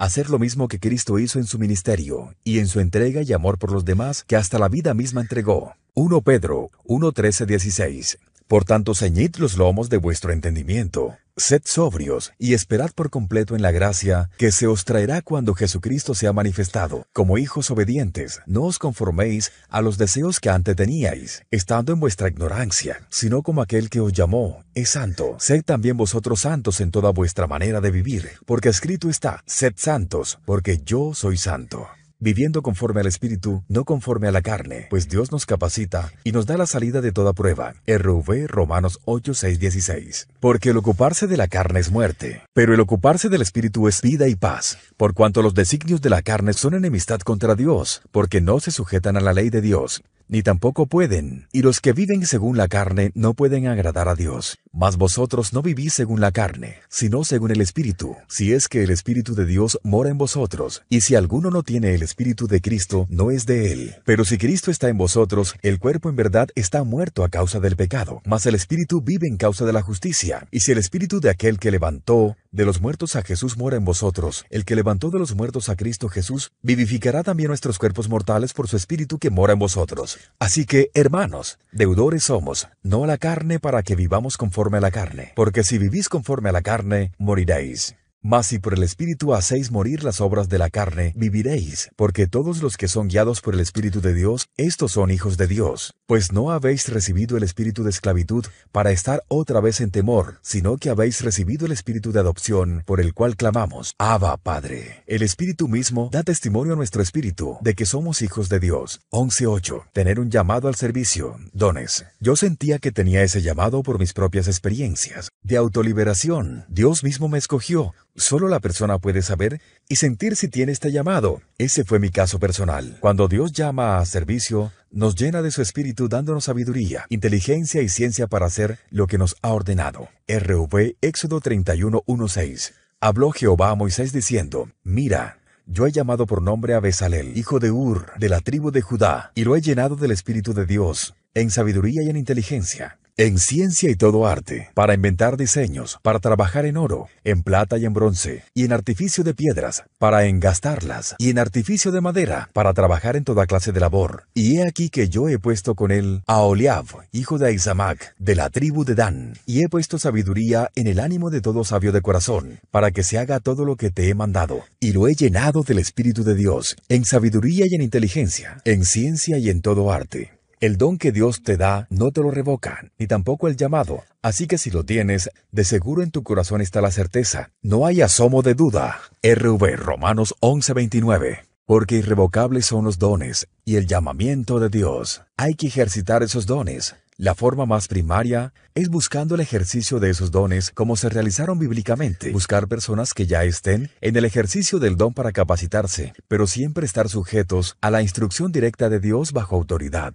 hacer lo mismo que Cristo hizo en su ministerio y en su entrega y amor por los demás que hasta la vida misma entregó. 1 Pedro 1.13.16 por tanto, ceñid los lomos de vuestro entendimiento, sed sobrios y esperad por completo en la gracia que se os traerá cuando Jesucristo sea manifestado. Como hijos obedientes, no os conforméis a los deseos que antes teníais, estando en vuestra ignorancia, sino como aquel que os llamó es santo. Sed también vosotros santos en toda vuestra manera de vivir, porque escrito está, sed santos, porque yo soy santo viviendo conforme al Espíritu, no conforme a la carne, pues Dios nos capacita y nos da la salida de toda prueba. RV Romanos 8, 6, 16. Porque el ocuparse de la carne es muerte, pero el ocuparse del Espíritu es vida y paz, por cuanto los designios de la carne son enemistad contra Dios, porque no se sujetan a la ley de Dios, ni tampoco pueden. Y los que viven según la carne no pueden agradar a Dios. Mas vosotros no vivís según la carne, sino según el Espíritu, si es que el Espíritu de Dios mora en vosotros. Y si alguno no tiene el Espíritu de Cristo, no es de él. Pero si Cristo está en vosotros, el cuerpo en verdad está muerto a causa del pecado, mas el Espíritu vive en causa de la justicia. Y si el Espíritu de aquel que levantó de los muertos a Jesús mora en vosotros, el que levantó de los muertos a Cristo Jesús, vivificará también nuestros cuerpos mortales por su Espíritu que mora en vosotros. Así que, hermanos, deudores somos, no a la carne para que vivamos conforme a la carne, porque si vivís conforme a la carne, moriréis. Mas si por el Espíritu hacéis morir las obras de la carne, viviréis, porque todos los que son guiados por el Espíritu de Dios, estos son hijos de Dios, pues no habéis recibido el Espíritu de esclavitud para estar otra vez en temor, sino que habéis recibido el Espíritu de adopción, por el cual clamamos, Abba Padre. El Espíritu mismo da testimonio a nuestro Espíritu de que somos hijos de Dios. 11.8. Tener un llamado al servicio. Dones. Yo sentía que tenía ese llamado por mis propias experiencias. De autoliberación, Dios mismo me escogió Solo la persona puede saber y sentir si tiene este llamado. Ese fue mi caso personal. Cuando Dios llama a servicio, nos llena de su espíritu dándonos sabiduría, inteligencia y ciencia para hacer lo que nos ha ordenado. RV Éxodo 31.1.6 Habló Jehová a Moisés diciendo, Mira, yo he llamado por nombre a Bezalel, hijo de Ur, de la tribu de Judá, y lo he llenado del Espíritu de Dios, en sabiduría y en inteligencia, en ciencia y todo arte, para inventar diseños, para trabajar en oro, en plata y en bronce, y en artificio de piedras, para engastarlas, y en artificio de madera, para trabajar en toda clase de labor. Y he aquí que yo he puesto con él a Oliab, hijo de Aizamac, de la tribu de Dan, y he puesto sabiduría en el ánimo de todo sabio de corazón, para que se haga todo lo que te he mandado, y lo he llenado del Espíritu de Dios, en sabiduría y en inteligencia, en ciencia y en todo arte el don que Dios te da no te lo revocan, ni tampoco el llamado. Así que si lo tienes, de seguro en tu corazón está la certeza. No hay asomo de duda. RV Romanos 11:29 porque irrevocables son los dones y el llamamiento de Dios. Hay que ejercitar esos dones. La forma más primaria es buscando el ejercicio de esos dones como se realizaron bíblicamente, buscar personas que ya estén en el ejercicio del don para capacitarse, pero siempre estar sujetos a la instrucción directa de Dios bajo autoridad.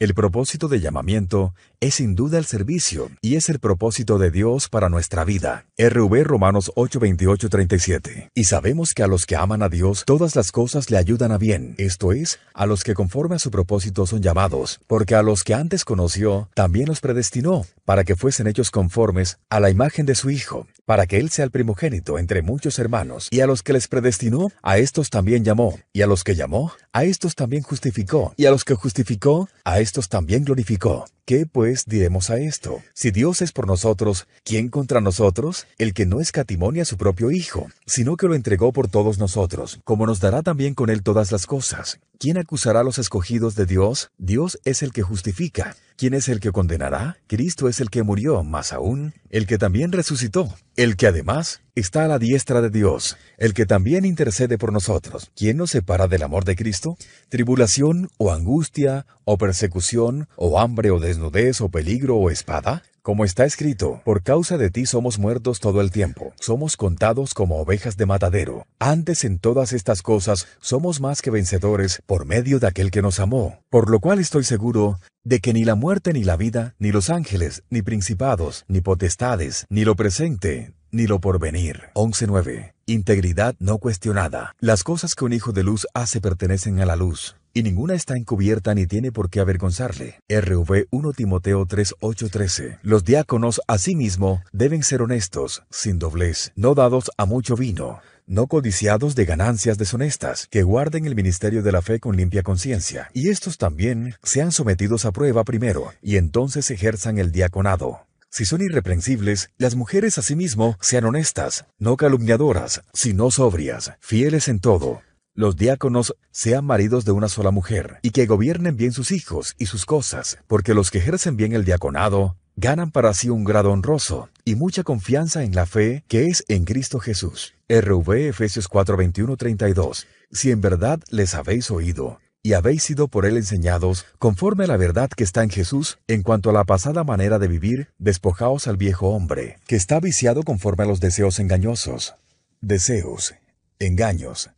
El propósito de llamamiento es sin duda el servicio y es el propósito de Dios para nuestra vida. RV Romanos 8, 28, 37. Y sabemos que a los que aman a Dios, todas las cosas le ayudan a bien, esto es, a los que conforme a su propósito son llamados, porque a los que antes conoció, también los predestinó, para que fuesen hechos conformes a la imagen de su Hijo, para que Él sea el primogénito entre muchos hermanos, y a los que les predestinó, a estos también llamó, y a los que llamó, a estos también justificó, y a los que justificó, a estos también glorificó. ¿Qué pues? Pues diremos a esto? Si Dios es por nosotros, ¿quién contra nosotros? El que no escatimonia a su propio Hijo, sino que lo entregó por todos nosotros, como nos dará también con él todas las cosas. ¿Quién acusará a los escogidos de Dios? Dios es el que justifica. ¿Quién es el que condenará? Cristo es el que murió, más aún, el que también resucitó, el que además está a la diestra de Dios, el que también intercede por nosotros. ¿Quién nos separa del amor de Cristo? ¿Tribulación o angustia o persecución o hambre o desnudez o peligro o espada? Como está escrito, por causa de ti somos muertos todo el tiempo, somos contados como ovejas de matadero. Antes en todas estas cosas somos más que vencedores por medio de aquel que nos amó. Por lo cual estoy seguro de que ni la muerte ni la vida, ni los ángeles, ni principados, ni potestades, ni lo presente, ni lo porvenir. 11.9. Integridad no cuestionada. Las cosas que un hijo de luz hace pertenecen a la luz y ninguna está encubierta ni tiene por qué avergonzarle. RV 1 Timoteo 3:8-13. Los diáconos, asimismo, deben ser honestos, sin doblez, no dados a mucho vino, no codiciados de ganancias deshonestas, que guarden el ministerio de la fe con limpia conciencia, y estos también sean sometidos a prueba primero, y entonces ejerzan el diaconado. Si son irreprensibles, las mujeres asimismo sean honestas, no calumniadoras, sino sobrias, fieles en todo, los diáconos sean maridos de una sola mujer, y que gobiernen bien sus hijos y sus cosas, porque los que ejercen bien el diaconado ganan para sí un grado honroso y mucha confianza en la fe que es en Cristo Jesús. RV Efesios 4:21-32. Si en verdad les habéis oído y habéis sido por él enseñados, conforme a la verdad que está en Jesús, en cuanto a la pasada manera de vivir, despojaos al viejo hombre, que está viciado conforme a los deseos engañosos. Deseos, engaños,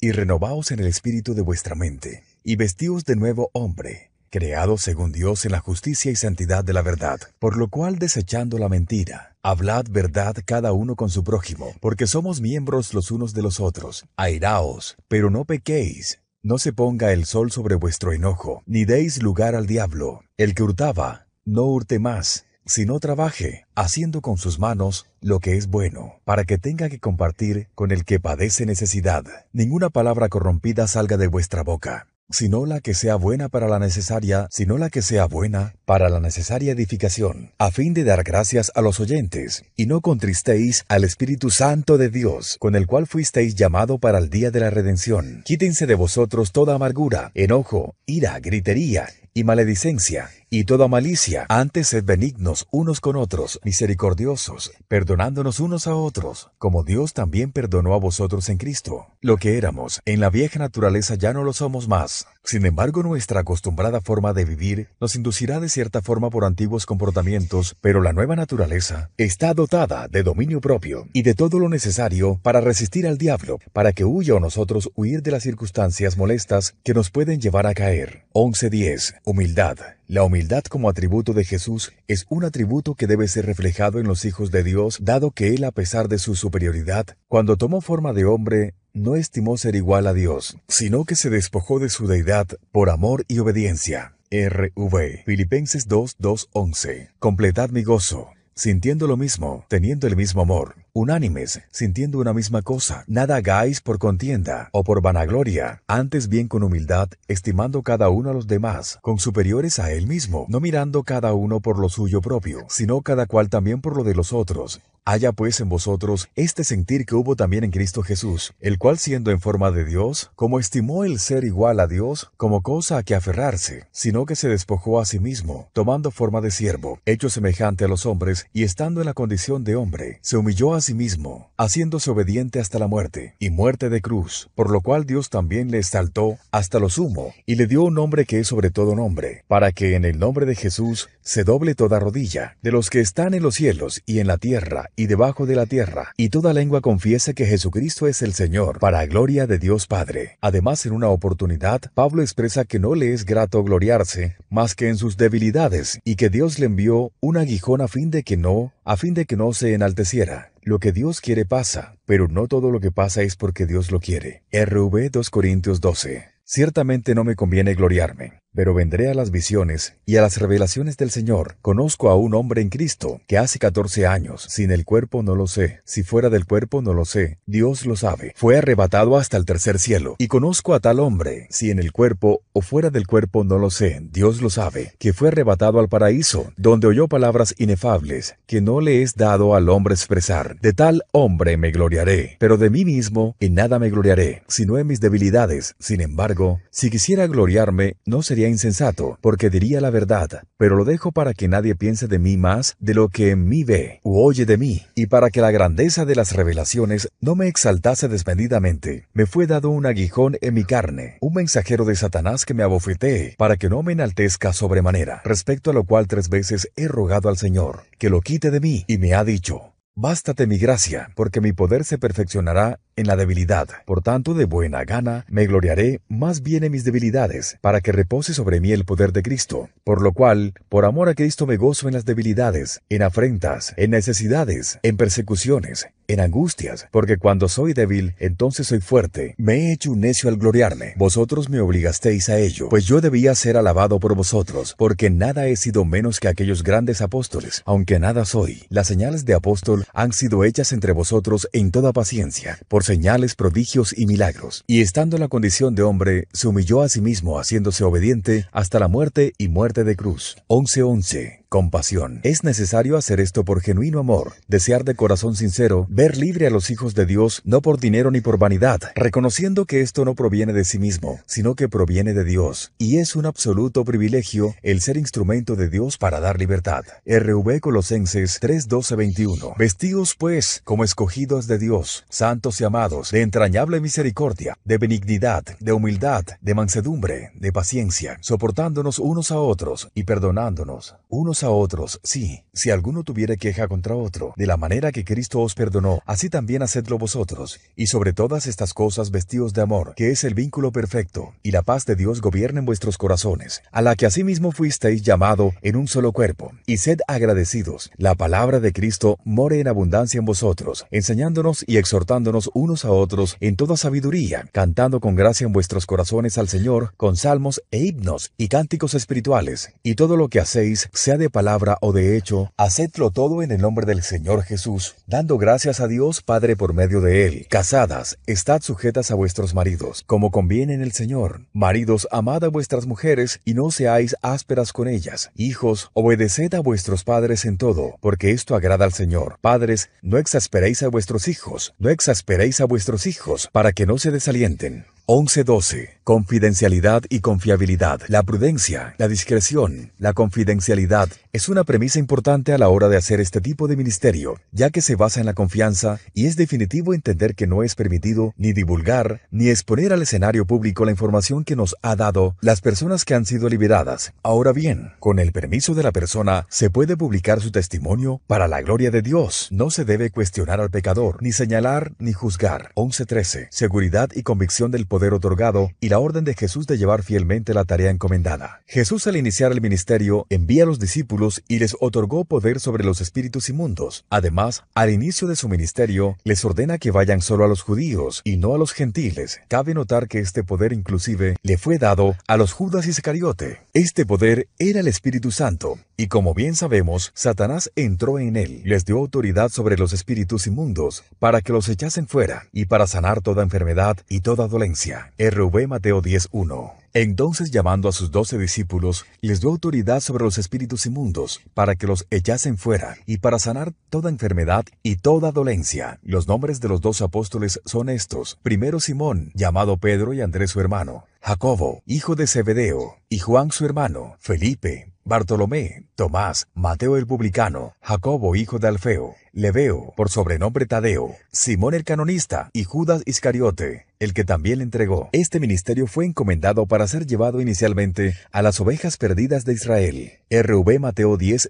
y renovaos en el espíritu de vuestra mente, y vestíos de nuevo hombre, creado según Dios en la justicia y santidad de la verdad, por lo cual desechando la mentira, hablad verdad cada uno con su prójimo, porque somos miembros los unos de los otros. Airaos, pero no pequéis. No se ponga el sol sobre vuestro enojo, ni deis lugar al diablo. El que hurtaba, no hurte más, sino trabaje, haciendo con sus manos lo que es bueno, para que tenga que compartir con el que padece necesidad. Ninguna palabra corrompida salga de vuestra boca, sino la que sea buena para la necesaria, sino la que sea buena para la necesaria edificación, a fin de dar gracias a los oyentes, y no contristéis al Espíritu Santo de Dios, con el cual fuisteis llamado para el día de la redención. Quítense de vosotros toda amargura, enojo, ira, gritería y maledicencia y toda malicia. Antes sed benignos unos con otros, misericordiosos, perdonándonos unos a otros, como Dios también perdonó a vosotros en Cristo. Lo que éramos, en la vieja naturaleza ya no lo somos más. Sin embargo, nuestra acostumbrada forma de vivir nos inducirá de cierta forma por antiguos comportamientos, pero la nueva naturaleza está dotada de dominio propio y de todo lo necesario para resistir al diablo, para que huya o nosotros huir de las circunstancias molestas que nos pueden llevar a caer. 11.10. Humildad. La humildad como atributo de Jesús es un atributo que debe ser reflejado en los hijos de Dios, dado que Él, a pesar de su superioridad, cuando tomó forma de hombre, no estimó ser igual a Dios, sino que se despojó de su deidad por amor y obediencia. RV Filipenses 2.2.11 Completad mi gozo, sintiendo lo mismo, teniendo el mismo amor unánimes, sintiendo una misma cosa. Nada hagáis por contienda o por vanagloria, antes bien con humildad, estimando cada uno a los demás, con superiores a él mismo, no mirando cada uno por lo suyo propio, sino cada cual también por lo de los otros. Haya pues en vosotros este sentir que hubo también en Cristo Jesús, el cual siendo en forma de Dios, como estimó el ser igual a Dios como cosa a que aferrarse, sino que se despojó a sí mismo, tomando forma de siervo, hecho semejante a los hombres y estando en la condición de hombre, se humilló a mismo, haciéndose obediente hasta la muerte, y muerte de cruz, por lo cual Dios también le exaltó hasta lo sumo, y le dio un nombre que es sobre todo nombre, para que en el nombre de Jesús se doble toda rodilla, de los que están en los cielos y en la tierra y debajo de la tierra, y toda lengua confiese que Jesucristo es el Señor, para gloria de Dios Padre. Además, en una oportunidad, Pablo expresa que no le es grato gloriarse más que en sus debilidades, y que Dios le envió un aguijón a fin de que no, a fin de que no se enalteciera. Lo que Dios quiere pasa, pero no todo lo que pasa es porque Dios lo quiere. RV 2 Corintios 12. Ciertamente no me conviene gloriarme, pero vendré a las visiones y a las revelaciones del Señor. Conozco a un hombre en Cristo, que hace catorce años, sin el cuerpo no lo sé, si fuera del cuerpo no lo sé, Dios lo sabe, fue arrebatado hasta el tercer cielo. Y conozco a tal hombre, si en el cuerpo o fuera del cuerpo no lo sé, Dios lo sabe, que fue arrebatado al paraíso, donde oyó palabras inefables, que no le es dado al hombre expresar. De tal hombre me gloriaré, pero de mí mismo en nada me gloriaré, sino en mis debilidades. Sin embargo, si quisiera gloriarme, no sería insensato, porque diría la verdad, pero lo dejo para que nadie piense de mí más de lo que en mí ve u oye de mí, y para que la grandeza de las revelaciones no me exaltase desmedidamente. Me fue dado un aguijón en mi carne, un mensajero de Satanás que me abofetee, para que no me enaltezca sobremanera, respecto a lo cual tres veces he rogado al Señor, que lo quite de mí, y me ha dicho, Bástate mi gracia, porque mi poder se perfeccionará en la debilidad. Por tanto, de buena gana, me gloriaré más bien en mis debilidades, para que repose sobre mí el poder de Cristo. Por lo cual, por amor a Cristo me gozo en las debilidades, en afrentas, en necesidades, en persecuciones, en angustias, porque cuando soy débil, entonces soy fuerte. Me he hecho un necio al gloriarme. Vosotros me obligasteis a ello, pues yo debía ser alabado por vosotros, porque nada he sido menos que aquellos grandes apóstoles, aunque nada soy. Las señales de apóstol han sido hechas entre vosotros en toda paciencia, por señales, prodigios y milagros, y estando en la condición de hombre, se humilló a sí mismo haciéndose obediente hasta la muerte y muerte de cruz. 11.11 compasión. Es necesario hacer esto por genuino amor, desear de corazón sincero, ver libre a los hijos de Dios, no por dinero ni por vanidad, reconociendo que esto no proviene de sí mismo, sino que proviene de Dios, y es un absoluto privilegio el ser instrumento de Dios para dar libertad. RV Colosenses 3:12-21. Vestidos pues como escogidos de Dios, santos y amados, de entrañable misericordia, de benignidad, de humildad, de mansedumbre, de paciencia, soportándonos unos a otros y perdonándonos unos a otros, sí, si alguno tuviera queja contra otro, de la manera que Cristo os perdonó, así también hacedlo vosotros, y sobre todas estas cosas vestidos de amor, que es el vínculo perfecto, y la paz de Dios gobierna en vuestros corazones, a la que asimismo fuisteis llamado en un solo cuerpo, y sed agradecidos, la palabra de Cristo more en abundancia en vosotros, enseñándonos y exhortándonos unos a otros en toda sabiduría, cantando con gracia en vuestros corazones al Señor, con salmos e himnos y cánticos espirituales, y todo lo que hacéis sea de palabra o de hecho, hacedlo todo en el nombre del Señor Jesús, dando gracias a Dios Padre por medio de Él. Casadas, estad sujetas a vuestros maridos, como conviene en el Señor. Maridos, amad a vuestras mujeres y no seáis ásperas con ellas. Hijos, obedeced a vuestros padres en todo, porque esto agrada al Señor. Padres, no exasperéis a vuestros hijos, no exasperéis a vuestros hijos, para que no se desalienten. 11-12. Confidencialidad y confiabilidad. La prudencia, la discreción, la confidencialidad es una premisa importante a la hora de hacer este tipo de ministerio, ya que se basa en la confianza y es definitivo entender que no es permitido ni divulgar ni exponer al escenario público la información que nos ha dado las personas que han sido liberadas. Ahora bien, con el permiso de la persona, se puede publicar su testimonio para la gloria de Dios. No se debe cuestionar al pecador, ni señalar ni juzgar. 11.13. Seguridad y convicción del poder otorgado y la orden de Jesús de llevar fielmente la tarea encomendada. Jesús al iniciar el ministerio envía a los discípulos y les otorgó poder sobre los espíritus inmundos. Además, al inicio de su ministerio, les ordena que vayan solo a los judíos y no a los gentiles. Cabe notar que este poder inclusive le fue dado a los Judas Iscariote. Este poder era el Espíritu Santo, y como bien sabemos, Satanás entró en él, les dio autoridad sobre los espíritus inmundos, para que los echasen fuera, y para sanar toda enfermedad y toda dolencia. RV Mateo 10.1 entonces llamando a sus doce discípulos, les dio autoridad sobre los espíritus inmundos, para que los echasen fuera, y para sanar toda enfermedad y toda dolencia. Los nombres de los dos apóstoles son estos, primero Simón, llamado Pedro y Andrés su hermano, Jacobo, hijo de Zebedeo, y Juan su hermano, Felipe, Bartolomé, Tomás, Mateo el publicano, Jacobo hijo de Alfeo, Leveo, por sobrenombre Tadeo, Simón el canonista y Judas Iscariote, el que también le entregó. Este ministerio fue encomendado para ser llevado inicialmente a las ovejas perdidas de Israel. RV Mateo 10,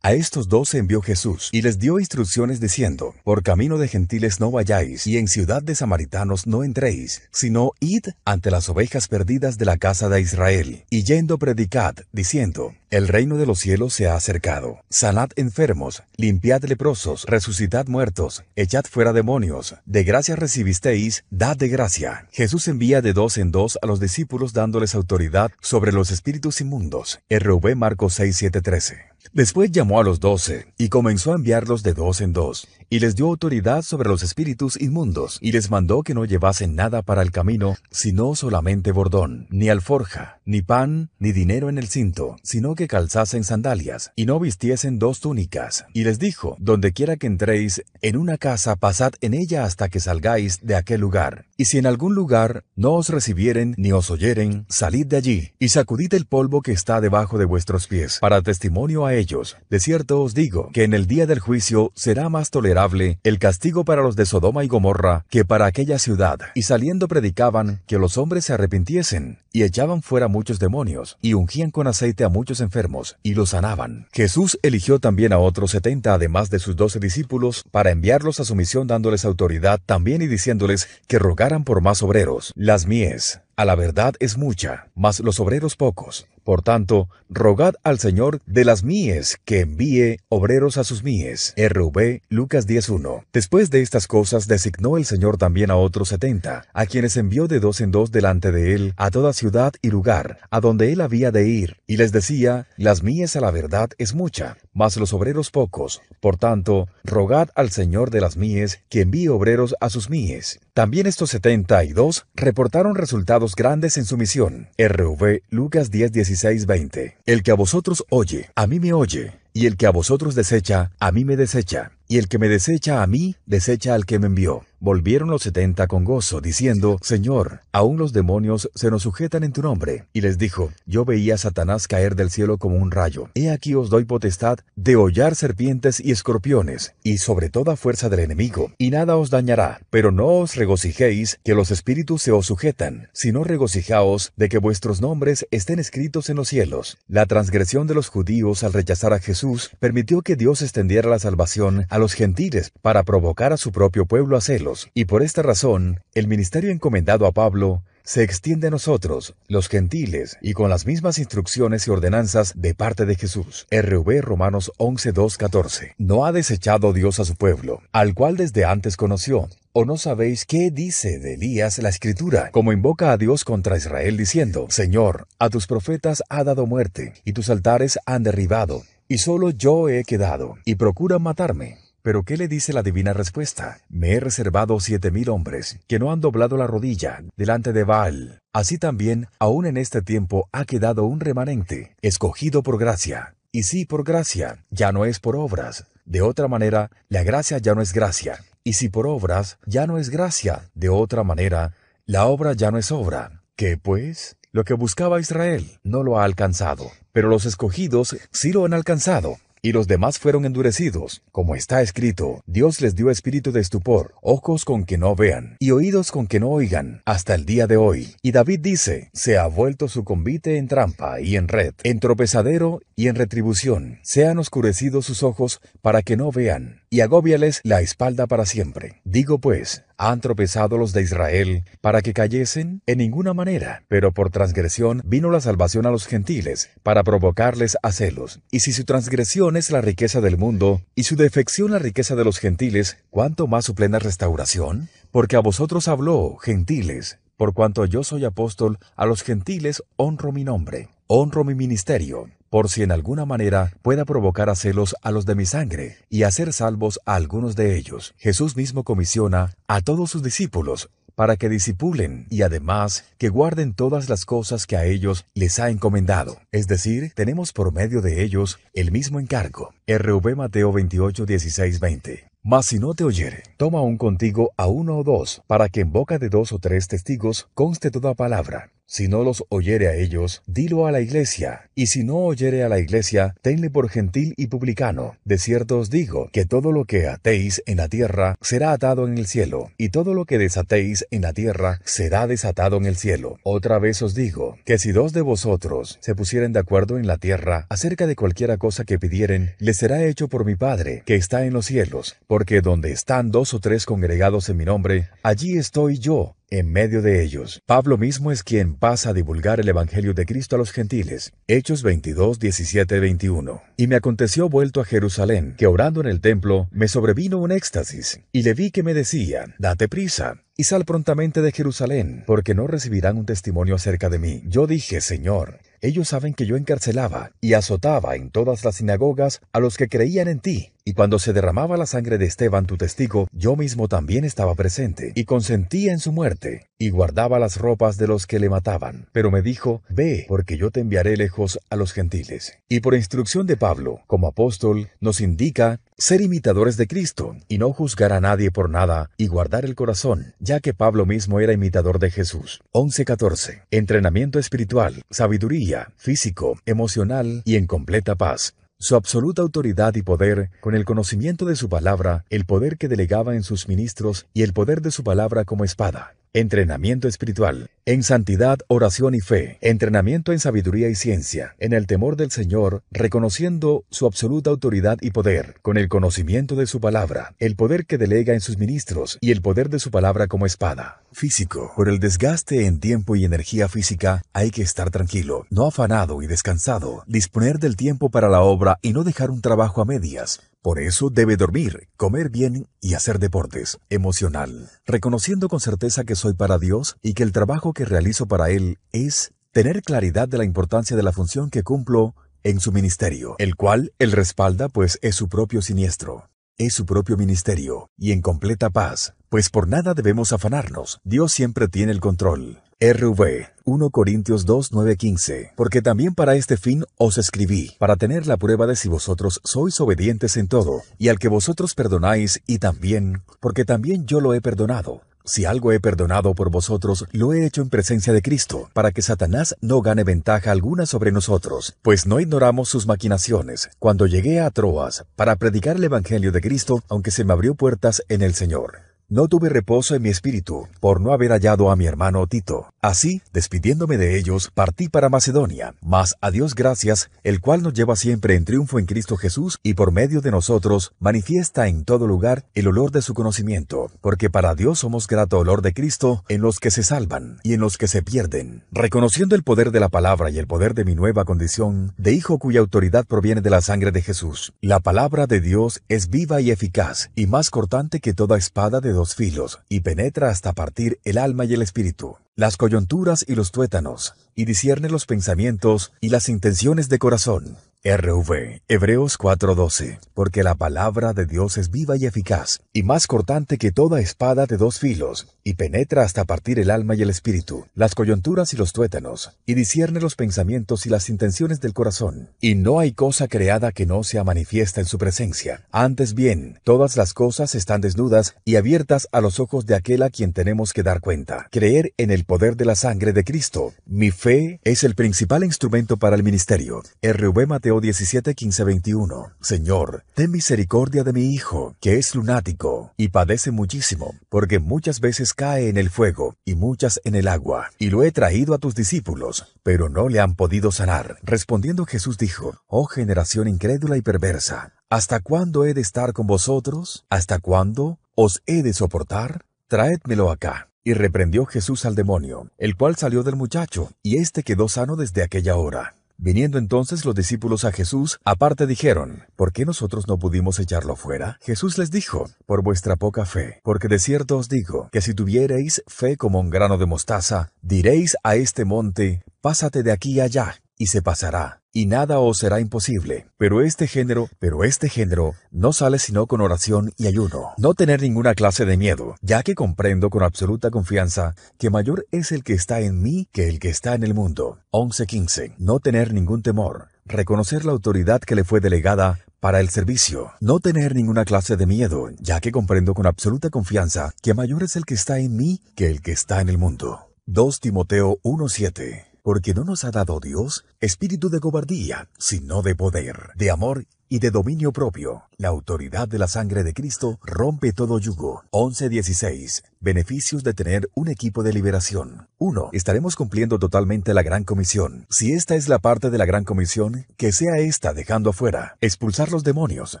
a estos dos envió Jesús y les dio instrucciones diciendo, Por camino de gentiles no vayáis, y en ciudad de samaritanos no entréis, sino id ante las ovejas perdidas de la casa de Israel, y yendo predicad, diciendo, El reino de los cielos se ha acercado. Sanad enfermos, limpiad leprosos, resucitad muertos, echad fuera demonios, de gracia recibisteis, dad de gracia. Jesús envía de dos en dos a los discípulos dándoles autoridad sobre los espíritus inmundos. RV Marcos 6, 13. Después llamó a los doce, y comenzó a enviarlos de dos en dos, y les dio autoridad sobre los espíritus inmundos, y les mandó que no llevasen nada para el camino, sino solamente bordón, ni alforja, ni pan, ni dinero en el cinto, sino que calzasen sandalias, y no vistiesen dos túnicas. Y les dijo, donde quiera que entréis en una casa, pasad en ella hasta que salgáis de aquel lugar. Y si en algún lugar no os recibieren ni os oyeren, salid de allí, y sacudid el polvo que está debajo de vuestros pies, para testimonio a ellos. De cierto os digo que en el día del juicio será más tolerable el castigo para los de Sodoma y Gomorra que para aquella ciudad. Y saliendo predicaban que los hombres se arrepintiesen, y echaban fuera muchos demonios, y ungían con aceite a muchos enfermos, y los sanaban. Jesús eligió también a otros setenta, además de sus doce discípulos, para enviarlos a su misión dándoles autoridad también y diciéndoles que rogaran por más obreros. Las mies, a la verdad es mucha, mas los obreros pocos. Por tanto, rogad al Señor de las mías que envíe obreros a sus mies. RV Lucas 10.1. Después de estas cosas designó el Señor también a otros setenta, a quienes envió de dos en dos delante de él a toda ciudad y lugar, a donde él había de ir, y les decía, las mías a la verdad es mucha, mas los obreros pocos. Por tanto, rogad al Señor de las mías que envíe obreros a sus mies. También estos 72 reportaron resultados grandes en su misión. RV Lucas 10, 16, 20. El que a vosotros oye, a mí me oye. Y el que a vosotros desecha, a mí me desecha y el que me desecha a mí, desecha al que me envió. Volvieron los setenta con gozo, diciendo, Señor, aún los demonios se nos sujetan en tu nombre. Y les dijo, Yo veía a Satanás caer del cielo como un rayo. He aquí os doy potestad de hollar serpientes y escorpiones, y sobre toda fuerza del enemigo, y nada os dañará. Pero no os regocijéis que los espíritus se os sujetan, sino regocijaos de que vuestros nombres estén escritos en los cielos. La transgresión de los judíos al rechazar a Jesús permitió que Dios extendiera la salvación a los gentiles para provocar a su propio pueblo a celos, y por esta razón el ministerio encomendado a Pablo se extiende a nosotros, los gentiles, y con las mismas instrucciones y ordenanzas de parte de Jesús. RV Romanos 11, 2, 14. No ha desechado Dios a su pueblo, al cual desde antes conoció. ¿O no sabéis qué dice de Elías la escritura? Como invoca a Dios contra Israel diciendo, Señor, a tus profetas ha dado muerte, y tus altares han derribado, y solo yo he quedado, y procura matarme. Pero ¿qué le dice la divina respuesta? Me he reservado siete mil hombres que no han doblado la rodilla delante de Baal. Así también, aún en este tiempo ha quedado un remanente, escogido por gracia. Y si por gracia, ya no es por obras. De otra manera, la gracia ya no es gracia. Y si por obras, ya no es gracia. De otra manera, la obra ya no es obra. ¿Qué pues? Lo que buscaba Israel no lo ha alcanzado, pero los escogidos sí lo han alcanzado. Y los demás fueron endurecidos, como está escrito, Dios les dio espíritu de estupor, ojos con que no vean, y oídos con que no oigan, hasta el día de hoy. Y David dice, se ha vuelto su convite en trampa y en red, en tropezadero y en retribución. sean oscurecidos sus ojos para que no vean, y agóbiales la espalda para siempre. Digo pues, han tropezado los de Israel para que cayesen en ninguna manera, pero por transgresión vino la salvación a los gentiles, para provocarles a celos. Y si su transgresión es la riqueza del mundo, y su defección la riqueza de los gentiles, ¿cuánto más su plena restauración? Porque a vosotros habló, gentiles, por cuanto yo soy apóstol, a los gentiles honro mi nombre, honro mi ministerio por si en alguna manera pueda provocar a celos a los de mi sangre, y hacer salvos a algunos de ellos. Jesús mismo comisiona a todos sus discípulos para que disipulen y además que guarden todas las cosas que a ellos les ha encomendado. Es decir, tenemos por medio de ellos el mismo encargo. RV Mateo 28, 16, 20. Mas si no te oyere, toma un contigo a uno o dos, para que en boca de dos o tres testigos conste toda palabra, si no los oyere a ellos, dilo a la iglesia, y si no oyere a la iglesia, tenle por gentil y publicano. De cierto os digo que todo lo que atéis en la tierra será atado en el cielo, y todo lo que desatéis en la tierra será desatado en el cielo. Otra vez os digo que si dos de vosotros se pusieren de acuerdo en la tierra acerca de cualquiera cosa que pidieren, les será hecho por mi Padre que está en los cielos, porque donde están dos o tres congregados en mi nombre, allí estoy yo en medio de ellos. Pablo mismo es quien pasa a divulgar el Evangelio de Cristo a los gentiles. Hechos 22, 17, 21. Y me aconteció vuelto a Jerusalén, que orando en el templo, me sobrevino un éxtasis, y le vi que me decía, date prisa, y sal prontamente de Jerusalén, porque no recibirán un testimonio acerca de mí. Yo dije, Señor, ellos saben que yo encarcelaba y azotaba en todas las sinagogas a los que creían en ti y cuando se derramaba la sangre de Esteban tu testigo, yo mismo también estaba presente, y consentía en su muerte, y guardaba las ropas de los que le mataban. Pero me dijo, Ve, porque yo te enviaré lejos a los gentiles. Y por instrucción de Pablo, como apóstol, nos indica ser imitadores de Cristo, y no juzgar a nadie por nada, y guardar el corazón, ya que Pablo mismo era imitador de Jesús. 11.14. Entrenamiento espiritual, sabiduría, físico, emocional y en completa paz. Su absoluta autoridad y poder, con el conocimiento de su palabra, el poder que delegaba en sus ministros y el poder de su palabra como espada. Entrenamiento espiritual. En santidad, oración y fe. Entrenamiento en sabiduría y ciencia. En el temor del Señor, reconociendo su absoluta autoridad y poder, con el conocimiento de su palabra, el poder que delega en sus ministros y el poder de su palabra como espada. Físico. Por el desgaste en tiempo y energía física, hay que estar tranquilo, no afanado y descansado. Disponer del tiempo para la obra y no dejar un trabajo a medias por eso debe dormir, comer bien y hacer deportes. Emocional. Reconociendo con certeza que soy para Dios y que el trabajo que realizo para Él es tener claridad de la importancia de la función que cumplo en su ministerio, el cual Él respalda pues es su propio siniestro. Es su propio ministerio y en completa paz, pues por nada debemos afanarnos. Dios siempre tiene el control. RV 1 Corintios 2, 9, 15. Porque también para este fin os escribí, para tener la prueba de si vosotros sois obedientes en todo, y al que vosotros perdonáis, y también, porque también yo lo he perdonado. Si algo he perdonado por vosotros, lo he hecho en presencia de Cristo, para que Satanás no gane ventaja alguna sobre nosotros, pues no ignoramos sus maquinaciones. Cuando llegué a Troas, para predicar el Evangelio de Cristo, aunque se me abrió puertas en el Señor. No tuve reposo en mi espíritu por no haber hallado a mi hermano Tito. Así, despidiéndome de ellos, partí para Macedonia. Mas a Dios gracias, el cual nos lleva siempre en triunfo en Cristo Jesús y por medio de nosotros manifiesta en todo lugar el olor de su conocimiento, porque para Dios somos grato olor de Cristo en los que se salvan y en los que se pierden. Reconociendo el poder de la palabra y el poder de mi nueva condición de hijo cuya autoridad proviene de la sangre de Jesús, la palabra de Dios es viva y eficaz y más cortante que toda espada de los filos, y penetra hasta partir el alma y el espíritu, las coyunturas y los tuétanos, y discierne los pensamientos y las intenciones de corazón. RV, Hebreos 4:12, porque la palabra de Dios es viva y eficaz, y más cortante que toda espada de dos filos, y penetra hasta partir el alma y el espíritu, las coyunturas y los tuétanos, y discierne los pensamientos y las intenciones del corazón. Y no hay cosa creada que no sea manifiesta en su presencia. Antes bien, todas las cosas están desnudas y abiertas a los ojos de aquel a quien tenemos que dar cuenta. Creer en el poder de la sangre de Cristo. Mi fe es el principal instrumento para el ministerio. RV Mateo 17, 15, 21. Señor, ten misericordia de mi hijo, que es lunático y padece muchísimo, porque muchas veces cae en el fuego y muchas en el agua, y lo he traído a tus discípulos, pero no le han podido sanar. Respondiendo Jesús dijo, Oh generación incrédula y perversa, ¿hasta cuándo he de estar con vosotros? ¿Hasta cuándo os he de soportar? Traédmelo acá. Y reprendió Jesús al demonio, el cual salió del muchacho, y éste quedó sano desde aquella hora. Viniendo entonces los discípulos a Jesús, aparte dijeron, ¿por qué nosotros no pudimos echarlo fuera? Jesús les dijo, por vuestra poca fe, porque de cierto os digo, que si tuviereis fe como un grano de mostaza, diréis a este monte, pásate de aquí allá, y se pasará, y nada os será imposible. Pero este género, pero este género no sale sino con oración y ayuno. No tener ninguna clase de miedo, ya que comprendo con absoluta confianza que mayor es el que está en mí que el que está en el mundo. 11.15. No tener ningún temor. Reconocer la autoridad que le fue delegada para el servicio. No tener ninguna clase de miedo, ya que comprendo con absoluta confianza que mayor es el que está en mí que el que está en el mundo. 2 Timoteo 1.7 porque no nos ha dado Dios espíritu de cobardía, sino de poder, de amor y de dominio propio. La autoridad de la sangre de Cristo rompe todo yugo. 11.16. Beneficios de tener un equipo de liberación. 1. Estaremos cumpliendo totalmente la gran comisión. Si esta es la parte de la gran comisión, que sea esta dejando afuera. Expulsar los demonios,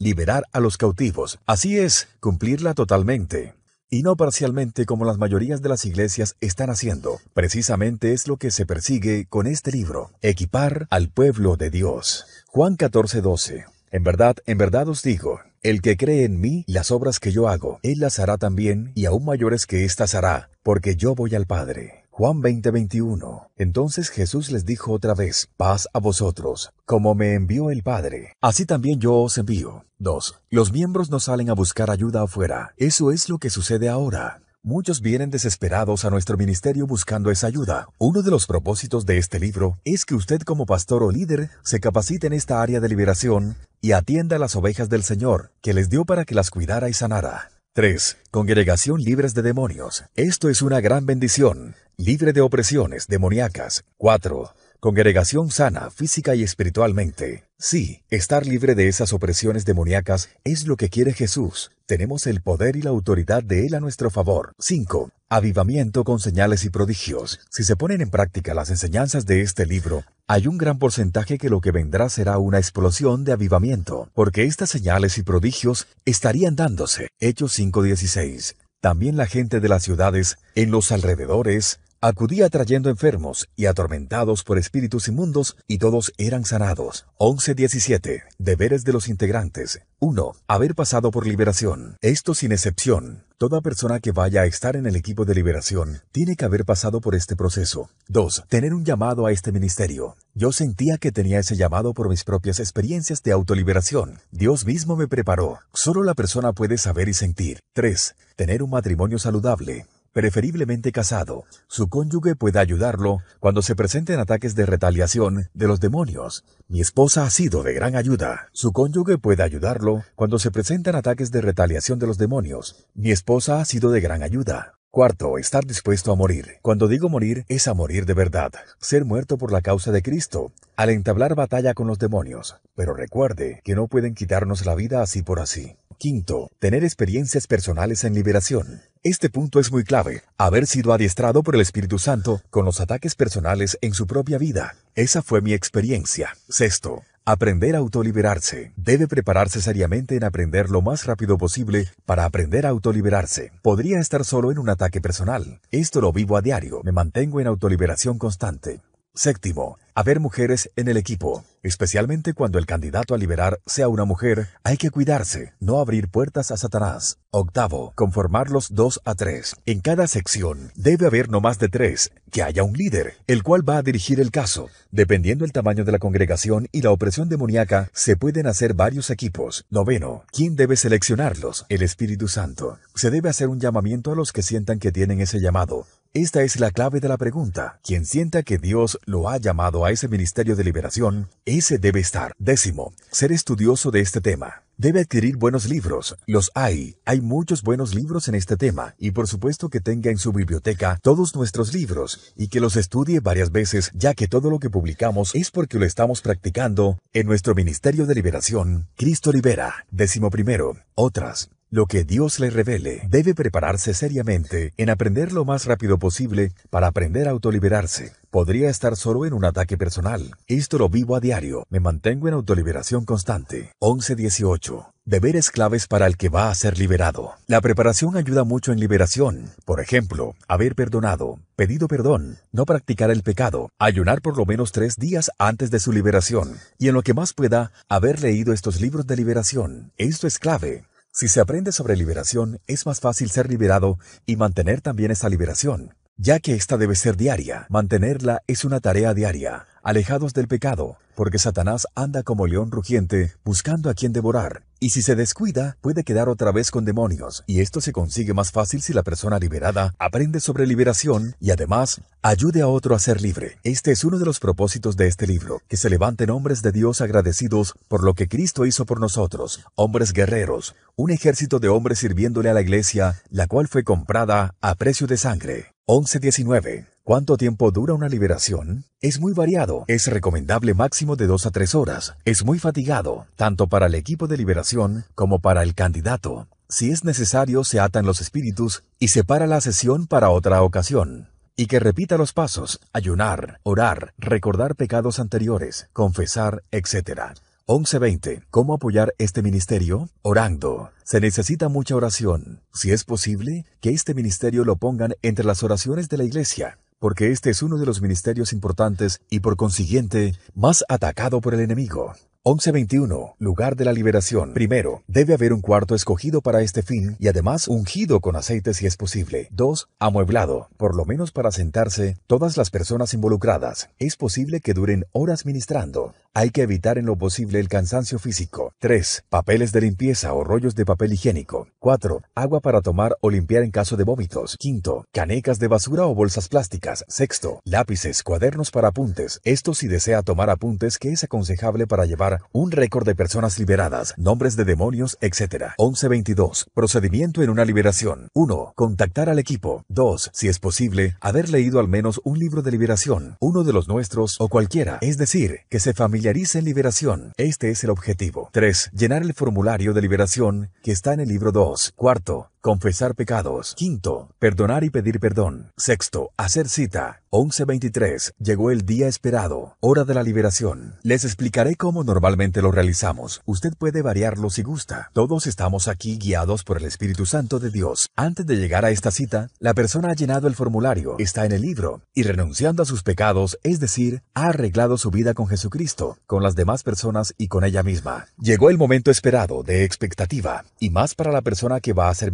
liberar a los cautivos. Así es, cumplirla totalmente y no parcialmente como las mayorías de las iglesias están haciendo. Precisamente es lo que se persigue con este libro, equipar al pueblo de Dios. Juan 14:12. En verdad, en verdad os digo, el que cree en mí, las obras que yo hago, él las hará también, y aún mayores que éstas hará, porque yo voy al Padre. Juan 20:21. Entonces Jesús les dijo otra vez, paz a vosotros, como me envió el Padre, así también yo os envío. 2. Los miembros no salen a buscar ayuda afuera. Eso es lo que sucede ahora. Muchos vienen desesperados a nuestro ministerio buscando esa ayuda. Uno de los propósitos de este libro es que usted como pastor o líder se capacite en esta área de liberación y atienda a las ovejas del Señor, que les dio para que las cuidara y sanara. 3. Congregación libres de demonios. Esto es una gran bendición, libre de opresiones demoníacas. 4. Congregación sana física y espiritualmente. Sí, estar libre de esas opresiones demoníacas es lo que quiere Jesús. Tenemos el poder y la autoridad de Él a nuestro favor. 5. Avivamiento con señales y prodigios. Si se ponen en práctica las enseñanzas de este libro, hay un gran porcentaje que lo que vendrá será una explosión de avivamiento, porque estas señales y prodigios estarían dándose. Hechos 5.16. También la gente de las ciudades en los alrededores Acudía trayendo enfermos y atormentados por espíritus inmundos, y todos eran sanados. 11.17. Deberes de los integrantes. 1. Haber pasado por liberación. Esto sin excepción. Toda persona que vaya a estar en el equipo de liberación tiene que haber pasado por este proceso. 2. Tener un llamado a este ministerio. Yo sentía que tenía ese llamado por mis propias experiencias de autoliberación. Dios mismo me preparó. Solo la persona puede saber y sentir. 3. Tener un matrimonio saludable preferiblemente casado, su cónyuge puede ayudarlo cuando se presenten ataques de retaliación de los demonios. Mi esposa ha sido de gran ayuda. Su cónyuge puede ayudarlo cuando se presentan ataques de retaliación de los demonios. Mi esposa ha sido de gran ayuda. Cuarto, estar dispuesto a morir. Cuando digo morir, es a morir de verdad, ser muerto por la causa de Cristo, al entablar batalla con los demonios. Pero recuerde que no pueden quitarnos la vida así por así. Quinto, tener experiencias personales en liberación. Este punto es muy clave, haber sido adiestrado por el Espíritu Santo con los ataques personales en su propia vida. Esa fue mi experiencia. Sexto, Aprender a autoliberarse. Debe prepararse seriamente en aprender lo más rápido posible para aprender a autoliberarse. Podría estar solo en un ataque personal. Esto lo vivo a diario. Me mantengo en autoliberación constante. Séptimo, haber mujeres en el equipo. Especialmente cuando el candidato a liberar sea una mujer, hay que cuidarse, no abrir puertas a Satanás. Octavo, conformarlos dos a tres. En cada sección debe haber no más de tres, que haya un líder, el cual va a dirigir el caso. Dependiendo el tamaño de la congregación y la opresión demoníaca, se pueden hacer varios equipos. Noveno, ¿quién debe seleccionarlos? El Espíritu Santo. Se debe hacer un llamamiento a los que sientan que tienen ese llamado. Esta es la clave de la pregunta. Quien sienta que Dios lo ha llamado a ese ministerio de liberación, ese debe estar. Décimo, ser estudioso de este tema. Debe adquirir buenos libros. Los hay. Hay muchos buenos libros en este tema y por supuesto que tenga en su biblioteca todos nuestros libros y que los estudie varias veces ya que todo lo que publicamos es porque lo estamos practicando en nuestro Ministerio de Liberación. Cristo Libera. Décimo primero. Otras. Lo que Dios le revele debe prepararse seriamente en aprender lo más rápido posible para aprender a autoliberarse. Podría estar solo en un ataque personal. Esto lo vivo a diario. Me mantengo en autoliberación constante. 1118. Deberes claves para el que va a ser liberado. La preparación ayuda mucho en liberación. Por ejemplo, haber perdonado, pedido perdón, no practicar el pecado, ayunar por lo menos tres días antes de su liberación. Y en lo que más pueda, haber leído estos libros de liberación. Esto es clave. Si se aprende sobre liberación, es más fácil ser liberado y mantener también esa liberación, ya que esta debe ser diaria. Mantenerla es una tarea diaria alejados del pecado, porque Satanás anda como león rugiente buscando a quien devorar, y si se descuida puede quedar otra vez con demonios, y esto se consigue más fácil si la persona liberada aprende sobre liberación y además ayude a otro a ser libre. Este es uno de los propósitos de este libro, que se levanten hombres de Dios agradecidos por lo que Cristo hizo por nosotros, hombres guerreros, un ejército de hombres sirviéndole a la iglesia, la cual fue comprada a precio de sangre. 1119 ¿Cuánto tiempo dura una liberación? Es muy variado. Es recomendable máximo de dos a tres horas. Es muy fatigado, tanto para el equipo de liberación como para el candidato. Si es necesario, se atan los espíritus y se para la sesión para otra ocasión. Y que repita los pasos, ayunar, orar, recordar pecados anteriores, confesar, etc. 11.20. ¿Cómo apoyar este ministerio? Orando. Se necesita mucha oración. Si es posible, que este ministerio lo pongan entre las oraciones de la iglesia porque este es uno de los ministerios importantes y por consiguiente más atacado por el enemigo. 1121. Lugar de la liberación. Primero, debe haber un cuarto escogido para este fin y además ungido con aceite si es posible. 2. Amueblado, por lo menos para sentarse todas las personas involucradas. Es posible que duren horas ministrando. Hay que evitar en lo posible el cansancio físico. 3. Papeles de limpieza o rollos de papel higiénico. 4. Agua para tomar o limpiar en caso de vómitos. 5. Canecas de basura o bolsas plásticas. 6. Lápices, cuadernos para apuntes. Esto si desea tomar apuntes que es aconsejable para llevar un récord de personas liberadas, nombres de demonios, etc. 1122. Procedimiento en una liberación. 1. Contactar al equipo. 2. Si es posible, haber leído al menos un libro de liberación, uno de los nuestros o cualquiera, es decir, que se familiarice en liberación. Este es el objetivo. 3. Llenar el formulario de liberación que está en el libro 2. Cuarto, confesar pecados. Quinto, perdonar y pedir perdón. Sexto, hacer cita. 11.23. Llegó el día esperado, hora de la liberación. Les explicaré cómo normalmente lo realizamos. Usted puede variarlo si gusta. Todos estamos aquí guiados por el Espíritu Santo de Dios. Antes de llegar a esta cita, la persona ha llenado el formulario, está en el libro, y renunciando a sus pecados, es decir, ha arreglado su vida con Jesucristo, con las demás personas y con ella misma. Llegó el momento esperado de expectativa, y más para la persona que va a ser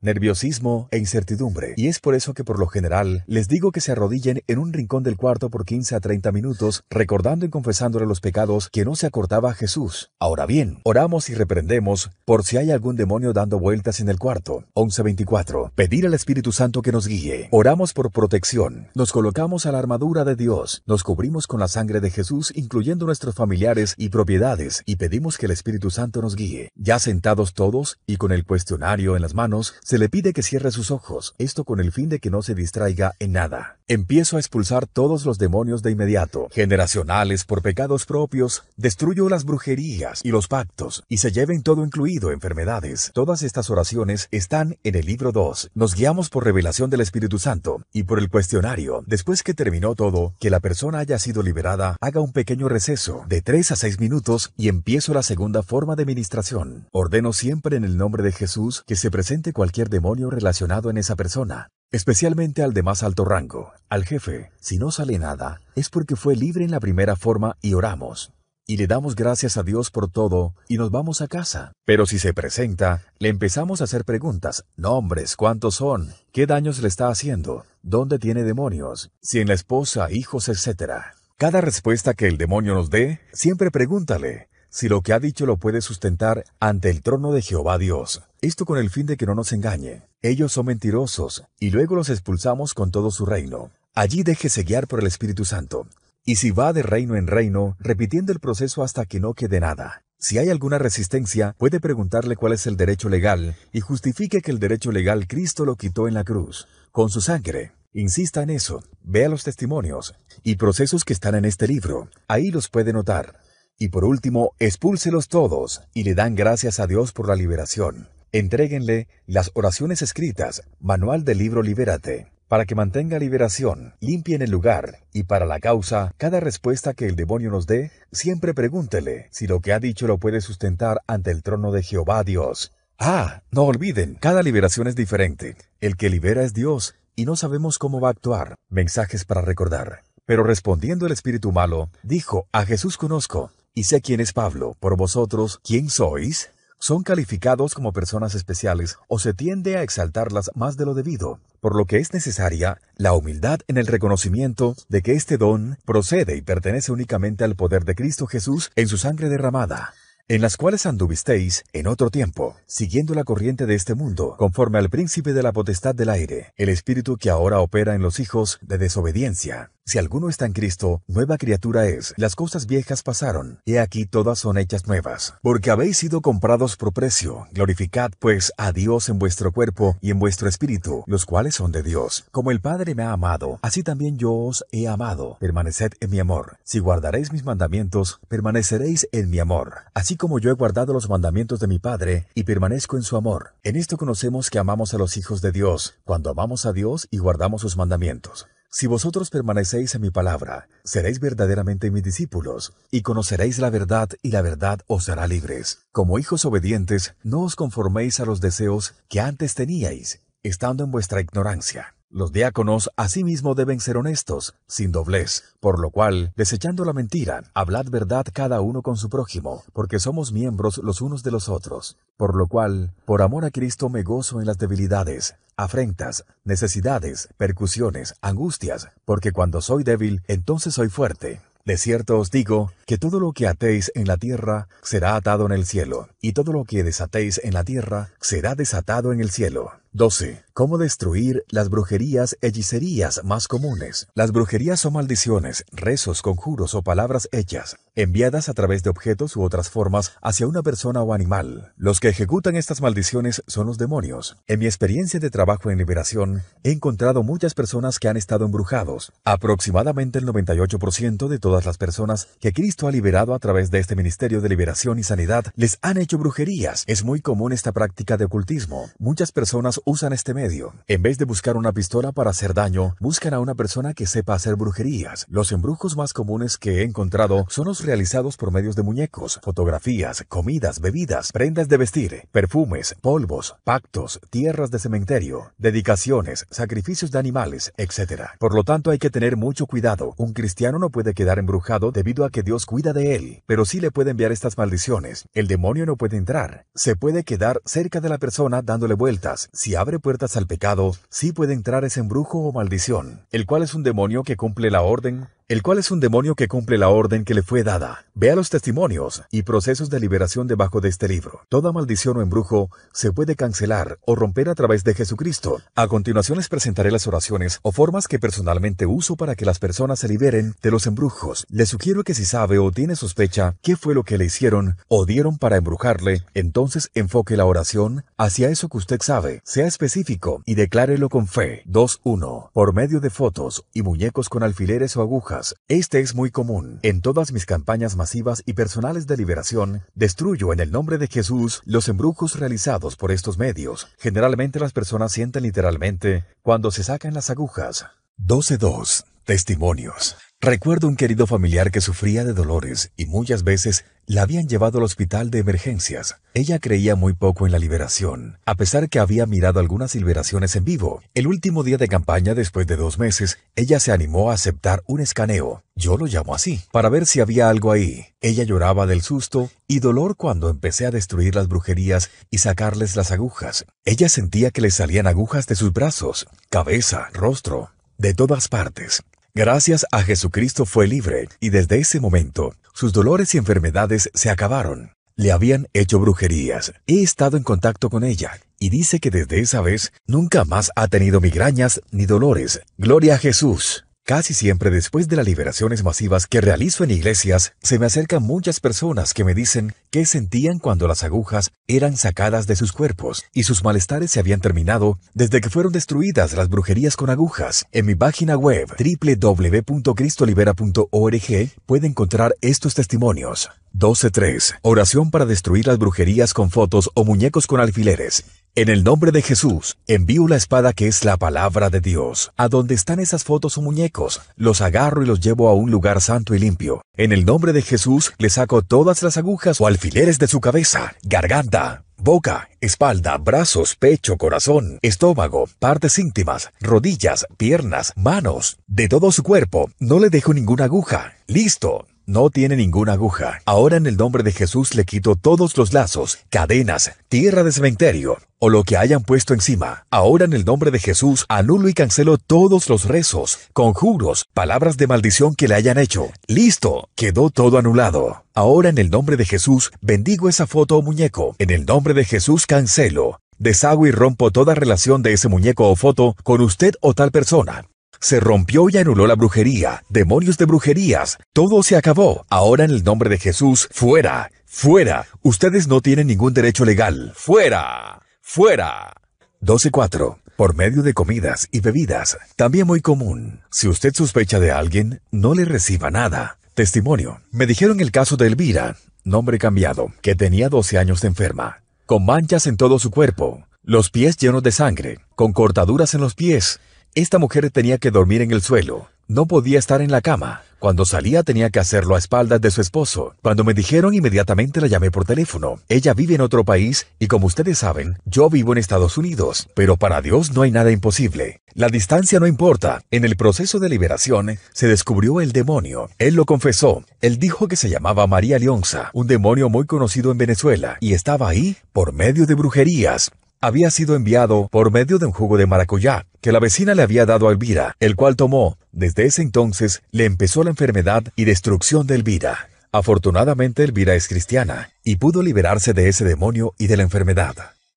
nerviosismo e incertidumbre, y es por eso que por lo general les digo que se arrodillen en un rincón del cuarto por 15 a 30 minutos, recordando y confesándole los pecados que no se acordaba a Jesús. Ahora bien, oramos y reprendemos por si hay algún demonio dando vueltas en el cuarto. 11.24. Pedir al Espíritu Santo que nos guíe. Oramos por protección. Nos colocamos a la armadura de Dios. Nos cubrimos con la sangre de Jesús, incluyendo nuestros familiares y propiedades, y pedimos que el Espíritu Santo nos guíe. Ya sentados todos y con el cuestionario en las manos, se le pide que cierre sus ojos, esto con el fin de que no se distraiga en nada. Empiezo a expulsar todos los demonios de inmediato, generacionales por pecados propios, destruyo las brujerías y los pactos, y se lleven todo incluido enfermedades. Todas estas oraciones están en el libro 2. Nos guiamos por revelación del Espíritu Santo y por el cuestionario. Después que terminó todo, que la persona haya sido liberada, haga un pequeño receso de 3 a 6 minutos y empiezo la segunda forma de ministración. Ordeno siempre en el nombre de Jesús que se presente presente cualquier demonio relacionado en esa persona, especialmente al de más alto rango, al jefe. Si no sale nada, es porque fue libre en la primera forma y oramos. Y le damos gracias a Dios por todo y nos vamos a casa. Pero si se presenta, le empezamos a hacer preguntas, nombres, cuántos son, qué daños le está haciendo, dónde tiene demonios, si en la esposa, hijos, etc. Cada respuesta que el demonio nos dé, siempre pregúntale, si lo que ha dicho lo puede sustentar ante el trono de Jehová Dios. Esto con el fin de que no nos engañe. Ellos son mentirosos, y luego los expulsamos con todo su reino. Allí déjese guiar por el Espíritu Santo. Y si va de reino en reino, repitiendo el proceso hasta que no quede nada. Si hay alguna resistencia, puede preguntarle cuál es el derecho legal y justifique que el derecho legal Cristo lo quitó en la cruz, con su sangre. Insista en eso, vea los testimonios y procesos que están en este libro, ahí los puede notar. Y por último, expúlselos todos y le dan gracias a Dios por la liberación. Entréguenle las oraciones escritas, manual del libro Libérate, para que mantenga liberación, limpien el lugar, y para la causa, cada respuesta que el demonio nos dé, siempre pregúntele si lo que ha dicho lo puede sustentar ante el trono de Jehová Dios. Ah, no olviden, cada liberación es diferente. El que libera es Dios, y no sabemos cómo va a actuar. Mensajes para recordar. Pero respondiendo el espíritu malo, dijo, a Jesús conozco, y sé quién es Pablo, por vosotros, ¿quién sois? Son calificados como personas especiales o se tiende a exaltarlas más de lo debido, por lo que es necesaria la humildad en el reconocimiento de que este don procede y pertenece únicamente al poder de Cristo Jesús en su sangre derramada en las cuales anduvisteis en otro tiempo, siguiendo la corriente de este mundo, conforme al príncipe de la potestad del aire, el espíritu que ahora opera en los hijos de desobediencia, si alguno está en Cristo, nueva criatura es, las cosas viejas pasaron, he aquí todas son hechas nuevas. Porque habéis sido comprados por precio, glorificad pues a Dios en vuestro cuerpo y en vuestro espíritu, los cuales son de Dios. Como el Padre me ha amado, así también yo os he amado, permaneced en mi amor. Si guardaréis mis mandamientos, permaneceréis en mi amor, así como yo he guardado los mandamientos de mi Padre y permanezco en su amor. En esto conocemos que amamos a los hijos de Dios, cuando amamos a Dios y guardamos sus mandamientos. Si vosotros permanecéis en mi palabra, seréis verdaderamente mis discípulos, y conoceréis la verdad, y la verdad os hará libres. Como hijos obedientes, no os conforméis a los deseos que antes teníais, estando en vuestra ignorancia. Los diáconos asimismo deben ser honestos, sin doblez, por lo cual, desechando la mentira, hablad verdad cada uno con su prójimo, porque somos miembros los unos de los otros. Por lo cual, por amor a Cristo me gozo en las debilidades, afrentas, necesidades, percusiones, angustias, porque cuando soy débil, entonces soy fuerte. De cierto os digo que todo lo que atéis en la tierra será atado en el cielo, y todo lo que desatéis en la tierra será desatado en el cielo. 12. ¿Cómo destruir las brujerías, hechicerías más comunes? Las brujerías son maldiciones, rezos, conjuros o palabras hechas, enviadas a través de objetos u otras formas hacia una persona o animal. Los que ejecutan estas maldiciones son los demonios. En mi experiencia de trabajo en liberación, he encontrado muchas personas que han estado embrujados. Aproximadamente el 98% de todas las personas que Cristo ha liberado a través de este ministerio de liberación y sanidad les han hecho brujerías. Es muy común esta práctica de ocultismo. Muchas personas usan este medio. En vez de buscar una pistola para hacer daño, buscan a una persona que sepa hacer brujerías. Los embrujos más comunes que he encontrado son los realizados por medios de muñecos, fotografías, comidas, bebidas, prendas de vestir, perfumes, polvos, pactos, tierras de cementerio, dedicaciones, sacrificios de animales, etc. Por lo tanto, hay que tener mucho cuidado. Un cristiano no puede quedar embrujado debido a que Dios cuida de él, pero sí le puede enviar estas maldiciones. El demonio no puede entrar. Se puede quedar cerca de la persona dándole vueltas. Si abre puertas al pecado, sí puede entrar ese embrujo o maldición, el cual es un demonio que cumple la orden el cual es un demonio que cumple la orden que le fue dada. Vea los testimonios y procesos de liberación debajo de este libro. Toda maldición o embrujo se puede cancelar o romper a través de Jesucristo. A continuación les presentaré las oraciones o formas que personalmente uso para que las personas se liberen de los embrujos. Les sugiero que si sabe o tiene sospecha qué fue lo que le hicieron o dieron para embrujarle, entonces enfoque la oración hacia eso que usted sabe. Sea específico y declárelo con fe. 2.1. Por medio de fotos y muñecos con alfileres o agujas este es muy común. En todas mis campañas masivas y personales de liberación, destruyo en el nombre de Jesús los embrujos realizados por estos medios. Generalmente las personas sienten literalmente cuando se sacan las agujas. 12.2. Testimonios. Recuerdo un querido familiar que sufría de dolores y muchas veces la habían llevado al hospital de emergencias. Ella creía muy poco en la liberación, a pesar que había mirado algunas liberaciones en vivo. El último día de campaña, después de dos meses, ella se animó a aceptar un escaneo, yo lo llamo así, para ver si había algo ahí. Ella lloraba del susto y dolor cuando empecé a destruir las brujerías y sacarles las agujas. Ella sentía que le salían agujas de sus brazos, cabeza, rostro, de todas partes. Gracias a Jesucristo fue libre, y desde ese momento sus dolores y enfermedades se acabaron. Le habían hecho brujerías. He estado en contacto con ella, y dice que desde esa vez nunca más ha tenido migrañas ni dolores. Gloria a Jesús. Casi siempre después de las liberaciones masivas que realizo en iglesias, se me acercan muchas personas que me dicen qué sentían cuando las agujas eran sacadas de sus cuerpos y sus malestares se habían terminado desde que fueron destruidas las brujerías con agujas. En mi página web www.cristolibera.org puede encontrar estos testimonios. 12.3. Oración para destruir las brujerías con fotos o muñecos con alfileres. En el nombre de Jesús, envío la espada que es la palabra de Dios. A donde están esas fotos o muñecos, los agarro y los llevo a un lugar santo y limpio. En el nombre de Jesús, le saco todas las agujas o alfileres de su cabeza, garganta, boca, espalda, brazos, pecho, corazón, estómago, partes íntimas, rodillas, piernas, manos, de todo su cuerpo. No le dejo ninguna aguja. Listo no tiene ninguna aguja. Ahora en el nombre de Jesús le quito todos los lazos, cadenas, tierra de cementerio o lo que hayan puesto encima. Ahora en el nombre de Jesús anulo y cancelo todos los rezos, conjuros, palabras de maldición que le hayan hecho. Listo, quedó todo anulado. Ahora en el nombre de Jesús bendigo esa foto o muñeco. En el nombre de Jesús cancelo, Deshago y rompo toda relación de ese muñeco o foto con usted o tal persona. Se rompió y anuló la brujería, demonios de brujerías, todo se acabó. Ahora en el nombre de Jesús, fuera, fuera. Ustedes no tienen ningún derecho legal. Fuera, fuera. 12.4 por medio de comidas y bebidas, también muy común. Si usted sospecha de alguien, no le reciba nada. Testimonio. Me dijeron el caso de Elvira, nombre cambiado, que tenía 12 años de enferma, con manchas en todo su cuerpo, los pies llenos de sangre, con cortaduras en los pies, esta mujer tenía que dormir en el suelo, no podía estar en la cama. Cuando salía tenía que hacerlo a espaldas de su esposo. Cuando me dijeron inmediatamente la llamé por teléfono. Ella vive en otro país y como ustedes saben, yo vivo en Estados Unidos. Pero para Dios no hay nada imposible. La distancia no importa. En el proceso de liberación se descubrió el demonio. Él lo confesó. Él dijo que se llamaba María Leonza, un demonio muy conocido en Venezuela, y estaba ahí por medio de brujerías, había sido enviado por medio de un jugo de maracuyá que la vecina le había dado a Elvira, el cual tomó. Desde ese entonces le empezó la enfermedad y destrucción de Elvira. Afortunadamente Elvira es cristiana y pudo liberarse de ese demonio y de la enfermedad.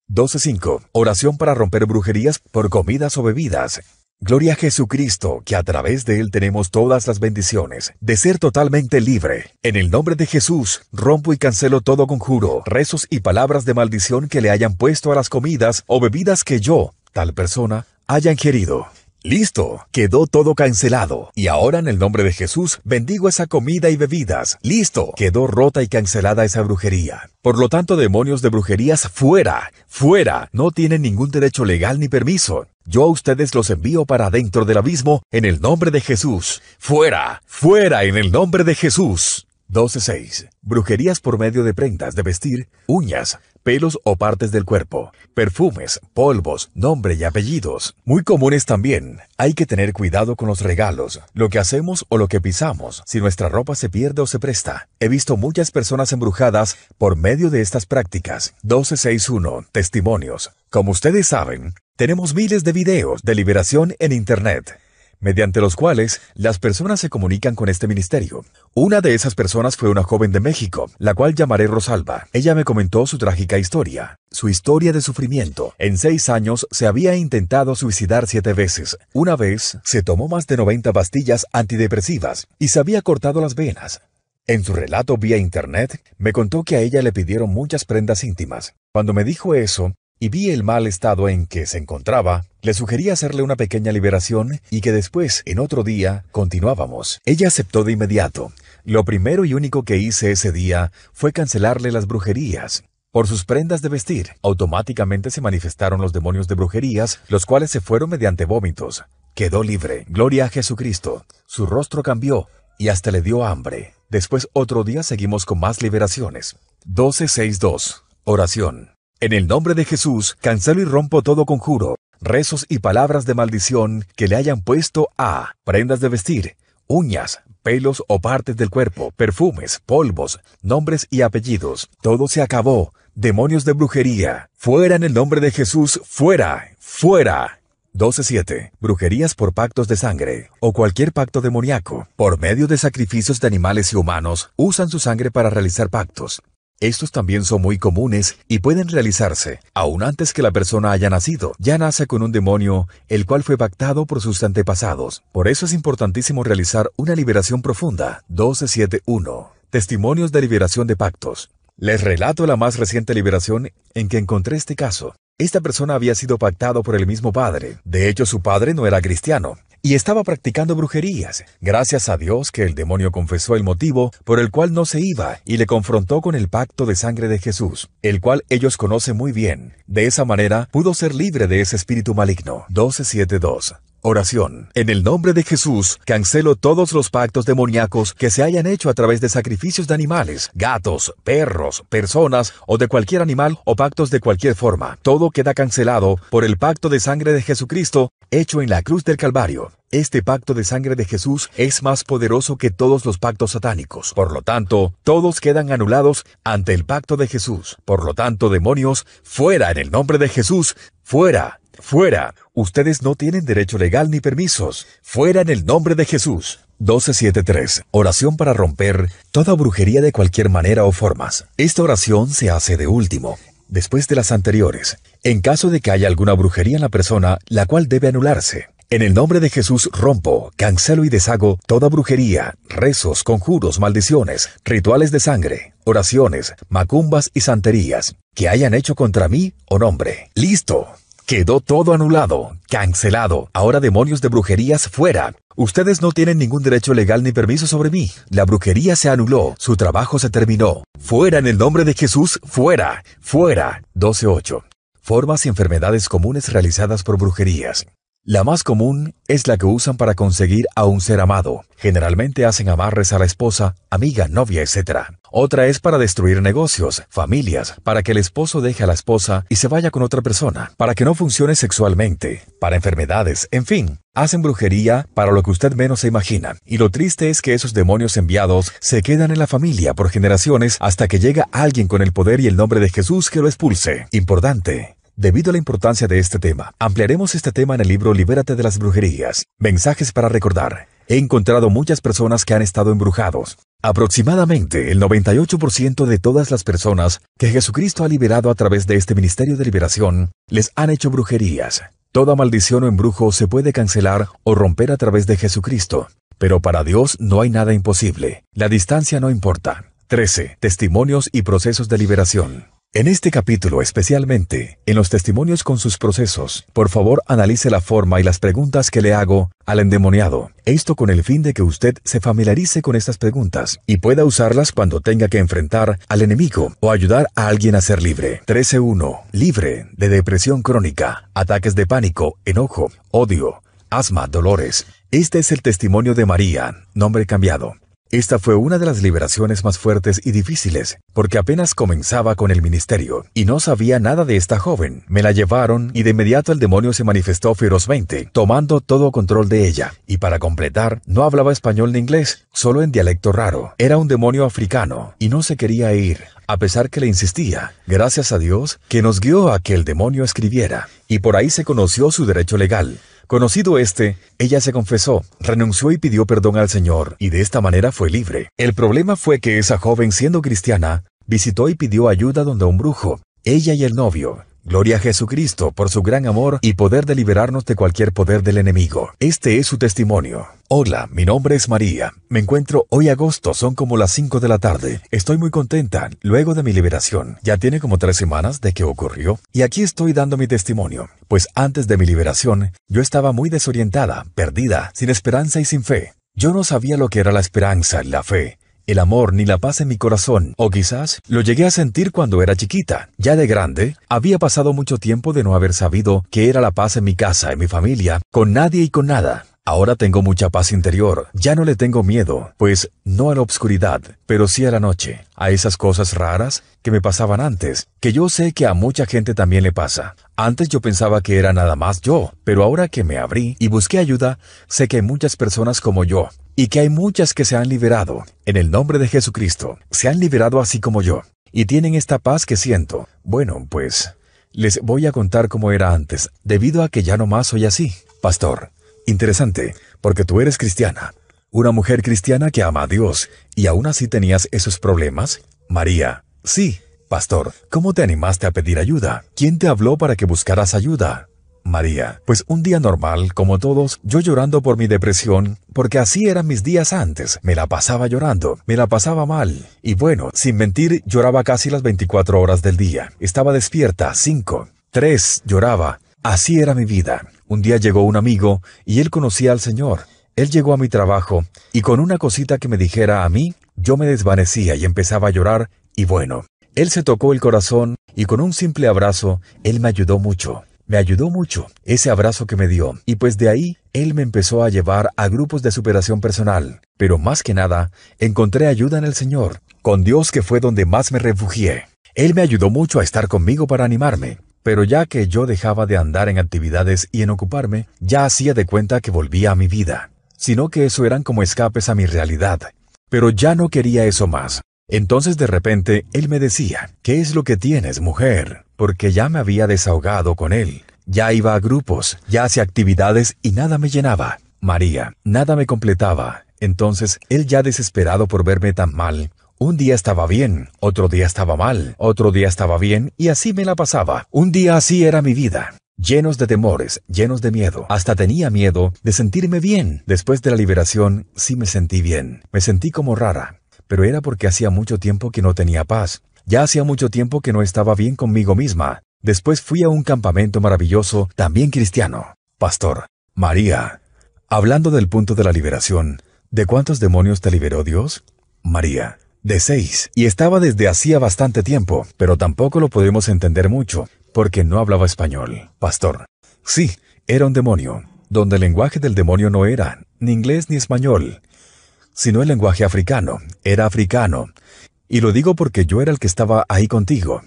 12.5. Oración para romper brujerías por comidas o bebidas Gloria a Jesucristo, que a través de Él tenemos todas las bendiciones, de ser totalmente libre. En el nombre de Jesús, rompo y cancelo todo conjuro, rezos y palabras de maldición que le hayan puesto a las comidas o bebidas que yo, tal persona, haya ingerido. Listo, quedó todo cancelado. Y ahora en el nombre de Jesús bendigo esa comida y bebidas. Listo, quedó rota y cancelada esa brujería. Por lo tanto, demonios de brujerías fuera, fuera. No tienen ningún derecho legal ni permiso. Yo a ustedes los envío para dentro del abismo en el nombre de Jesús. Fuera, fuera en el nombre de Jesús. 12.6. Brujerías por medio de prendas de vestir, uñas, pelos o partes del cuerpo, perfumes, polvos, nombre y apellidos. Muy comunes también. Hay que tener cuidado con los regalos, lo que hacemos o lo que pisamos, si nuestra ropa se pierde o se presta. He visto muchas personas embrujadas por medio de estas prácticas. 1261. Testimonios. Como ustedes saben, tenemos miles de videos de liberación en Internet mediante los cuales las personas se comunican con este ministerio. Una de esas personas fue una joven de México, la cual llamaré Rosalba. Ella me comentó su trágica historia, su historia de sufrimiento. En seis años se había intentado suicidar siete veces. Una vez se tomó más de 90 pastillas antidepresivas y se había cortado las venas. En su relato vía internet, me contó que a ella le pidieron muchas prendas íntimas. Cuando me dijo eso, y vi el mal estado en que se encontraba, le sugerí hacerle una pequeña liberación y que después, en otro día, continuábamos. Ella aceptó de inmediato. Lo primero y único que hice ese día fue cancelarle las brujerías. Por sus prendas de vestir, automáticamente se manifestaron los demonios de brujerías, los cuales se fueron mediante vómitos. Quedó libre. Gloria a Jesucristo. Su rostro cambió y hasta le dio hambre. Después otro día seguimos con más liberaciones. 1262. Oración. En el nombre de Jesús, cancelo y rompo todo conjuro, rezos y palabras de maldición que le hayan puesto a prendas de vestir, uñas, pelos o partes del cuerpo, perfumes, polvos, nombres y apellidos. Todo se acabó. Demonios de brujería. Fuera en el nombre de Jesús, fuera, fuera. 12.7. Brujerías por pactos de sangre o cualquier pacto demoníaco. Por medio de sacrificios de animales y humanos, usan su sangre para realizar pactos. Estos también son muy comunes y pueden realizarse aún antes que la persona haya nacido. Ya nace con un demonio, el cual fue pactado por sus antepasados. Por eso es importantísimo realizar una liberación profunda. 1271. Testimonios de liberación de pactos. Les relato la más reciente liberación en que encontré este caso. Esta persona había sido pactado por el mismo padre. De hecho, su padre no era cristiano, y estaba practicando brujerías. Gracias a Dios que el demonio confesó el motivo por el cual no se iba y le confrontó con el pacto de sangre de Jesús, el cual ellos conocen muy bien. De esa manera pudo ser libre de ese espíritu maligno. 1272. Oración. En el nombre de Jesús, cancelo todos los pactos demoníacos que se hayan hecho a través de sacrificios de animales, gatos, perros, personas o de cualquier animal o pactos de cualquier forma. Todo queda cancelado por el pacto de sangre de Jesucristo hecho en la cruz del Calvario. Este pacto de sangre de Jesús es más poderoso que todos los pactos satánicos. Por lo tanto, todos quedan anulados ante el pacto de Jesús. Por lo tanto, demonios, fuera en el nombre de Jesús, fuera, fuera. Ustedes no tienen derecho legal ni permisos. Fuera en el nombre de Jesús. 1273. Oración para romper toda brujería de cualquier manera o formas. Esta oración se hace de último, después de las anteriores, en caso de que haya alguna brujería en la persona, la cual debe anularse. En el nombre de Jesús rompo, cancelo y deshago toda brujería, rezos, conjuros, maldiciones, rituales de sangre, oraciones, macumbas y santerías que hayan hecho contra mí o oh nombre. ¡Listo! Quedó todo anulado, cancelado. Ahora demonios de brujerías fuera. Ustedes no tienen ningún derecho legal ni permiso sobre mí. La brujería se anuló, su trabajo se terminó. Fuera en el nombre de Jesús, fuera, fuera. 12.8. Formas y enfermedades comunes realizadas por brujerías. La más común es la que usan para conseguir a un ser amado. Generalmente hacen amarres a la esposa, amiga, novia, etc. Otra es para destruir negocios, familias, para que el esposo deje a la esposa y se vaya con otra persona, para que no funcione sexualmente, para enfermedades, en fin. Hacen brujería para lo que usted menos se imagina. Y lo triste es que esos demonios enviados se quedan en la familia por generaciones hasta que llega alguien con el poder y el nombre de Jesús que lo expulse. Importante, Debido a la importancia de este tema, ampliaremos este tema en el libro Libérate de las brujerías, mensajes para recordar. He encontrado muchas personas que han estado embrujados. Aproximadamente el 98% de todas las personas que Jesucristo ha liberado a través de este ministerio de liberación les han hecho brujerías. Toda maldición o embrujo se puede cancelar o romper a través de Jesucristo. Pero para Dios no hay nada imposible. La distancia no importa. 13. Testimonios y procesos de liberación. En este capítulo especialmente, en los testimonios con sus procesos, por favor analice la forma y las preguntas que le hago al endemoniado. Esto con el fin de que usted se familiarice con estas preguntas y pueda usarlas cuando tenga que enfrentar al enemigo o ayudar a alguien a ser libre. 13.1. Libre de depresión crónica, ataques de pánico, enojo, odio, asma, dolores. Este es el testimonio de María, nombre cambiado. Esta fue una de las liberaciones más fuertes y difíciles, porque apenas comenzaba con el ministerio, y no sabía nada de esta joven. Me la llevaron y de inmediato el demonio se manifestó ferozmente, tomando todo control de ella. Y para completar, no hablaba español ni inglés, solo en dialecto raro. Era un demonio africano, y no se quería ir, a pesar que le insistía, gracias a Dios, que nos guió a que el demonio escribiera. Y por ahí se conoció su derecho legal. Conocido este, ella se confesó, renunció y pidió perdón al Señor, y de esta manera fue libre. El problema fue que esa joven, siendo cristiana, visitó y pidió ayuda donde un brujo, ella y el novio, Gloria a Jesucristo por su gran amor y poder de liberarnos de cualquier poder del enemigo. Este es su testimonio. Hola, mi nombre es María. Me encuentro hoy agosto, son como las 5 de la tarde. Estoy muy contenta, luego de mi liberación. Ya tiene como tres semanas de que ocurrió. Y aquí estoy dando mi testimonio. Pues antes de mi liberación, yo estaba muy desorientada, perdida, sin esperanza y sin fe. Yo no sabía lo que era la esperanza, la fe, el amor ni la paz en mi corazón, o quizás lo llegué a sentir cuando era chiquita. Ya de grande, había pasado mucho tiempo de no haber sabido qué era la paz en mi casa, en mi familia, con nadie y con nada. Ahora tengo mucha paz interior, ya no le tengo miedo, pues no a la obscuridad, pero sí a la noche, a esas cosas raras que me pasaban antes, que yo sé que a mucha gente también le pasa. Antes yo pensaba que era nada más yo, pero ahora que me abrí y busqué ayuda, sé que muchas personas como yo, y que hay muchas que se han liberado en el nombre de Jesucristo, se han liberado así como yo, y tienen esta paz que siento. Bueno, pues, les voy a contar cómo era antes, debido a que ya no más soy así. Pastor, interesante, porque tú eres cristiana, una mujer cristiana que ama a Dios, y aún así tenías esos problemas. María, sí. Pastor, ¿cómo te animaste a pedir ayuda? ¿Quién te habló para que buscaras ayuda? María. Pues un día normal, como todos, yo llorando por mi depresión, porque así eran mis días antes, me la pasaba llorando, me la pasaba mal. Y bueno, sin mentir, lloraba casi las 24 horas del día. Estaba despierta, 5, 3, lloraba. Así era mi vida. Un día llegó un amigo y él conocía al Señor. Él llegó a mi trabajo y con una cosita que me dijera a mí, yo me desvanecía y empezaba a llorar y bueno, él se tocó el corazón y con un simple abrazo, él me ayudó mucho. Me ayudó mucho ese abrazo que me dio, y pues de ahí él me empezó a llevar a grupos de superación personal. Pero más que nada, encontré ayuda en el Señor, con Dios que fue donde más me refugié. Él me ayudó mucho a estar conmigo para animarme, pero ya que yo dejaba de andar en actividades y en ocuparme, ya hacía de cuenta que volvía a mi vida, sino que eso eran como escapes a mi realidad. Pero ya no quería eso más. Entonces de repente él me decía, ¿qué es lo que tienes, mujer? Porque ya me había desahogado con él. Ya iba a grupos, ya hacía actividades y nada me llenaba. María, nada me completaba. Entonces él ya desesperado por verme tan mal, un día estaba bien, otro día estaba mal, otro día estaba bien y así me la pasaba. Un día así era mi vida. Llenos de temores, llenos de miedo. Hasta tenía miedo de sentirme bien. Después de la liberación, sí me sentí bien. Me sentí como rara, pero era porque hacía mucho tiempo que no tenía paz. Ya hacía mucho tiempo que no estaba bien conmigo misma. Después fui a un campamento maravilloso, también cristiano. Pastor, María. Hablando del punto de la liberación, ¿de cuántos demonios te liberó Dios? María. De seis. Y estaba desde hacía bastante tiempo, pero tampoco lo podemos entender mucho, porque no hablaba español. Pastor. Sí, era un demonio, donde el lenguaje del demonio no era ni inglés ni español, sino el lenguaje africano, era africano. Y lo digo porque yo era el que estaba ahí contigo.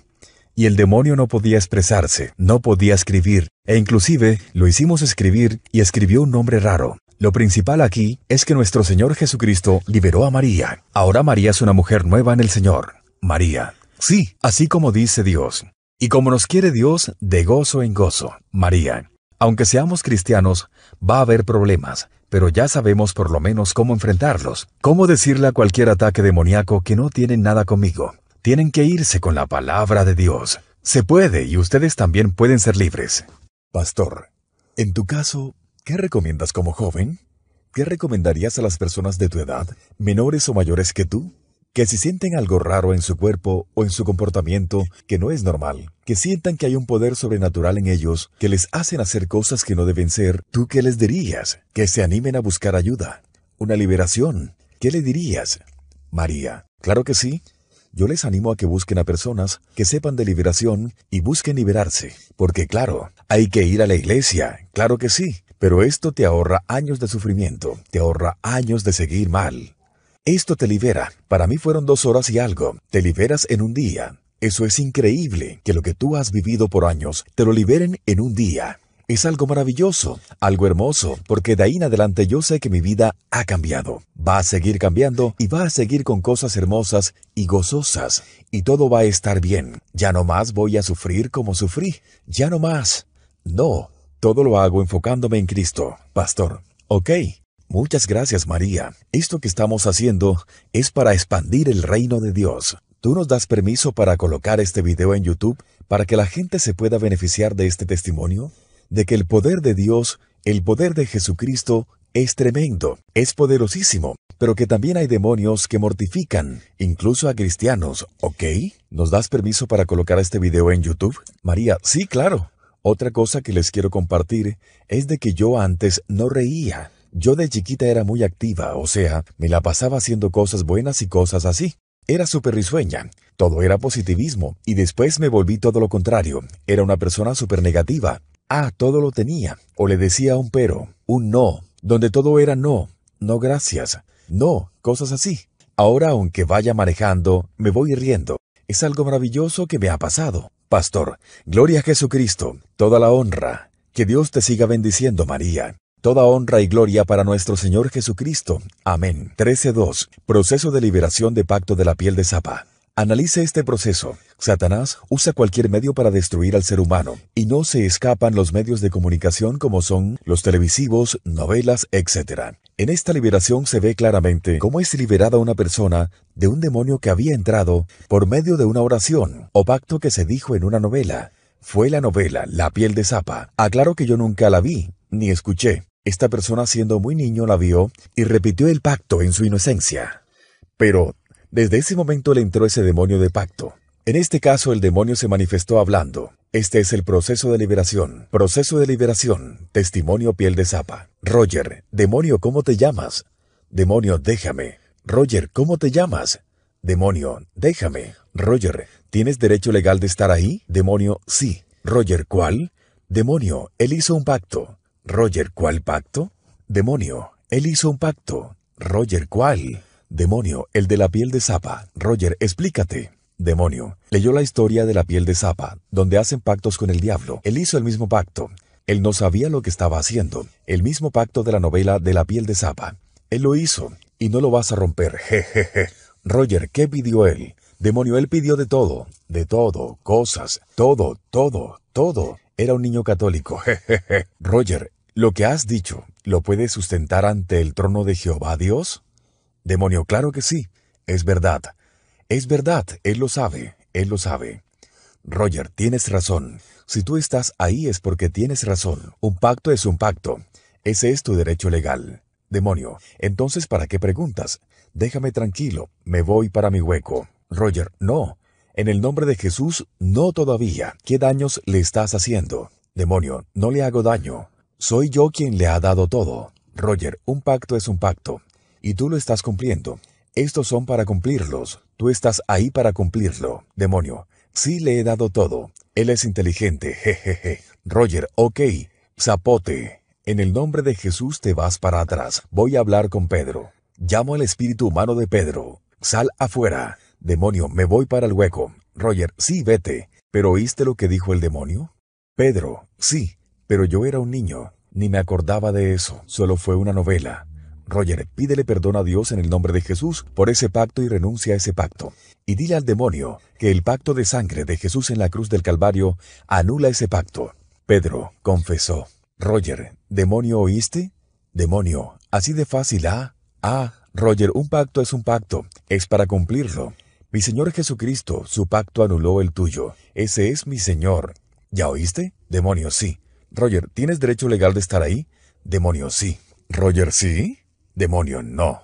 Y el demonio no podía expresarse, no podía escribir, e inclusive lo hicimos escribir y escribió un nombre raro. Lo principal aquí es que nuestro Señor Jesucristo liberó a María. Ahora María es una mujer nueva en el Señor. María. Sí, así como dice Dios. Y como nos quiere Dios, de gozo en gozo. María. Aunque seamos cristianos, va a haber problemas, pero ya sabemos por lo menos cómo enfrentarlos, cómo decirle a cualquier ataque demoníaco que no tienen nada conmigo. Tienen que irse con la palabra de Dios. Se puede y ustedes también pueden ser libres. Pastor, en tu caso, ¿qué recomiendas como joven? ¿Qué recomendarías a las personas de tu edad, menores o mayores que tú? que si sienten algo raro en su cuerpo o en su comportamiento que no es normal, que sientan que hay un poder sobrenatural en ellos que les hacen hacer cosas que no deben ser, ¿tú qué les dirías? Que se animen a buscar ayuda, una liberación. ¿Qué le dirías? María, claro que sí. Yo les animo a que busquen a personas que sepan de liberación y busquen liberarse, porque claro, hay que ir a la iglesia, claro que sí, pero esto te ahorra años de sufrimiento, te ahorra años de seguir mal. Esto te libera. Para mí fueron dos horas y algo. Te liberas en un día. Eso es increíble, que lo que tú has vivido por años te lo liberen en un día. Es algo maravilloso, algo hermoso, porque de ahí en adelante yo sé que mi vida ha cambiado. Va a seguir cambiando y va a seguir con cosas hermosas y gozosas. Y todo va a estar bien. Ya no más voy a sufrir como sufrí. Ya no más. No, todo lo hago enfocándome en Cristo. Pastor, ok, Muchas gracias María. Esto que estamos haciendo es para expandir el reino de Dios. Tú nos das permiso para colocar este video en YouTube para que la gente se pueda beneficiar de este testimonio de que el poder de Dios, el poder de Jesucristo, es tremendo, es poderosísimo, pero que también hay demonios que mortifican, incluso a cristianos, ¿ok? ¿Nos das permiso para colocar este video en YouTube? María, sí, claro. Otra cosa que les quiero compartir es de que yo antes no reía. Yo de chiquita era muy activa, o sea, me la pasaba haciendo cosas buenas y cosas así. Era súper risueña, todo era positivismo, y después me volví todo lo contrario, era una persona súper negativa. Ah, todo lo tenía, o le decía un pero, un no, donde todo era no, no gracias, no, cosas así. Ahora, aunque vaya manejando, me voy riendo. Es algo maravilloso que me ha pasado. Pastor, gloria a Jesucristo, toda la honra. Que Dios te siga bendiciendo, María. Toda honra y gloria para nuestro Señor Jesucristo. Amén. 13.2. Proceso de liberación de pacto de la piel de zapa. Analice este proceso. Satanás usa cualquier medio para destruir al ser humano, y no se escapan los medios de comunicación como son los televisivos, novelas, etc. En esta liberación se ve claramente cómo es liberada una persona de un demonio que había entrado por medio de una oración o pacto que se dijo en una novela. Fue la novela La piel de zapa. Aclaro que yo nunca la vi, ni escuché, esta persona siendo muy niño la vio y repitió el pacto en su inocencia. Pero desde ese momento le entró ese demonio de pacto. En este caso el demonio se manifestó hablando. Este es el proceso de liberación. Proceso de liberación. Testimonio piel de zapa. Roger, demonio, ¿cómo te llamas? Demonio, déjame. Roger, ¿cómo te llamas? Demonio, déjame. Roger, ¿tienes derecho legal de estar ahí? Demonio, sí. Roger, ¿cuál? Demonio, él hizo un pacto. Roger, ¿cuál pacto? Demonio, él hizo un pacto. Roger, ¿cuál? Demonio, el de la piel de zapa. Roger, explícate. Demonio, leyó la historia de la piel de zapa, donde hacen pactos con el diablo. Él hizo el mismo pacto. Él no sabía lo que estaba haciendo. El mismo pacto de la novela de la piel de zapa. Él lo hizo, y no lo vas a romper. Roger, ¿qué pidió él? Demonio, él pidió de todo, de todo, cosas, todo, todo, todo. Era un niño católico. Roger, ¿Lo que has dicho lo puedes sustentar ante el trono de Jehová Dios? Demonio, claro que sí, es verdad. Es verdad, Él lo sabe, Él lo sabe. Roger, tienes razón. Si tú estás ahí es porque tienes razón. Un pacto es un pacto. Ese es tu derecho legal. Demonio, entonces ¿para qué preguntas? Déjame tranquilo, me voy para mi hueco. Roger, no. En el nombre de Jesús, no todavía. ¿Qué daños le estás haciendo? Demonio, no le hago daño. Soy yo quien le ha dado todo. Roger, un pacto es un pacto, y tú lo estás cumpliendo. Estos son para cumplirlos, tú estás ahí para cumplirlo, demonio. Sí le he dado todo. Él es inteligente, jejeje. Roger, ok, zapote. En el nombre de Jesús te vas para atrás. Voy a hablar con Pedro. Llamo al espíritu humano de Pedro. Sal afuera. Demonio, me voy para el hueco. Roger, sí, vete. ¿Pero oíste lo que dijo el demonio? Pedro, sí, pero yo era un niño, ni me acordaba de eso, solo fue una novela. Roger, pídele perdón a Dios en el nombre de Jesús por ese pacto y renuncia a ese pacto. Y dile al demonio que el pacto de sangre de Jesús en la cruz del Calvario anula ese pacto. Pedro confesó. Roger, demonio, ¿oíste? Demonio, así de fácil, ¿ah? Ah, Roger, un pacto es un pacto, es para cumplirlo. Mi Señor Jesucristo, su pacto anuló el tuyo. Ese es mi Señor. ¿Ya oíste? Demonio, sí. Roger, ¿tienes derecho legal de estar ahí? Demonio, sí. Roger, sí. Demonio, no.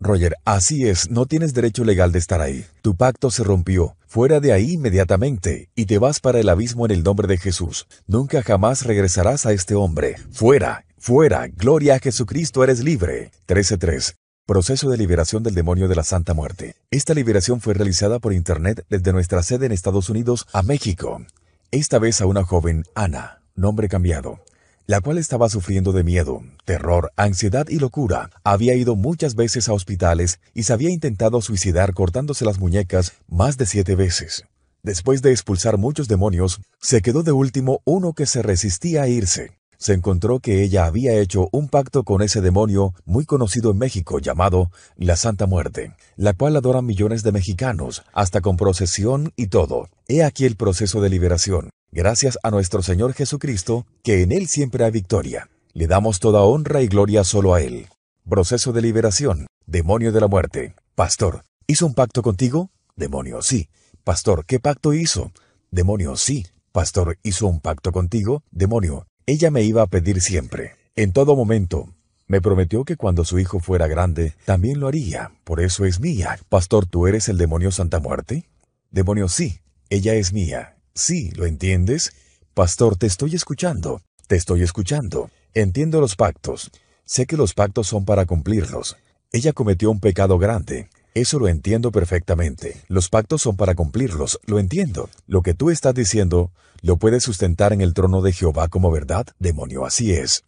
Roger, así es, no tienes derecho legal de estar ahí. Tu pacto se rompió. Fuera de ahí inmediatamente, y te vas para el abismo en el nombre de Jesús. Nunca jamás regresarás a este hombre. Fuera, fuera, gloria a Jesucristo, eres libre. 13.3. Proceso de liberación del demonio de la Santa Muerte. Esta liberación fue realizada por Internet desde nuestra sede en Estados Unidos a México. Esta vez a una joven, Ana nombre cambiado, la cual estaba sufriendo de miedo, terror, ansiedad y locura. Había ido muchas veces a hospitales y se había intentado suicidar cortándose las muñecas más de siete veces. Después de expulsar muchos demonios, se quedó de último uno que se resistía a irse. Se encontró que ella había hecho un pacto con ese demonio muy conocido en México llamado la Santa Muerte, la cual adoran millones de mexicanos, hasta con procesión y todo. He aquí el proceso de liberación. Gracias a nuestro Señor Jesucristo, que en Él siempre hay victoria. Le damos toda honra y gloria solo a Él. Proceso de liberación. Demonio de la muerte. Pastor, ¿hizo un pacto contigo? Demonio, sí. Pastor, ¿qué pacto hizo? Demonio, sí. Pastor, ¿hizo un pacto contigo? Demonio, ella me iba a pedir siempre, en todo momento. Me prometió que cuando su hijo fuera grande, también lo haría. Por eso es mía. Pastor, ¿tú eres el demonio Santa Muerte? Demonio, sí. Ella es mía. Sí, ¿lo entiendes? Pastor, te estoy escuchando, te estoy escuchando. Entiendo los pactos. Sé que los pactos son para cumplirlos. Ella cometió un pecado grande. Eso lo entiendo perfectamente. Los pactos son para cumplirlos, lo entiendo. Lo que tú estás diciendo, ¿lo puedes sustentar en el trono de Jehová como verdad? Demonio, así es.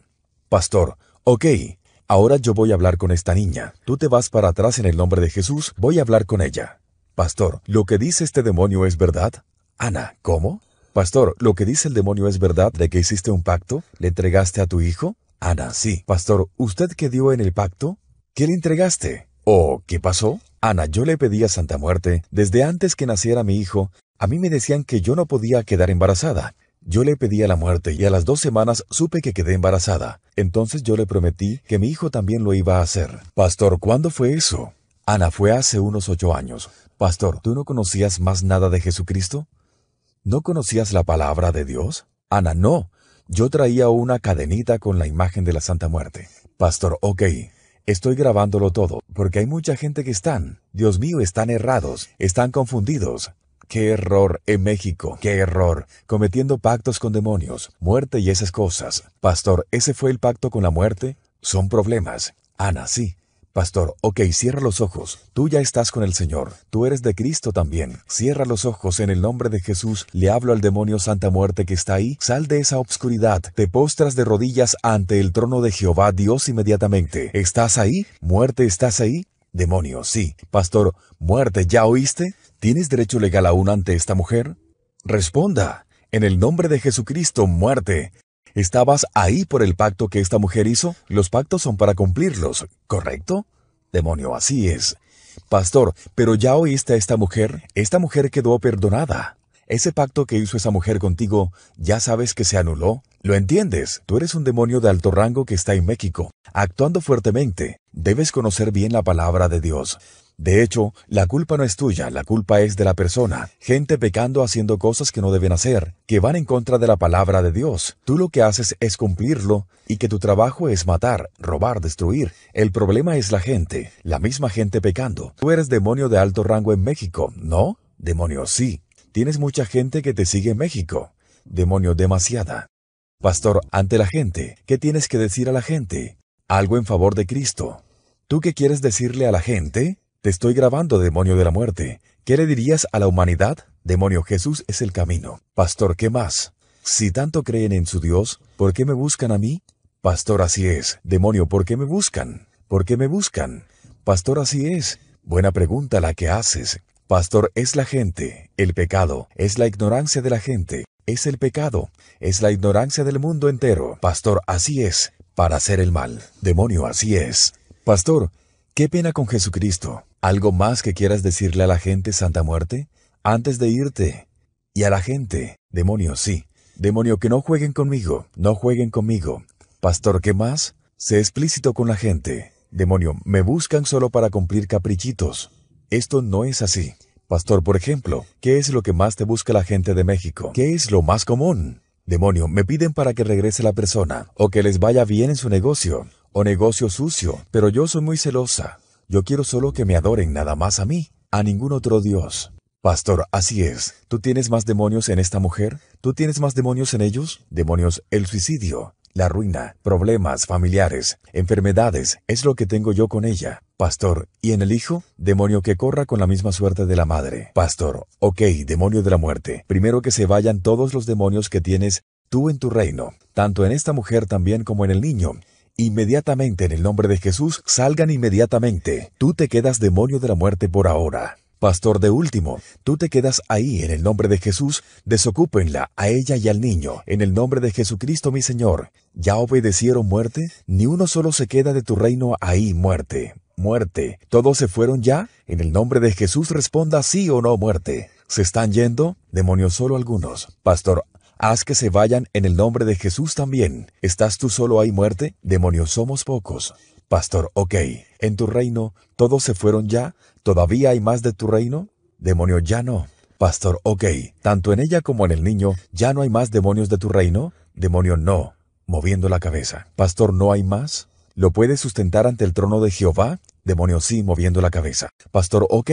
Pastor, ok, ahora yo voy a hablar con esta niña. Tú te vas para atrás en el nombre de Jesús, voy a hablar con ella. Pastor, ¿lo que dice este demonio es verdad? Ana, ¿cómo? Pastor, ¿lo que dice el demonio es verdad de que hiciste un pacto? ¿Le entregaste a tu hijo? Ana, sí. Pastor, ¿usted qué dio en el pacto? ¿Qué le entregaste? ¿O qué pasó? Ana, yo le pedí a Santa Muerte, desde antes que naciera mi hijo, a mí me decían que yo no podía quedar embarazada. Yo le pedí a la muerte y a las dos semanas supe que quedé embarazada. Entonces yo le prometí que mi hijo también lo iba a hacer. Pastor, ¿cuándo fue eso? Ana, fue hace unos ocho años. Pastor, ¿tú no conocías más nada de Jesucristo? ¿No conocías la palabra de Dios? Ana, no. Yo traía una cadenita con la imagen de la Santa Muerte. Pastor, ok. Estoy grabándolo todo, porque hay mucha gente que están, Dios mío, están errados, están confundidos. Qué error en México, qué error, cometiendo pactos con demonios, muerte y esas cosas. Pastor, ¿ese fue el pacto con la muerte? Son problemas. Ana, sí, Pastor, ok, cierra los ojos. Tú ya estás con el Señor. Tú eres de Cristo también. Cierra los ojos en el nombre de Jesús. Le hablo al demonio Santa Muerte que está ahí. Sal de esa obscuridad. Te postras de rodillas ante el trono de Jehová Dios inmediatamente. ¿Estás ahí? Muerte, ¿estás ahí? Demonio, sí. Pastor, muerte, ¿ya oíste? ¿Tienes derecho legal aún ante esta mujer? Responda. En el nombre de Jesucristo, muerte. Estabas ahí por el pacto que esta mujer hizo. Los pactos son para cumplirlos, ¿correcto? Demonio, así es. Pastor, pero ya oíste a esta mujer. Esta mujer quedó perdonada. Ese pacto que hizo esa mujer contigo, ya sabes que se anuló. Lo entiendes, tú eres un demonio de alto rango que está en México, actuando fuertemente. Debes conocer bien la palabra de Dios. De hecho, la culpa no es tuya, la culpa es de la persona. Gente pecando haciendo cosas que no deben hacer, que van en contra de la palabra de Dios. Tú lo que haces es cumplirlo y que tu trabajo es matar, robar, destruir. El problema es la gente, la misma gente pecando. Tú eres demonio de alto rango en México, ¿no? Demonio sí, Tienes mucha gente que te sigue en México. Demonio, demasiada. Pastor, ante la gente, ¿qué tienes que decir a la gente? Algo en favor de Cristo. ¿Tú qué quieres decirle a la gente? Te estoy grabando, demonio de la muerte. ¿Qué le dirías a la humanidad? Demonio, Jesús es el camino. Pastor, ¿qué más? Si tanto creen en su Dios, ¿por qué me buscan a mí? Pastor, así es. Demonio, ¿por qué me buscan? ¿Por qué me buscan? Pastor, así es. Buena pregunta la que haces. Pastor, es la gente, el pecado, es la ignorancia de la gente, es el pecado, es la ignorancia del mundo entero. Pastor, así es, para hacer el mal. Demonio, así es. Pastor, qué pena con Jesucristo. ¿Algo más que quieras decirle a la gente, Santa Muerte? Antes de irte. Y a la gente. Demonio, sí. Demonio, que no jueguen conmigo, no jueguen conmigo. Pastor, ¿qué más? Sé explícito con la gente. Demonio, me buscan solo para cumplir caprichitos. Esto no es así. Pastor, por ejemplo, ¿qué es lo que más te busca la gente de México? ¿Qué es lo más común? Demonio, me piden para que regrese la persona, o que les vaya bien en su negocio, o negocio sucio, pero yo soy muy celosa. Yo quiero solo que me adoren nada más a mí, a ningún otro Dios. Pastor, así es. ¿Tú tienes más demonios en esta mujer? ¿Tú tienes más demonios en ellos? Demonios, el suicidio, la ruina, problemas familiares, enfermedades, es lo que tengo yo con ella. Pastor, ¿y en el hijo? Demonio que corra con la misma suerte de la madre. Pastor, ok, demonio de la muerte. Primero que se vayan todos los demonios que tienes tú en tu reino, tanto en esta mujer también como en el niño. Inmediatamente en el nombre de Jesús, salgan inmediatamente. Tú te quedas demonio de la muerte por ahora. Pastor de último, tú te quedas ahí en el nombre de Jesús, desocúpenla a ella y al niño, en el nombre de Jesucristo mi Señor. ¿Ya obedecieron muerte? Ni uno solo se queda de tu reino ahí, muerte. Muerte. ¿Todos se fueron ya? En el nombre de Jesús responda sí o no, muerte. ¿Se están yendo? Demonios solo algunos. Pastor, haz que se vayan en el nombre de Jesús también. ¿Estás tú solo ahí muerte? Demonios somos pocos. Pastor, ok, en tu reino, ¿todos se fueron ya? ¿Todavía hay más de tu reino? Demonio, ya no. Pastor, ok, tanto en ella como en el niño, ¿ya no hay más demonios de tu reino? Demonio, no, moviendo la cabeza. Pastor, ¿no hay más? ¿Lo puedes sustentar ante el trono de Jehová? Demonio, sí, moviendo la cabeza. Pastor, ok.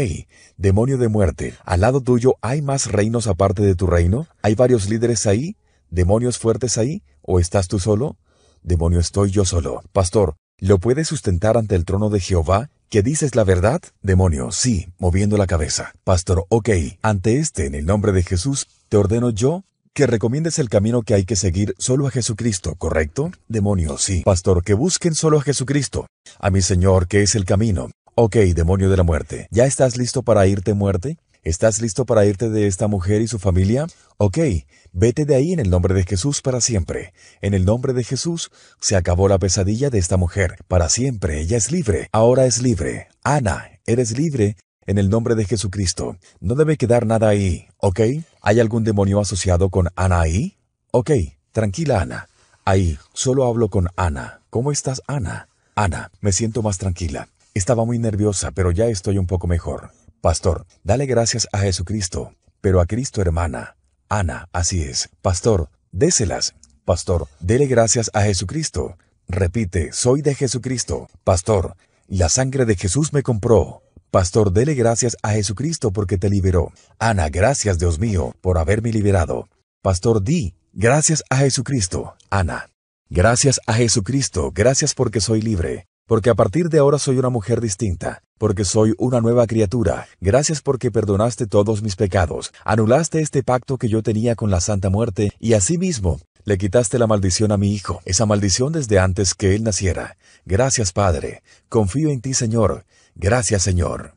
Demonio de muerte, al lado tuyo hay más reinos aparte de tu reino? ¿Hay varios líderes ahí? ¿Demonios fuertes ahí? ¿O estás tú solo? Demonio, estoy yo solo. Pastor, ¿lo puedes sustentar ante el trono de Jehová? ¿Que dices la verdad? Demonio, sí, moviendo la cabeza. Pastor, ok, ante este, en el nombre de Jesús, te ordeno yo que recomiendes el camino que hay que seguir solo a Jesucristo, ¿correcto? Demonio, sí. Pastor, que busquen solo a Jesucristo. A mi Señor, que es el camino. Ok, demonio de la muerte, ¿ya estás listo para irte muerte? ¿Estás listo para irte de esta mujer y su familia? Ok, vete de ahí en el nombre de Jesús para siempre. En el nombre de Jesús se acabó la pesadilla de esta mujer. Para siempre, ella es libre. Ahora es libre. Ana, eres libre en el nombre de Jesucristo. No debe quedar nada ahí, ¿ok? ¿Hay algún demonio asociado con Ana ahí? Ok, tranquila Ana. Ahí, solo hablo con Ana. ¿Cómo estás, Ana? Ana, me siento más tranquila. Estaba muy nerviosa, pero ya estoy un poco mejor. Pastor, dale gracias a Jesucristo, pero a Cristo hermana. Ana, así es. Pastor, déselas. Pastor, dele gracias a Jesucristo. Repite, soy de Jesucristo. Pastor, la sangre de Jesús me compró. Pastor, dele gracias a Jesucristo porque te liberó. Ana, gracias Dios mío por haberme liberado. Pastor, di, gracias a Jesucristo. Ana, gracias a Jesucristo, gracias porque soy libre porque a partir de ahora soy una mujer distinta, porque soy una nueva criatura. Gracias porque perdonaste todos mis pecados, anulaste este pacto que yo tenía con la Santa Muerte, y asimismo, le quitaste la maldición a mi hijo, esa maldición desde antes que él naciera. Gracias, Padre. Confío en ti, Señor. Gracias, Señor.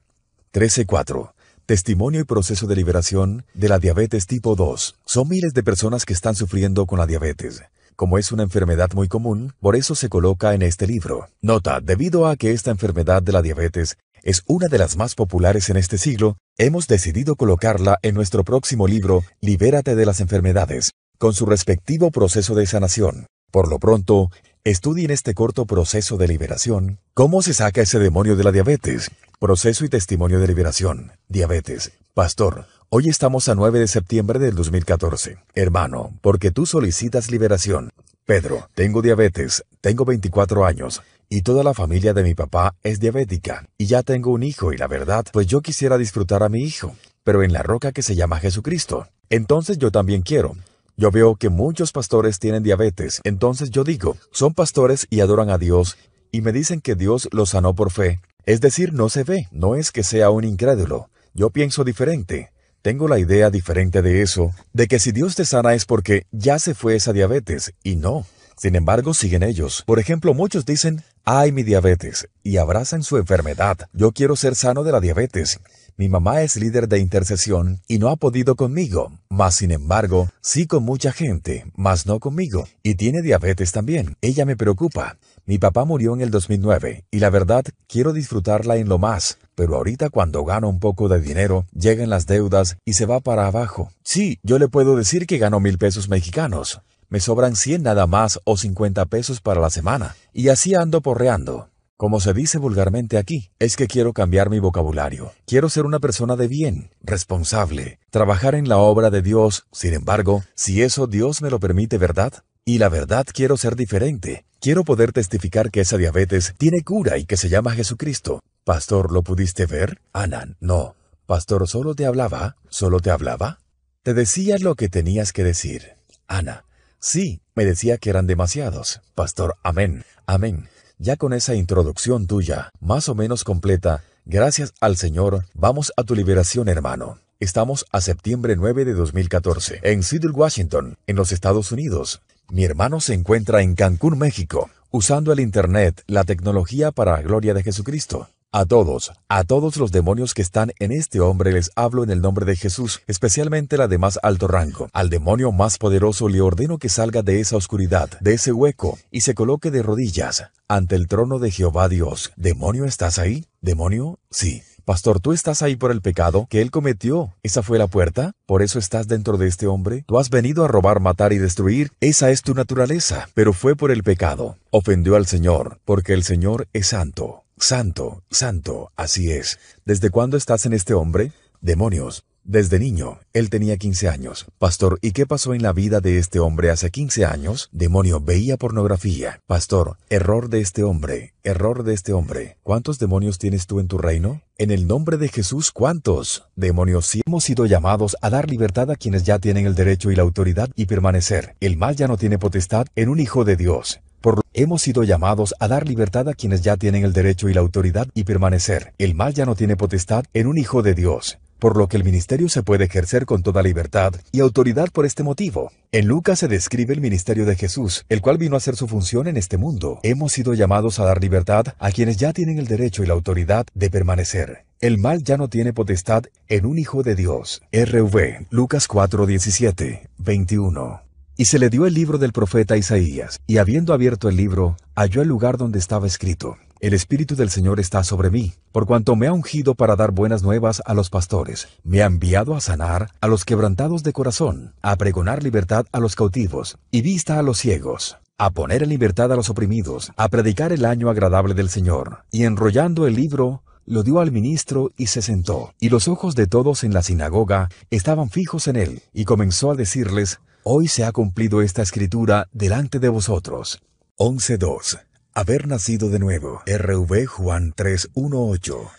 13.4 testimonio y proceso de liberación de la diabetes tipo 2. Son miles de personas que están sufriendo con la diabetes. Como es una enfermedad muy común, por eso se coloca en este libro. Nota, debido a que esta enfermedad de la diabetes es una de las más populares en este siglo, hemos decidido colocarla en nuestro próximo libro, Libérate de las enfermedades, con su respectivo proceso de sanación. Por lo pronto, estudien este corto proceso de liberación. ¿Cómo se saca ese demonio de la diabetes? Proceso y testimonio de liberación. Diabetes. Pastor Hoy estamos a 9 de septiembre del 2014. Hermano, porque tú solicitas liberación. Pedro, tengo diabetes, tengo 24 años y toda la familia de mi papá es diabética y ya tengo un hijo y la verdad, pues yo quisiera disfrutar a mi hijo, pero en la roca que se llama Jesucristo. Entonces yo también quiero. Yo veo que muchos pastores tienen diabetes, entonces yo digo, son pastores y adoran a Dios y me dicen que Dios los sanó por fe. Es decir, no se ve, no es que sea un incrédulo. Yo pienso diferente. Tengo la idea diferente de eso, de que si Dios te sana es porque ya se fue esa diabetes, y no. Sin embargo, siguen ellos. Por ejemplo, muchos dicen, ay mi diabetes, y abrazan su enfermedad. Yo quiero ser sano de la diabetes. Mi mamá es líder de intercesión y no ha podido conmigo, mas sin embargo, sí con mucha gente, mas no conmigo, y tiene diabetes también. Ella me preocupa. Mi papá murió en el 2009, y la verdad, quiero disfrutarla en lo más, pero ahorita cuando gano un poco de dinero, llegan las deudas y se va para abajo. Sí, yo le puedo decir que gano mil pesos mexicanos. Me sobran 100 nada más o 50 pesos para la semana. Y así ando porreando. Como se dice vulgarmente aquí, es que quiero cambiar mi vocabulario. Quiero ser una persona de bien, responsable, trabajar en la obra de Dios. Sin embargo, si eso Dios me lo permite, ¿verdad? Y la verdad quiero ser diferente. Quiero poder testificar que esa diabetes tiene cura y que se llama Jesucristo. Pastor, ¿lo pudiste ver? Anan, no. Pastor, ¿solo te hablaba? ¿Solo te hablaba? Te decía lo que tenías que decir. Ana, sí, me decía que eran demasiados. Pastor, amén, amén. Ya con esa introducción tuya, más o menos completa, gracias al Señor, vamos a tu liberación, hermano. Estamos a septiembre 9 de 2014, en Seattle, Washington, en los Estados Unidos. Mi hermano se encuentra en Cancún, México, usando el Internet, la tecnología para la gloria de Jesucristo. A todos, a todos los demonios que están en este hombre les hablo en el nombre de Jesús, especialmente la de más alto rango. Al demonio más poderoso le ordeno que salga de esa oscuridad, de ese hueco, y se coloque de rodillas ante el trono de Jehová Dios. ¿Demonio estás ahí? ¿Demonio? Sí. Pastor, tú estás ahí por el pecado que él cometió. ¿Esa fue la puerta? ¿Por eso estás dentro de este hombre? Tú has venido a robar, matar y destruir. Esa es tu naturaleza. Pero fue por el pecado. Ofendió al Señor, porque el Señor es santo. Santo, santo, así es. ¿Desde cuándo estás en este hombre? Demonios, desde niño, él tenía 15 años. Pastor, ¿y qué pasó en la vida de este hombre hace 15 años? Demonio, veía pornografía. Pastor, error de este hombre, error de este hombre. ¿Cuántos demonios tienes tú en tu reino? En el nombre de Jesús, ¿cuántos? Demonios, si hemos sido llamados a dar libertad a quienes ya tienen el derecho y la autoridad y permanecer. El mal ya no tiene potestad en un hijo de Dios. Por hemos sido llamados a dar libertad a quienes ya tienen el derecho y la autoridad y permanecer. El mal ya no tiene potestad en un hijo de Dios por lo que el ministerio se puede ejercer con toda libertad y autoridad por este motivo. En Lucas se describe el ministerio de Jesús, el cual vino a hacer su función en este mundo. Hemos sido llamados a dar libertad a quienes ya tienen el derecho y la autoridad de permanecer. El mal ya no tiene potestad en un hijo de Dios. RV, Lucas 4, 17, 21. Y se le dio el libro del profeta Isaías, y habiendo abierto el libro, halló el lugar donde estaba escrito, el Espíritu del Señor está sobre mí, por cuanto me ha ungido para dar buenas nuevas a los pastores, me ha enviado a sanar a los quebrantados de corazón, a pregonar libertad a los cautivos y vista a los ciegos, a poner en libertad a los oprimidos, a predicar el año agradable del Señor. Y enrollando el libro, lo dio al ministro y se sentó. Y los ojos de todos en la sinagoga estaban fijos en él, y comenzó a decirles, Hoy se ha cumplido esta escritura delante de vosotros. 11.2 Haber nacido de nuevo. RV Juan 3.1.8.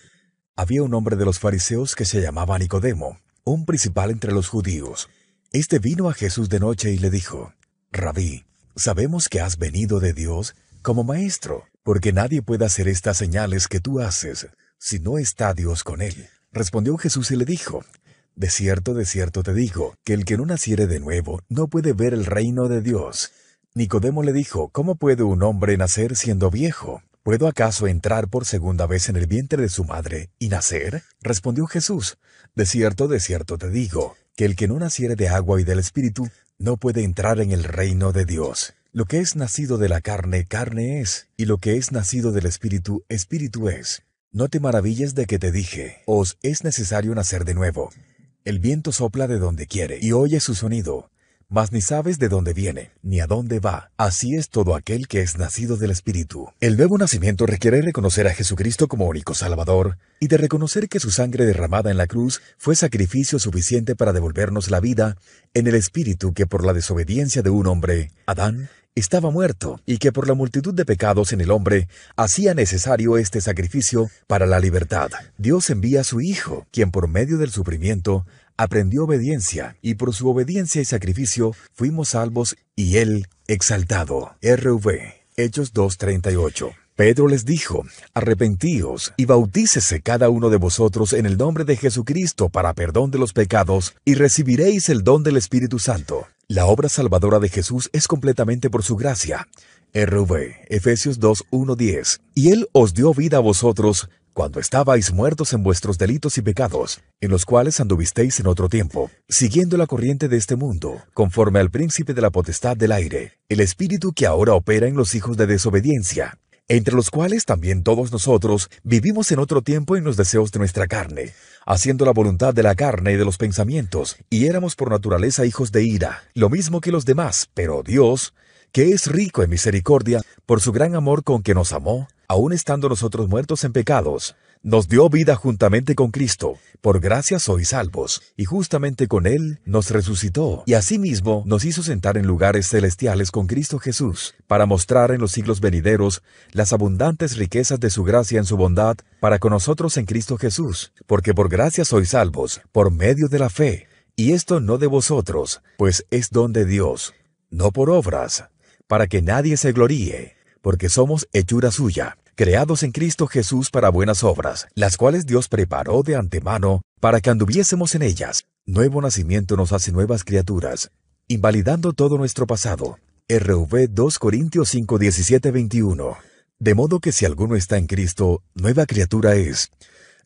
Había un hombre de los fariseos que se llamaba Nicodemo, un principal entre los judíos. Este vino a Jesús de noche y le dijo, Rabí, sabemos que has venido de Dios como maestro, porque nadie puede hacer estas señales que tú haces si no está Dios con él. Respondió Jesús y le dijo, De cierto, de cierto te digo, que el que no naciere de nuevo no puede ver el reino de Dios. Nicodemo le dijo, ¿Cómo puede un hombre nacer siendo viejo? ¿Puedo acaso entrar por segunda vez en el vientre de su madre y nacer? Respondió Jesús, De cierto, de cierto te digo, que el que no naciere de agua y del Espíritu no puede entrar en el reino de Dios. Lo que es nacido de la carne, carne es, y lo que es nacido del Espíritu, Espíritu es. No te maravilles de que te dije, os es necesario nacer de nuevo. El viento sopla de donde quiere, y oye su sonido, mas ni sabes de dónde viene, ni a dónde va. Así es todo aquel que es nacido del Espíritu. El nuevo nacimiento requiere reconocer a Jesucristo como único Salvador y de reconocer que su sangre derramada en la cruz fue sacrificio suficiente para devolvernos la vida en el Espíritu que por la desobediencia de un hombre, Adán, estaba muerto y que por la multitud de pecados en el hombre hacía necesario este sacrificio para la libertad. Dios envía a su Hijo, quien por medio del sufrimiento aprendió obediencia, y por su obediencia y sacrificio fuimos salvos y él exaltado. RV, Hechos 2.38. Pedro les dijo, arrepentíos y bautícese cada uno de vosotros en el nombre de Jesucristo para perdón de los pecados, y recibiréis el don del Espíritu Santo. La obra salvadora de Jesús es completamente por su gracia. RV, Efesios 2.1.10. Y Él os dio vida a vosotros cuando estabais muertos en vuestros delitos y pecados, en los cuales anduvisteis en otro tiempo, siguiendo la corriente de este mundo, conforme al príncipe de la potestad del aire, el espíritu que ahora opera en los hijos de desobediencia, entre los cuales también todos nosotros vivimos en otro tiempo en los deseos de nuestra carne, haciendo la voluntad de la carne y de los pensamientos, y éramos por naturaleza hijos de ira, lo mismo que los demás, pero Dios, que es rico en misericordia por su gran amor con que nos amó, aun estando nosotros muertos en pecados, nos dio vida juntamente con Cristo, por gracia sois salvos, y justamente con Él nos resucitó, y asimismo nos hizo sentar en lugares celestiales con Cristo Jesús, para mostrar en los siglos venideros las abundantes riquezas de su gracia en su bondad para con nosotros en Cristo Jesús, porque por gracia sois salvos, por medio de la fe, y esto no de vosotros, pues es don de Dios, no por obras, para que nadie se gloríe, porque somos hechura suya, creados en Cristo Jesús para buenas obras, las cuales Dios preparó de antemano para que anduviésemos en ellas. Nuevo nacimiento nos hace nuevas criaturas, invalidando todo nuestro pasado. RV 2 Corintios 5, 17, 21. De modo que si alguno está en Cristo, nueva criatura es.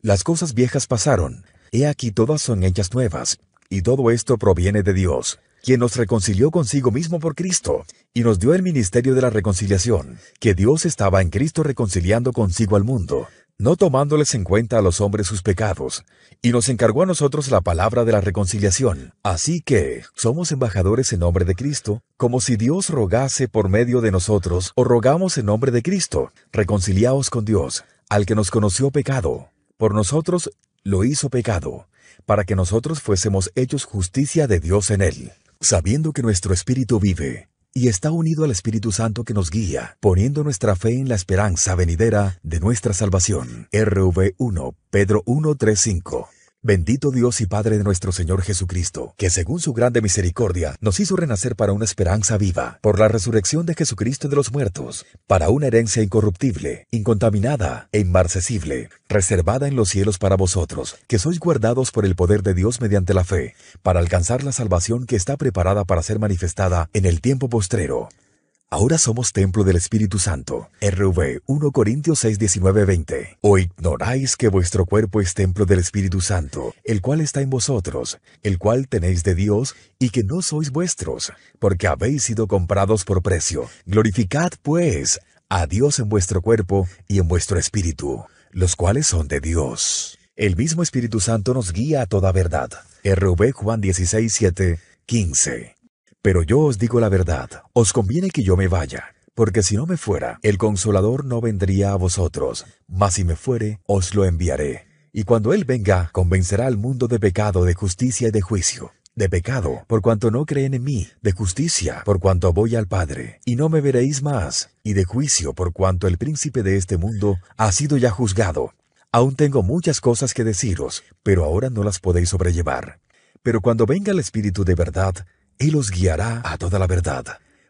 Las cosas viejas pasaron, he aquí todas son hechas nuevas, y todo esto proviene de Dios, quien nos reconcilió consigo mismo por Cristo y nos dio el ministerio de la reconciliación, que Dios estaba en Cristo reconciliando consigo al mundo, no tomándoles en cuenta a los hombres sus pecados, y nos encargó a nosotros la palabra de la reconciliación. Así que somos embajadores en nombre de Cristo, como si Dios rogase por medio de nosotros, o rogamos en nombre de Cristo, reconciliaos con Dios, al que nos conoció pecado, por nosotros lo hizo pecado, para que nosotros fuésemos hechos justicia de Dios en él sabiendo que nuestro espíritu vive y está unido al Espíritu Santo que nos guía, poniendo nuestra fe en la esperanza venidera de nuestra salvación. RV1, Pedro 1.35. Bendito Dios y Padre de nuestro Señor Jesucristo, que según su grande misericordia nos hizo renacer para una esperanza viva, por la resurrección de Jesucristo de los muertos, para una herencia incorruptible, incontaminada e inmarcesible, reservada en los cielos para vosotros, que sois guardados por el poder de Dios mediante la fe, para alcanzar la salvación que está preparada para ser manifestada en el tiempo postrero Ahora somos templo del Espíritu Santo. RV 1 Corintios 6, 19, 20. O ignoráis que vuestro cuerpo es templo del Espíritu Santo, el cual está en vosotros, el cual tenéis de Dios, y que no sois vuestros, porque habéis sido comprados por precio. Glorificad, pues, a Dios en vuestro cuerpo y en vuestro espíritu, los cuales son de Dios. El mismo Espíritu Santo nos guía a toda verdad. RV Juan 16, 7, 15. Pero yo os digo la verdad, os conviene que yo me vaya, porque si no me fuera, el consolador no vendría a vosotros, mas si me fuere, os lo enviaré. Y cuando Él venga, convencerá al mundo de pecado, de justicia y de juicio. De pecado, por cuanto no creen en mí, de justicia, por cuanto voy al Padre, y no me veréis más, y de juicio, por cuanto el príncipe de este mundo ha sido ya juzgado. Aún tengo muchas cosas que deciros, pero ahora no las podéis sobrellevar. Pero cuando venga el Espíritu de verdad, él os guiará a toda la verdad,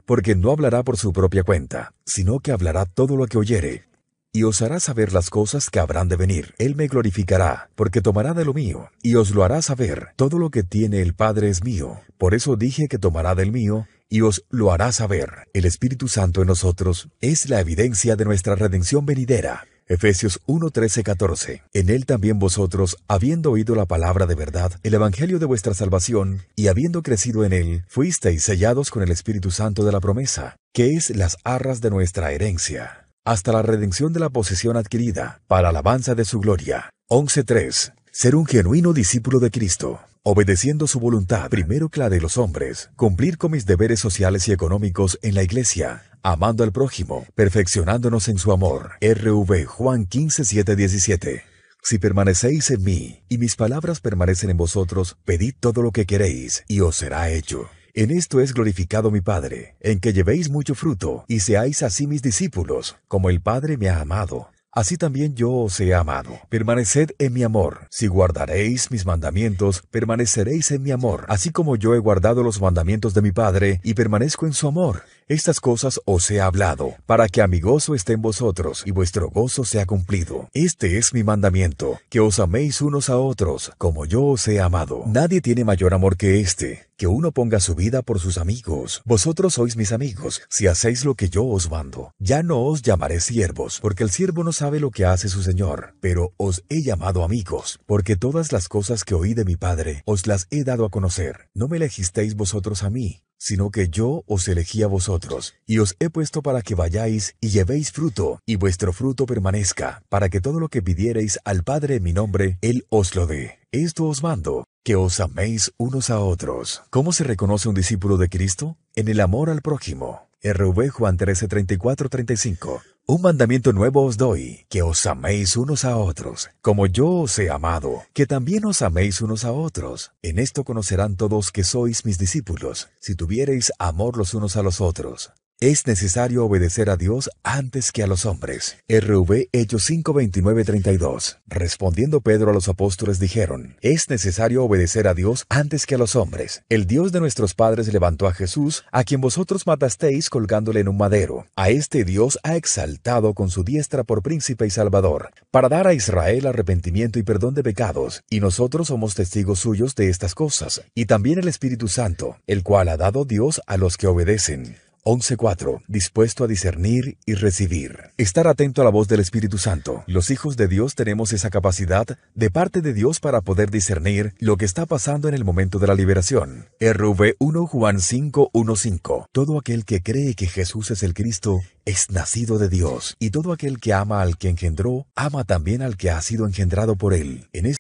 porque no hablará por su propia cuenta, sino que hablará todo lo que oyere, y os hará saber las cosas que habrán de venir. Él me glorificará, porque tomará de lo mío, y os lo hará saber. Todo lo que tiene el Padre es mío. Por eso dije que tomará del mío, y os lo hará saber. El Espíritu Santo en nosotros es la evidencia de nuestra redención venidera Efesios 1.13.14 En él también vosotros, habiendo oído la palabra de verdad, el evangelio de vuestra salvación, y habiendo crecido en él, fuisteis sellados con el Espíritu Santo de la promesa, que es las arras de nuestra herencia, hasta la redención de la posesión adquirida, para alabanza de su gloria. 11.3. Ser un genuino discípulo de Cristo, obedeciendo su voluntad, primero que la de los hombres, cumplir con mis deberes sociales y económicos en la iglesia, amando al prójimo, perfeccionándonos en su amor. RV Juan 15, 7, 17. Si permanecéis en mí y mis palabras permanecen en vosotros, pedid todo lo que queréis y os será hecho. En esto es glorificado mi Padre, en que llevéis mucho fruto y seáis así mis discípulos, como el Padre me ha amado. Así también yo os he amado. Permaneced en mi amor. Si guardaréis mis mandamientos, permaneceréis en mi amor, así como yo he guardado los mandamientos de mi Padre y permanezco en su amor. Estas cosas os he hablado, para que a mi gozo esté en vosotros y vuestro gozo sea cumplido. Este es mi mandamiento, que os améis unos a otros, como yo os he amado. Nadie tiene mayor amor que este, que uno ponga su vida por sus amigos. Vosotros sois mis amigos, si hacéis lo que yo os mando. Ya no os llamaré siervos, porque el siervo no sabe lo que hace su señor, pero os he llamado amigos, porque todas las cosas que oí de mi Padre os las he dado a conocer. No me elegisteis vosotros a mí, sino que yo os elegí a vosotros, y os he puesto para que vayáis y llevéis fruto, y vuestro fruto permanezca, para que todo lo que pidiereis al Padre en mi nombre, Él os lo dé. Esto os mando, que os améis unos a otros. ¿Cómo se reconoce un discípulo de Cristo? En el amor al prójimo. RV Juan 13, 35. Un mandamiento nuevo os doy, que os améis unos a otros, como yo os he amado, que también os améis unos a otros. En esto conocerán todos que sois mis discípulos, si tuviereis amor los unos a los otros. Es necesario obedecer a Dios antes que a los hombres. RV Hechos 5, 29, 32. Respondiendo Pedro a los apóstoles dijeron, Es necesario obedecer a Dios antes que a los hombres. El Dios de nuestros padres levantó a Jesús, a quien vosotros matasteis colgándole en un madero. A este Dios ha exaltado con su diestra por príncipe y salvador, para dar a Israel arrepentimiento y perdón de pecados, y nosotros somos testigos suyos de estas cosas, y también el Espíritu Santo, el cual ha dado Dios a los que obedecen. 11.4. Dispuesto a discernir y recibir. Estar atento a la voz del Espíritu Santo. Los hijos de Dios tenemos esa capacidad de parte de Dios para poder discernir lo que está pasando en el momento de la liberación. RV 1 Juan 5.1.5. Todo aquel que cree que Jesús es el Cristo es nacido de Dios, y todo aquel que ama al que engendró, ama también al que ha sido engendrado por él. En